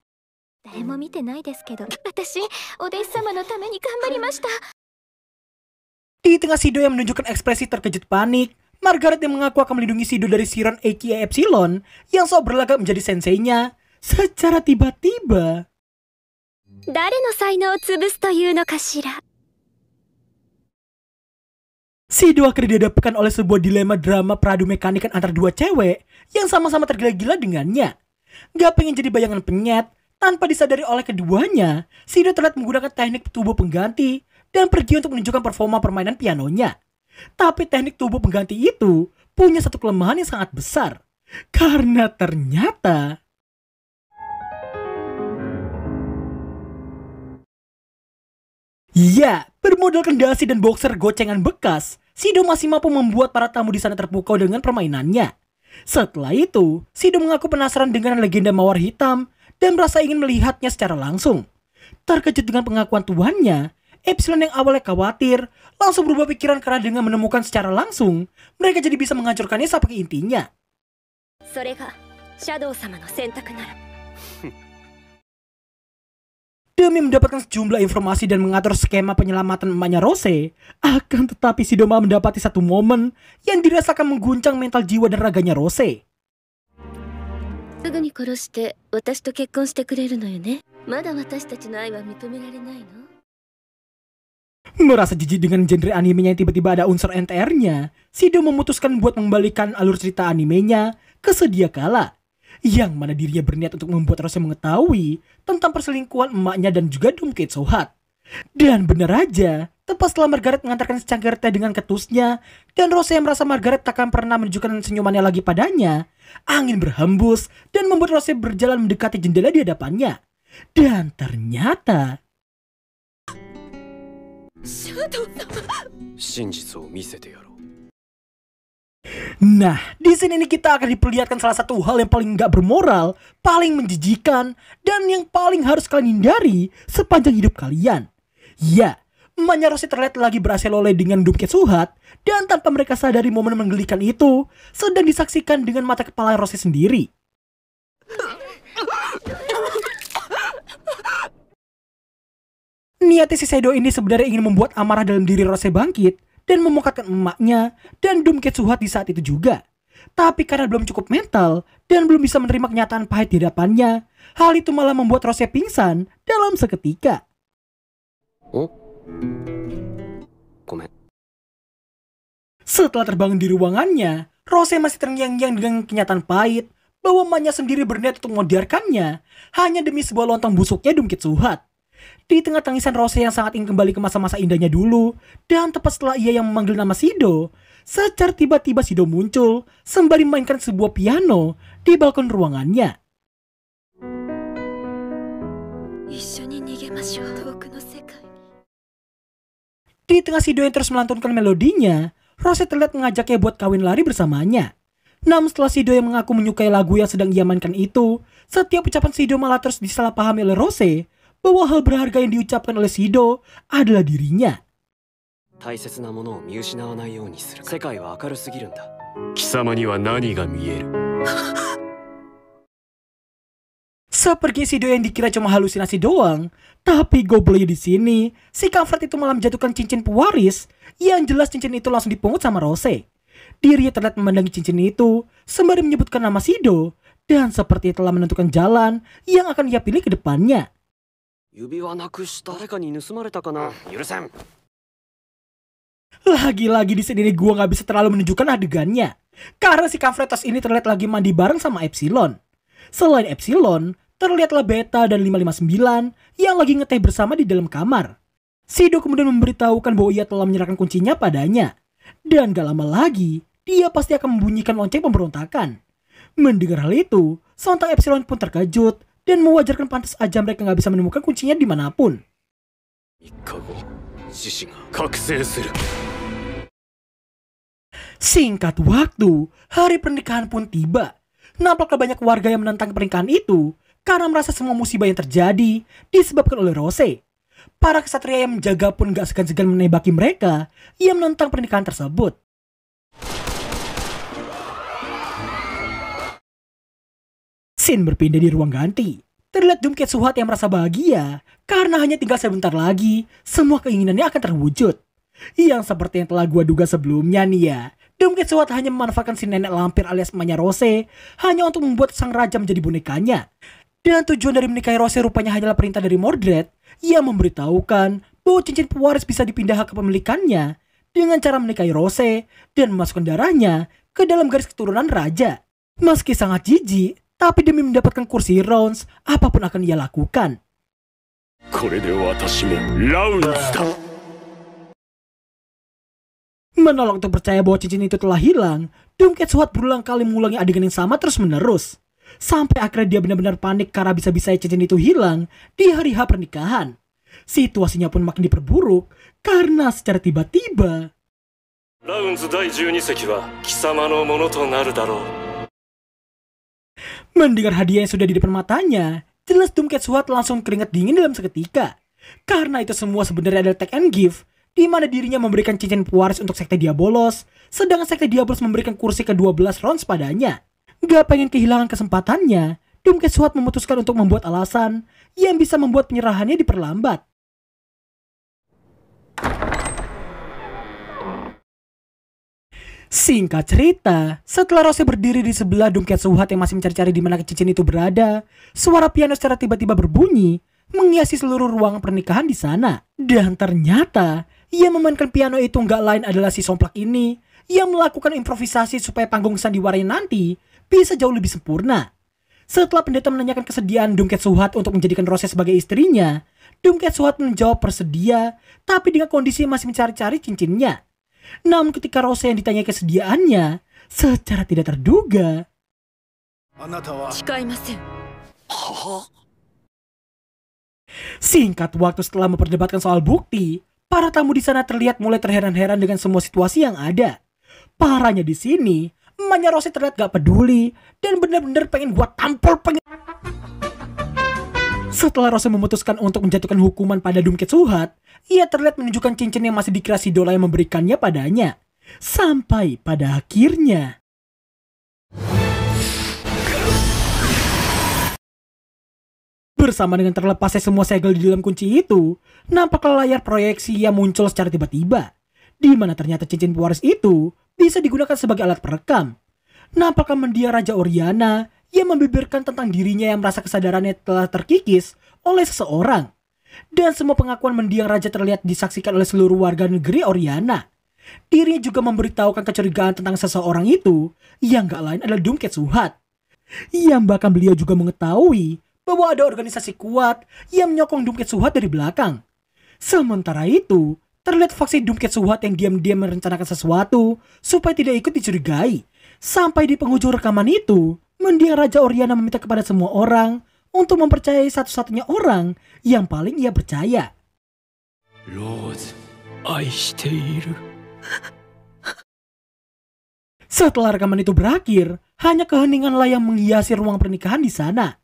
Di tengah Sido yang menunjukkan ekspresi terkejut panik, Margaret yang mengaku akan melindungi Sido dari Siron Aka Epsilon yang sok berlagak menjadi senseinya secara tiba-tiba. 誰の才能を潰すというのかしら Si dua akhirnya dihadapkan oleh sebuah dilema drama peradu mekanikan antar dua cewek yang sama-sama tergila-gila dengannya. Gak pengen jadi bayangan penyet, tanpa disadari oleh keduanya, si terlihat menggunakan teknik tubuh pengganti dan pergi untuk menunjukkan performa permainan pianonya. Tapi teknik tubuh pengganti itu punya satu kelemahan yang sangat besar. Karena ternyata Iya, bermodal kendasi dan boxer gocengan bekas, Sido masih mampu membuat para tamu di sana terpukau dengan permainannya. Setelah itu, Sido mengaku penasaran dengan legenda mawar hitam dan merasa ingin melihatnya secara langsung. Terkejut dengan pengakuan tuannya, Epsilon yang awalnya khawatir langsung berubah pikiran karena dengan menemukan secara langsung, mereka jadi bisa menghancurkannya sampai ke intinya. nara. Demi mendapatkan sejumlah informasi dan mengatur skema penyelamatan emaknya Rose, akan tetapi Sidoma mendapati satu momen yang dirasakan mengguncang mental jiwa dan raganya Rose. Merasa jijik dengan genre animenya yang tiba-tiba ada unsur NTR-nya, Sido memutuskan buat membalikan alur cerita animenya ke sedia kala yang mana dirinya berniat untuk membuat Rose mengetahui tentang perselingkuhan emaknya dan juga Kate Sohat. Dan benar aja, tepat setelah Margaret mengantarkan secangkir teh dengan ketusnya, dan Rose yang merasa Margaret takkan pernah menunjukkan senyumannya lagi padanya, angin berhembus dan membuat Rose berjalan mendekati jendela di hadapannya. Dan ternyata... Shinjitsu, Nah, di sini nih kita akan diperlihatkan salah satu hal yang paling nggak bermoral, paling menjijikan, dan yang paling harus kalian hindari sepanjang hidup kalian. Ya, emaknya Rosie terlihat lagi berhasil oleh dengan Dumke Suhat, dan tanpa mereka sadari momen menggelikan itu, sedang disaksikan dengan mata kepala Rosie sendiri. Niatnya si Sedo ini sebenarnya ingin membuat amarah dalam diri Rose bangkit, dan memukatkan emaknya dan Doom Ketsuhat di saat itu juga. Tapi karena belum cukup mental dan belum bisa menerima kenyataan pahit di hadapannya, hal itu malah membuat Rose pingsan dalam seketika. Oh. Komen. Setelah terbangun di ruangannya, Rose masih terngiang-ngiang dengan kenyataan pahit bahwa emaknya sendiri berniat untuk membiarkannya hanya demi sebuah lontong busuknya Dumkit Suhat. Di tengah tangisan Rose yang sangat ingin kembali ke masa-masa indahnya dulu, dan tepat setelah ia yang memanggil nama Sido, secara tiba-tiba Sido muncul sembari memainkan sebuah piano di balkon ruangannya. Di tengah Sido yang terus melantunkan melodinya, Rose terlihat mengajaknya buat kawin lari bersamanya. Namun setelah Sido yang mengaku menyukai lagu yang sedang diamankan itu, setiap ucapan Sido malah terus disalahpahami oleh Rose bahwa hal berharga yang diucapkan oleh Sido adalah dirinya. Seperti Sido yang dikira cuma halusinasi doang, tapi gobloknya di sini, si Comfort itu malah menjatuhkan cincin pewaris, yang jelas cincin itu langsung dipungut sama Rose. Diri terlihat memandangi cincin itu, sembari menyebutkan nama Sido, dan seperti telah menentukan jalan yang akan ia pilih ke depannya. 指輪なくし誰かに盗まれたかな許せん Lagi-lagi di sini gua nggak bisa terlalu menunjukkan adegannya. Karena si Kavretas ini terlihat lagi mandi bareng sama Epsilon. Selain Epsilon, terlihatlah Beta dan 559 yang lagi ngeteh bersama di dalam kamar. Sido kemudian memberitahukan bahwa ia telah menyerahkan kuncinya padanya. Dan gak lama lagi, dia pasti akan membunyikan lonceng pemberontakan. Mendengar hal itu, sontak Epsilon pun terkejut dan mewajarkan pantas aja mereka nggak bisa menemukan kuncinya dimanapun. Singkat waktu, hari pernikahan pun tiba. Nampaknya banyak warga yang menentang pernikahan itu karena merasa semua musibah yang terjadi disebabkan oleh Rose. Para kesatria yang menjaga pun gak segan-segan menembaki mereka yang menentang pernikahan tersebut. Sin berpindah di ruang ganti. Terlihat Jumket Suhat yang merasa bahagia karena hanya tinggal sebentar lagi, semua keinginannya akan terwujud. Yang seperti yang telah gua duga sebelumnya nih ya, Jumket Suhat hanya memanfaatkan si nenek lampir alias Manya Rose hanya untuk membuat sang raja menjadi bonekanya. Dan tujuan dari menikahi Rose rupanya hanyalah perintah dari Mordred yang memberitahukan bahwa cincin pewaris bisa dipindah ke pemilikannya dengan cara menikahi Rose dan memasukkan darahnya ke dalam garis keturunan raja. Meski sangat jijik, tapi demi mendapatkan kursi Rounds, apapun akan ia lakukan. Menolak untuk percaya bahwa cincin itu telah hilang, Doomcat Swat berulang kali mengulangi adegan yang sama terus-menerus. Sampai akhirnya dia benar-benar panik karena bisa-bisa cincin itu hilang di hari H pernikahan. Situasinya pun makin diperburuk karena secara tiba tiba 12 Mendengar hadiah yang sudah di depan matanya, jelas Doomcatsuha langsung keringat dingin dalam seketika. Karena itu semua sebenarnya adalah take and give, di mana dirinya memberikan cincin pewaris untuk sekte Diabolos, sedangkan sekte Diabolos memberikan kursi ke-12 rounds padanya. Gak pengen kehilangan kesempatannya, Doomcatsuha memutuskan untuk membuat alasan yang bisa membuat penyerahannya diperlambat. Singkat cerita, setelah Rose berdiri di sebelah Dungket Suhat yang masih mencari-cari di mana cincin itu berada, suara piano secara tiba-tiba berbunyi, menghiasi seluruh ruangan pernikahan di sana. Dan ternyata, yang memainkan piano itu nggak lain adalah si somplak ini, yang melakukan improvisasi supaya panggung sandiwara yang nanti bisa jauh lebih sempurna. Setelah pendeta menanyakan kesediaan Dungket Suhat untuk menjadikan Rose sebagai istrinya, Dungket Suhat menjawab persedia, tapi dengan kondisi masih mencari-cari cincinnya. Namun ketika Rose yang ditanya kesediaannya, secara tidak terduga, Singkat waktu setelah memperdebatkan soal bukti, para tamu di sana terlihat mulai terheran-heran dengan semua situasi yang ada. Parahnya di sini, emaknya Rose terlihat gak peduli dan benar-benar pengen buat tampol pengen... Setelah Rose memutuskan untuk menjatuhkan hukuman pada Suhat, ia terlihat menunjukkan cincin yang masih dikira Dola yang memberikannya padanya. Sampai pada akhirnya. Bersama dengan terlepasnya semua segel di dalam kunci itu, nampaklah layar proyeksi yang muncul secara tiba-tiba. Di mana ternyata cincin pewaris itu bisa digunakan sebagai alat perekam. Nampaklah mendiang Raja Oriana ia membeberkan tentang dirinya yang merasa kesadarannya telah terkikis oleh seseorang. Dan semua pengakuan mendiang raja terlihat disaksikan oleh seluruh warga negeri Oriana. Dirinya juga memberitahukan kecurigaan tentang seseorang itu yang gak lain adalah Dumket Suhat. Yang bahkan beliau juga mengetahui bahwa ada organisasi kuat yang menyokong Dumket Suhat dari belakang. Sementara itu, terlihat faksi Dumket Suhat yang diam-diam merencanakan sesuatu supaya tidak ikut dicurigai. Sampai di penghujung rekaman itu, mendiang Raja Oriana meminta kepada semua orang untuk mempercayai satu-satunya orang yang paling ia percaya. Lord, Setelah rekaman itu berakhir, hanya keheninganlah yang menghiasi ruang pernikahan di sana.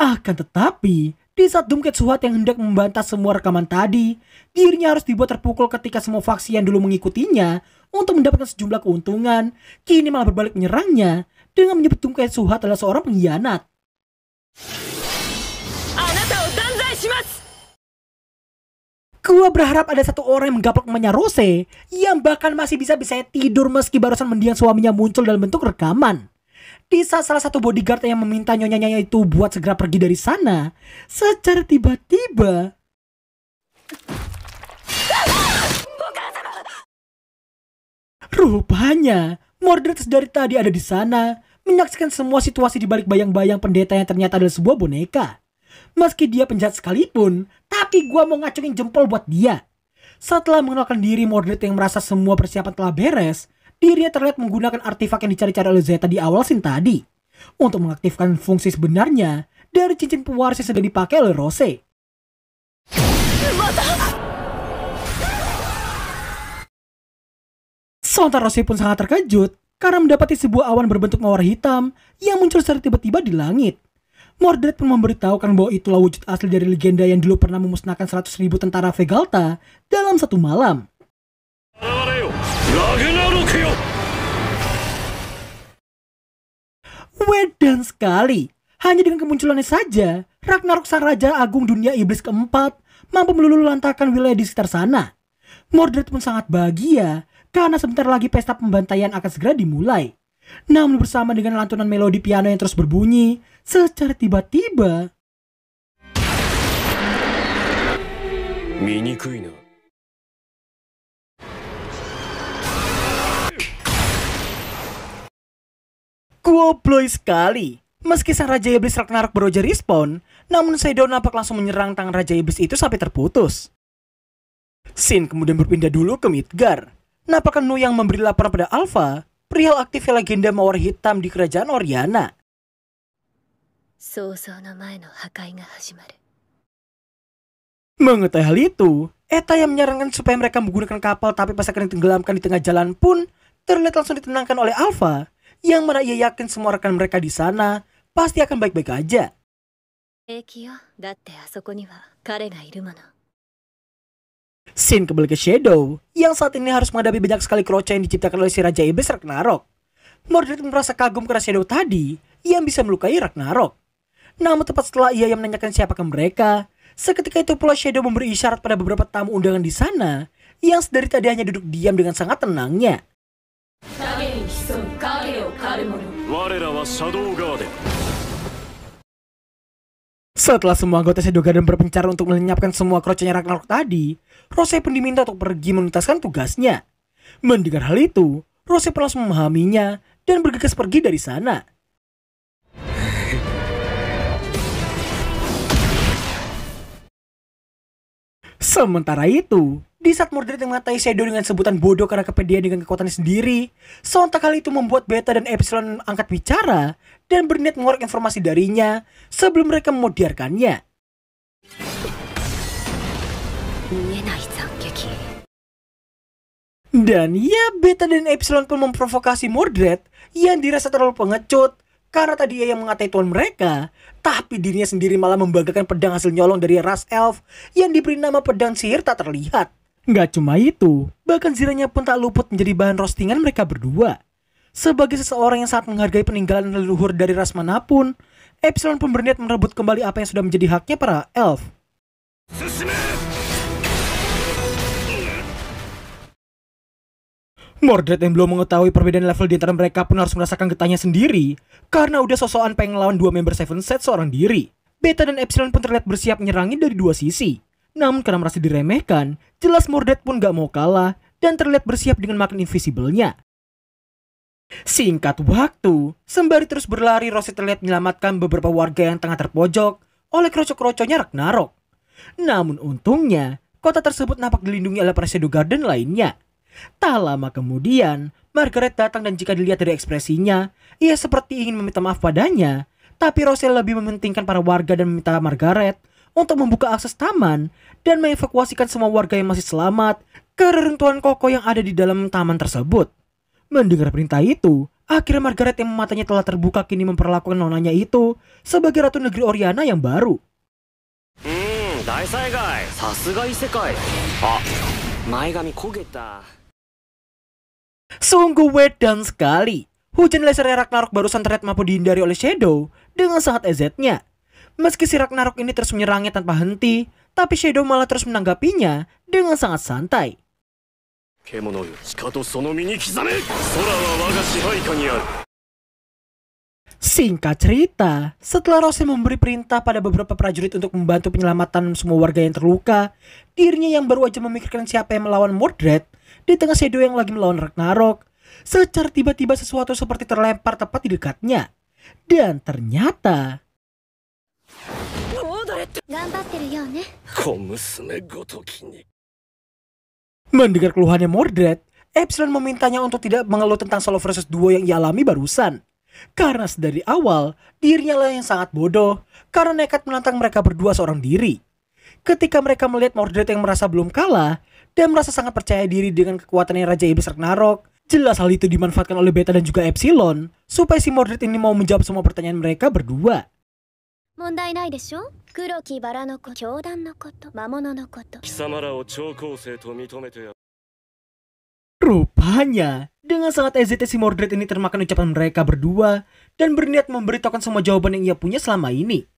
Akan tetapi, di saat dumket Suhat yang hendak membantah semua rekaman tadi, dirinya harus dibuat terpukul ketika semua faksi yang dulu mengikutinya untuk mendapatkan sejumlah keuntungan, kini malah berbalik menyerangnya dengan menyebut Tung Suhat adalah seorang pengkhianat. Gua berharap ada satu orang yang menggaplok namanya Rose yang bahkan masih bisa-bisa tidur meski barusan mendiang suaminya muncul dalam bentuk rekaman. Di saat salah satu bodyguard yang meminta nyonya-nyonya itu buat segera pergi dari sana, secara tiba-tiba... Rupanya, Mordred dari tadi ada di sana menyaksikan semua situasi di balik bayang-bayang pendeta yang ternyata adalah sebuah boneka. Meski dia penjahat sekalipun, tapi gue mau ngacungin jempol buat dia. Setelah mengenalkan diri Mordred yang merasa semua persiapan telah beres, dirinya terlihat menggunakan artefak yang dicari-cari oleh Zeta di awal scene tadi. Untuk mengaktifkan fungsi sebenarnya dari cincin pewaris yang sedang dipakai oleh Rose. Sontar Rose pun sangat terkejut karena mendapati sebuah awan berbentuk mawar hitam yang muncul secara tiba-tiba di langit. Mordred pun memberitahukan bahwa itulah wujud asli dari legenda yang dulu pernah memusnahkan seratus ribu tentara Vegalta dalam satu malam. Wedan sekali, hanya dengan kemunculannya saja, Ragnarok sang raja agung dunia iblis keempat mampu meluluh lantakan wilayah di sekitar sana. Mordred pun sangat bahagia karena sebentar lagi pesta pembantaian akan segera dimulai. Namun bersama dengan lantunan melodi piano yang terus berbunyi, secara tiba-tiba... Kuobloy sekali! Meski sang Raja Iblis Ragnarok beroja respawn, namun Saido nampak langsung menyerang tangan Raja Iblis itu sampai terputus. Sin kemudian berpindah dulu ke Midgar, Nah, apakah Nu yang memberi laporan pada Alpha perihal aktifnya legenda mawar hitam di kerajaan Oriana? Mengetahui hal itu, Eta yang menyarankan supaya mereka menggunakan kapal tapi pas akan ditenggelamkan di tengah jalan pun terlihat langsung ditenangkan oleh Alpha yang mana ia yakin semua rekan mereka di sana pasti akan baik-baik aja. Sin kembali ke Shadow, yang saat ini harus menghadapi banyak sekali kroca yang diciptakan oleh si Raja Iblis Ragnarok. Mordred merasa kagum karena Shadow tadi, yang bisa melukai Ragnarok. Namun tepat setelah ia yang menanyakan siapakah mereka, seketika itu pula Shadow memberi isyarat pada beberapa tamu undangan di sana, yang sedari tadi hanya duduk diam dengan sangat tenangnya. Setelah semua anggota Shadow Garden berpencar untuk melenyapkan semua kroconya Ragnarok tadi, Rose pun diminta untuk pergi menuntaskan tugasnya. Mendengar hal itu, Rose pun langsung memahaminya dan bergegas pergi dari sana. Sementara itu, di saat Mordred mengatai Shadow dengan sebutan bodoh karena kepedean dengan kekuatannya sendiri, sontak kali itu membuat Beta dan Epsilon angkat bicara dan berniat mengorek informasi darinya sebelum mereka memodiarkannya. Dan ya Beta dan Epsilon pun memprovokasi Mordred yang dirasa terlalu pengecut karena tadi ia yang mengatai tuan mereka, tapi dirinya sendiri malah membanggakan pedang hasil nyolong dari ras elf yang diberi nama pedang sihir tak terlihat. Gak cuma itu, bahkan ziranya pun tak luput menjadi bahan roastingan mereka berdua. Sebagai seseorang yang sangat menghargai peninggalan leluhur dari ras manapun, Epsilon pun berniat merebut kembali apa yang sudah menjadi haknya para elf. Mordred yang belum mengetahui perbedaan level di antara mereka pun harus merasakan getahnya sendiri karena udah sosokan pengen lawan dua member Seven Set seorang diri. Beta dan Epsilon pun terlihat bersiap menyerangnya dari dua sisi. Namun karena merasa diremehkan, jelas Mordred pun gak mau kalah dan terlihat bersiap dengan makan invisible-nya. Singkat waktu, sembari terus berlari Rosie terlihat menyelamatkan beberapa warga yang tengah terpojok oleh kroco-kroconya Ragnarok. Namun untungnya, kota tersebut nampak dilindungi oleh Presidio Garden lainnya Tak lama kemudian, Margaret datang dan jika dilihat dari ekspresinya, ia seperti ingin meminta maaf padanya. Tapi Rosel lebih mementingkan para warga dan meminta Margaret untuk membuka akses taman dan mengevakuasikan semua warga yang masih selamat ke reruntuhan koko yang ada di dalam taman tersebut. Mendengar perintah itu, akhirnya Margaret yang matanya telah terbuka kini memperlakukan nonanya itu sebagai ratu negeri Oriana yang baru. Hmm, Ah, Sungguh wedan sekali. Hujan laser Ragnarok barusan terlihat mampu dihindari oleh Shadow dengan sangat ez Meski si Ragnarok ini terus menyerangnya tanpa henti, tapi Shadow malah terus menanggapinya dengan sangat santai. Singkat cerita, setelah Rose memberi perintah pada beberapa prajurit untuk membantu penyelamatan semua warga yang terluka, dirinya yang baru aja memikirkan siapa yang melawan Mordred di tengah Shadow yang lagi melawan Ragnarok, secara tiba-tiba sesuatu seperti terlempar tepat di dekatnya. Dan ternyata... Mendengar keluhannya Mordred, Epsilon memintanya untuk tidak mengeluh tentang solo versus duo yang ia alami barusan. Karena sedari awal, dirinya lah yang sangat bodoh karena nekat menantang mereka berdua seorang diri. Ketika mereka melihat Mordred yang merasa belum kalah, dan merasa sangat percaya diri dengan kekuatannya Raja Iblis Ragnarok. Jelas hal itu dimanfaatkan oleh Beta dan juga Epsilon supaya si Mordred ini mau menjawab semua pertanyaan mereka berdua. Rupanya, dengan sangat ezitnya si Mordred ini termakan ucapan mereka berdua dan berniat memberitahukan semua jawaban yang ia punya selama ini.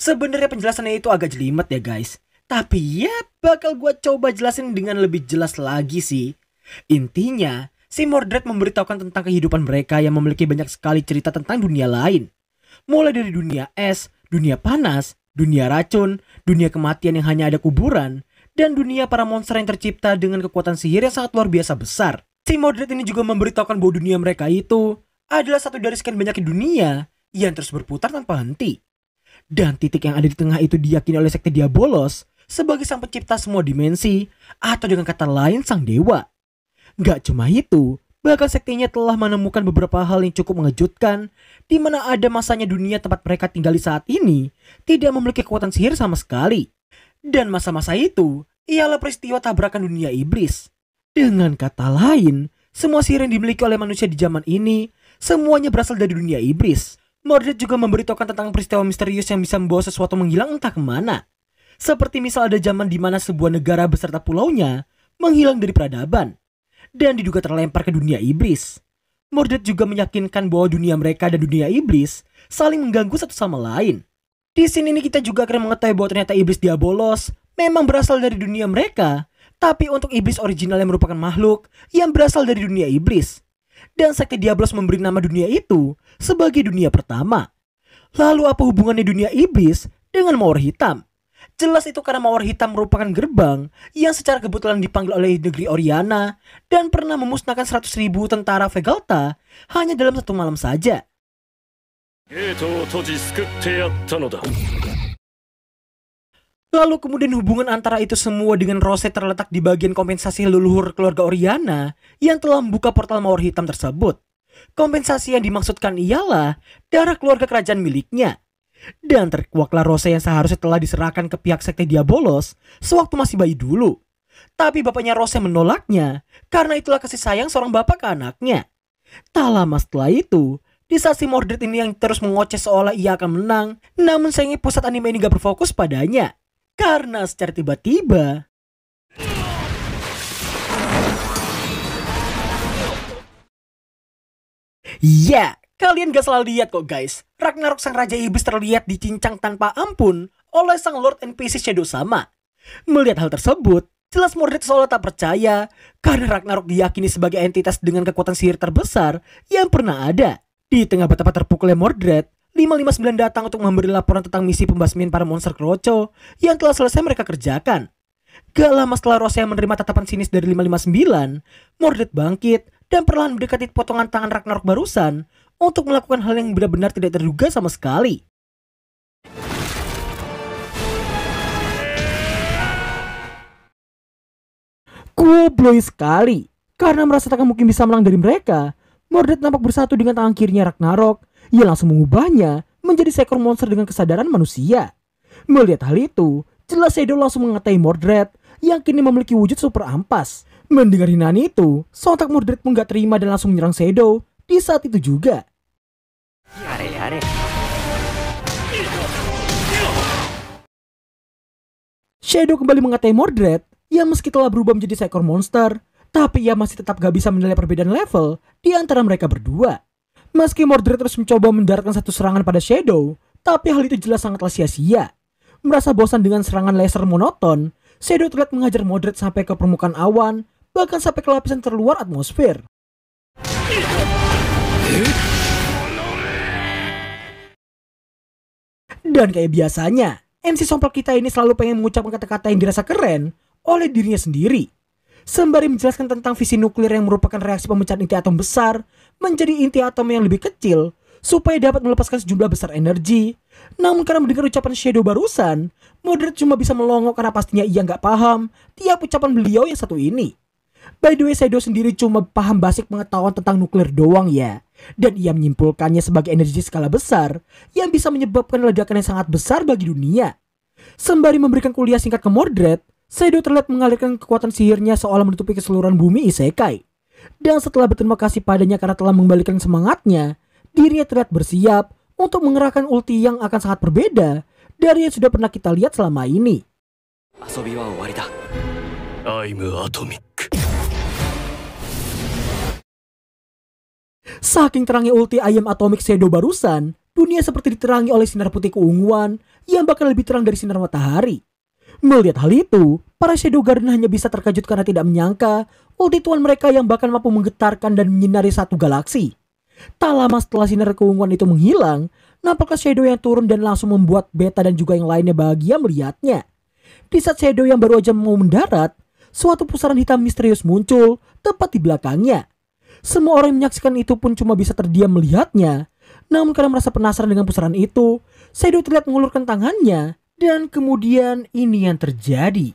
Sebenarnya penjelasannya itu agak jelimet ya guys. Tapi ya bakal gue coba jelasin dengan lebih jelas lagi sih. Intinya, si Mordred memberitahukan tentang kehidupan mereka yang memiliki banyak sekali cerita tentang dunia lain. Mulai dari dunia es, dunia panas, dunia racun, dunia kematian yang hanya ada kuburan, dan dunia para monster yang tercipta dengan kekuatan sihir yang sangat luar biasa besar. Si Mordred ini juga memberitahukan bahwa dunia mereka itu adalah satu dari sekian banyak dunia yang terus berputar tanpa henti. Dan titik yang ada di tengah itu diyakini oleh sekte Diabolos sebagai sang pencipta semua dimensi atau dengan kata lain sang dewa. Gak cuma itu, bahkan sektinya telah menemukan beberapa hal yang cukup mengejutkan di mana ada masanya dunia tempat mereka tinggali saat ini tidak memiliki kekuatan sihir sama sekali. Dan masa-masa itu ialah peristiwa tabrakan dunia iblis. Dengan kata lain, semua sihir yang dimiliki oleh manusia di zaman ini semuanya berasal dari dunia iblis. Mordred juga memberitahukan tentang peristiwa misterius yang bisa membawa sesuatu menghilang entah kemana. Seperti misal ada zaman di mana sebuah negara beserta pulaunya menghilang dari peradaban dan diduga terlempar ke dunia iblis. Mordred juga meyakinkan bahwa dunia mereka dan dunia iblis saling mengganggu satu sama lain. Di sini ini kita juga akan mengetahui bahwa ternyata iblis diabolos memang berasal dari dunia mereka, tapi untuk iblis original yang merupakan makhluk yang berasal dari dunia iblis. Dan sekte diabolos memberi nama dunia itu sebagai dunia pertama. Lalu apa hubungannya dunia iblis dengan mawar hitam? Jelas itu karena mawar hitam merupakan gerbang yang secara kebetulan dipanggil oleh negeri Oriana dan pernah memusnahkan 100.000 ribu tentara Vegalta hanya dalam satu malam saja. Lalu kemudian hubungan antara itu semua dengan Rose terletak di bagian kompensasi leluhur keluarga Oriana yang telah membuka portal mawar hitam tersebut. Kompensasi yang dimaksudkan ialah darah keluarga kerajaan miliknya dan terkuaklah Rose yang seharusnya telah diserahkan ke pihak sekte Diabolos sewaktu masih bayi dulu. Tapi bapaknya Rose menolaknya karena itulah kasih sayang seorang bapak ke anaknya. Tak lama setelah itu, di saat si Mordred ini yang terus mengoceh seolah ia akan menang, namun sayangnya pusat anime ini gak berfokus padanya. Karena secara tiba-tiba, Ya, Kalian gak selalu lihat kok guys, Ragnarok Sang Raja Iblis terlihat dicincang tanpa ampun oleh Sang Lord NPC Shadow Sama. Melihat hal tersebut, jelas Mordred seolah tak percaya karena Ragnarok diyakini sebagai entitas dengan kekuatan sihir terbesar yang pernah ada. Di tengah betapa terpukulnya Mordred, 559 datang untuk memberi laporan tentang misi pembasmian para monster kroco yang telah selesai mereka kerjakan. Gak lama setelah Rose yang menerima tatapan sinis dari 559, Mordred bangkit dan perlahan mendekati potongan tangan Ragnarok barusan untuk melakukan hal yang benar-benar tidak terduga sama sekali. Kuobloy sekali. Karena merasa takkan mungkin bisa menang dari mereka, Mordred nampak bersatu dengan tangan kirinya Ragnarok. Ia langsung mengubahnya menjadi seekor monster dengan kesadaran manusia. Melihat hal itu, jelas Shadow langsung mengatai Mordred yang kini memiliki wujud super ampas. Mendengar hinaan itu, sontak Mordred pun gak terima dan langsung menyerang Shadow di saat itu juga. Shadow kembali mengatai Mordred yang meski telah berubah menjadi seekor monster, tapi ia masih tetap gak bisa menilai perbedaan level di antara mereka berdua. Meski Mordred terus mencoba mendaratkan satu serangan pada Shadow, tapi hal itu jelas sangatlah sia-sia. Merasa bosan dengan serangan laser monoton, Shadow terlihat mengajar Mordred sampai ke permukaan awan, bahkan sampai ke lapisan terluar atmosfer. Dan kayak biasanya, MC Somplak kita ini selalu pengen mengucapkan kata-kata yang dirasa keren oleh dirinya sendiri. Sembari menjelaskan tentang visi nuklir yang merupakan reaksi pemecahan inti atom besar menjadi inti atom yang lebih kecil supaya dapat melepaskan sejumlah besar energi. Namun karena mendengar ucapan Shadow barusan, Moderat cuma bisa melongo karena pastinya ia nggak paham tiap ucapan beliau yang satu ini. By the way, Shadow sendiri cuma paham basic pengetahuan tentang nuklir doang ya dan ia menyimpulkannya sebagai energi skala besar yang bisa menyebabkan ledakan yang sangat besar bagi dunia. Sembari memberikan kuliah singkat ke Mordred, Seido terlihat mengalirkan kekuatan sihirnya seolah menutupi keseluruhan bumi Isekai. Dan setelah berterima kasih padanya karena telah mengembalikan semangatnya, dirinya terlihat bersiap untuk mengerahkan ulti yang akan sangat berbeda dari yang sudah pernah kita lihat selama ini. Asobi I'm Atomic. Saking terangnya ulti ayam atomik Shadow barusan, dunia seperti diterangi oleh sinar putih keunguan yang bakal lebih terang dari sinar matahari. Melihat hal itu, para Shadow Garden hanya bisa terkejut karena tidak menyangka ulti tuan mereka yang bahkan mampu menggetarkan dan menyinari satu galaksi. Tak lama setelah sinar keunguan itu menghilang, nampaknya Shadow yang turun dan langsung membuat Beta dan juga yang lainnya bahagia melihatnya. Di saat Shadow yang baru aja mau mendarat, suatu pusaran hitam misterius muncul tepat di belakangnya. Semua orang yang menyaksikan itu pun cuma bisa terdiam melihatnya. Namun karena merasa penasaran dengan pusaran itu, Saido terlihat mengulurkan tangannya. Dan kemudian ini yang terjadi.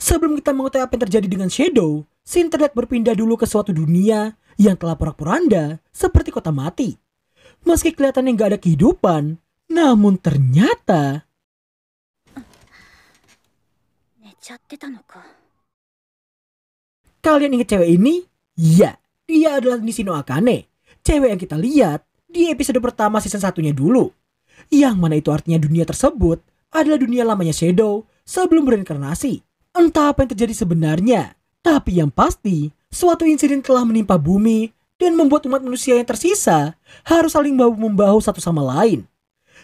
Sebelum kita mengetahui apa yang terjadi dengan Shadow, Sin terlihat berpindah dulu ke suatu dunia yang telah porak-poranda seperti kota mati. Meski kelihatannya nggak ada kehidupan, namun ternyata Kalian ingat cewek ini? Ya, dia adalah Nishino Akane. Cewek yang kita lihat di episode pertama season satunya dulu. Yang mana itu artinya dunia tersebut adalah dunia lamanya Shadow sebelum berinkarnasi. Entah apa yang terjadi sebenarnya, tapi yang pasti suatu insiden telah menimpa bumi dan membuat umat manusia yang tersisa harus saling bahu-membahu satu sama lain.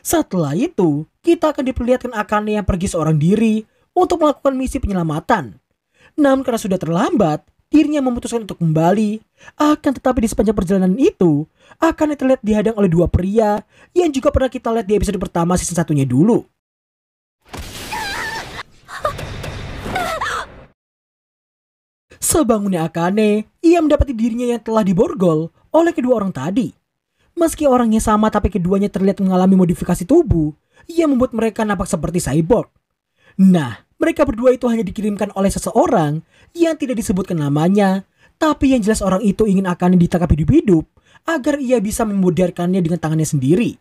Setelah itu, kita akan diperlihatkan Akane yang pergi seorang diri untuk melakukan misi penyelamatan. Namun karena sudah terlambat, dirinya memutuskan untuk kembali. Akan tetapi di sepanjang perjalanan itu, akan terlihat dihadang oleh dua pria yang juga pernah kita lihat di episode pertama season satunya dulu. Sebangunnya Akane, ia mendapati dirinya yang telah diborgol oleh kedua orang tadi. Meski orangnya sama tapi keduanya terlihat mengalami modifikasi tubuh, ia membuat mereka nampak seperti cyborg. Nah, mereka berdua itu hanya dikirimkan oleh seseorang yang tidak disebutkan namanya, tapi yang jelas orang itu ingin akan ditangkap hidup-hidup agar ia bisa memudarkannya dengan tangannya sendiri.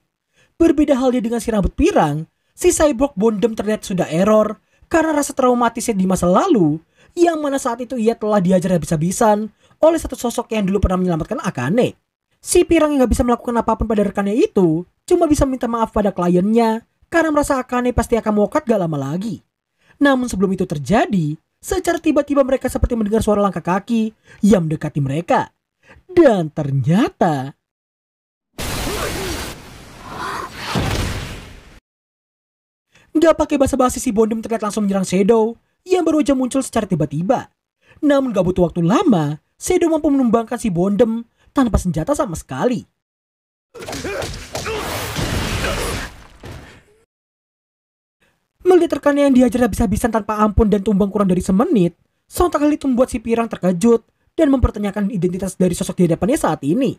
Berbeda halnya dengan si rambut pirang, si cyborg Bondem terlihat sudah error karena rasa traumatisnya di masa lalu yang mana saat itu ia telah diajar habis-habisan oleh satu sosok yang dulu pernah menyelamatkan Akane. Si pirang yang gak bisa melakukan apapun pada rekannya itu cuma bisa minta maaf pada kliennya karena merasa Akane pasti akan mokat gak lama lagi. Namun sebelum itu terjadi, secara tiba-tiba mereka seperti mendengar suara langkah kaki yang mendekati mereka. Dan ternyata... Gak pakai basa-basi si Bondem terlihat langsung menyerang Shadow yang baru aja muncul secara tiba-tiba. Namun gak butuh waktu lama, Shadow mampu menumbangkan si Bondem tanpa senjata sama sekali. Melihat rekannya yang dihajar habis-habisan tanpa ampun dan tumbang kurang dari semenit, sontak hal itu membuat si pirang terkejut dan mempertanyakan identitas dari sosok di hadapannya saat ini.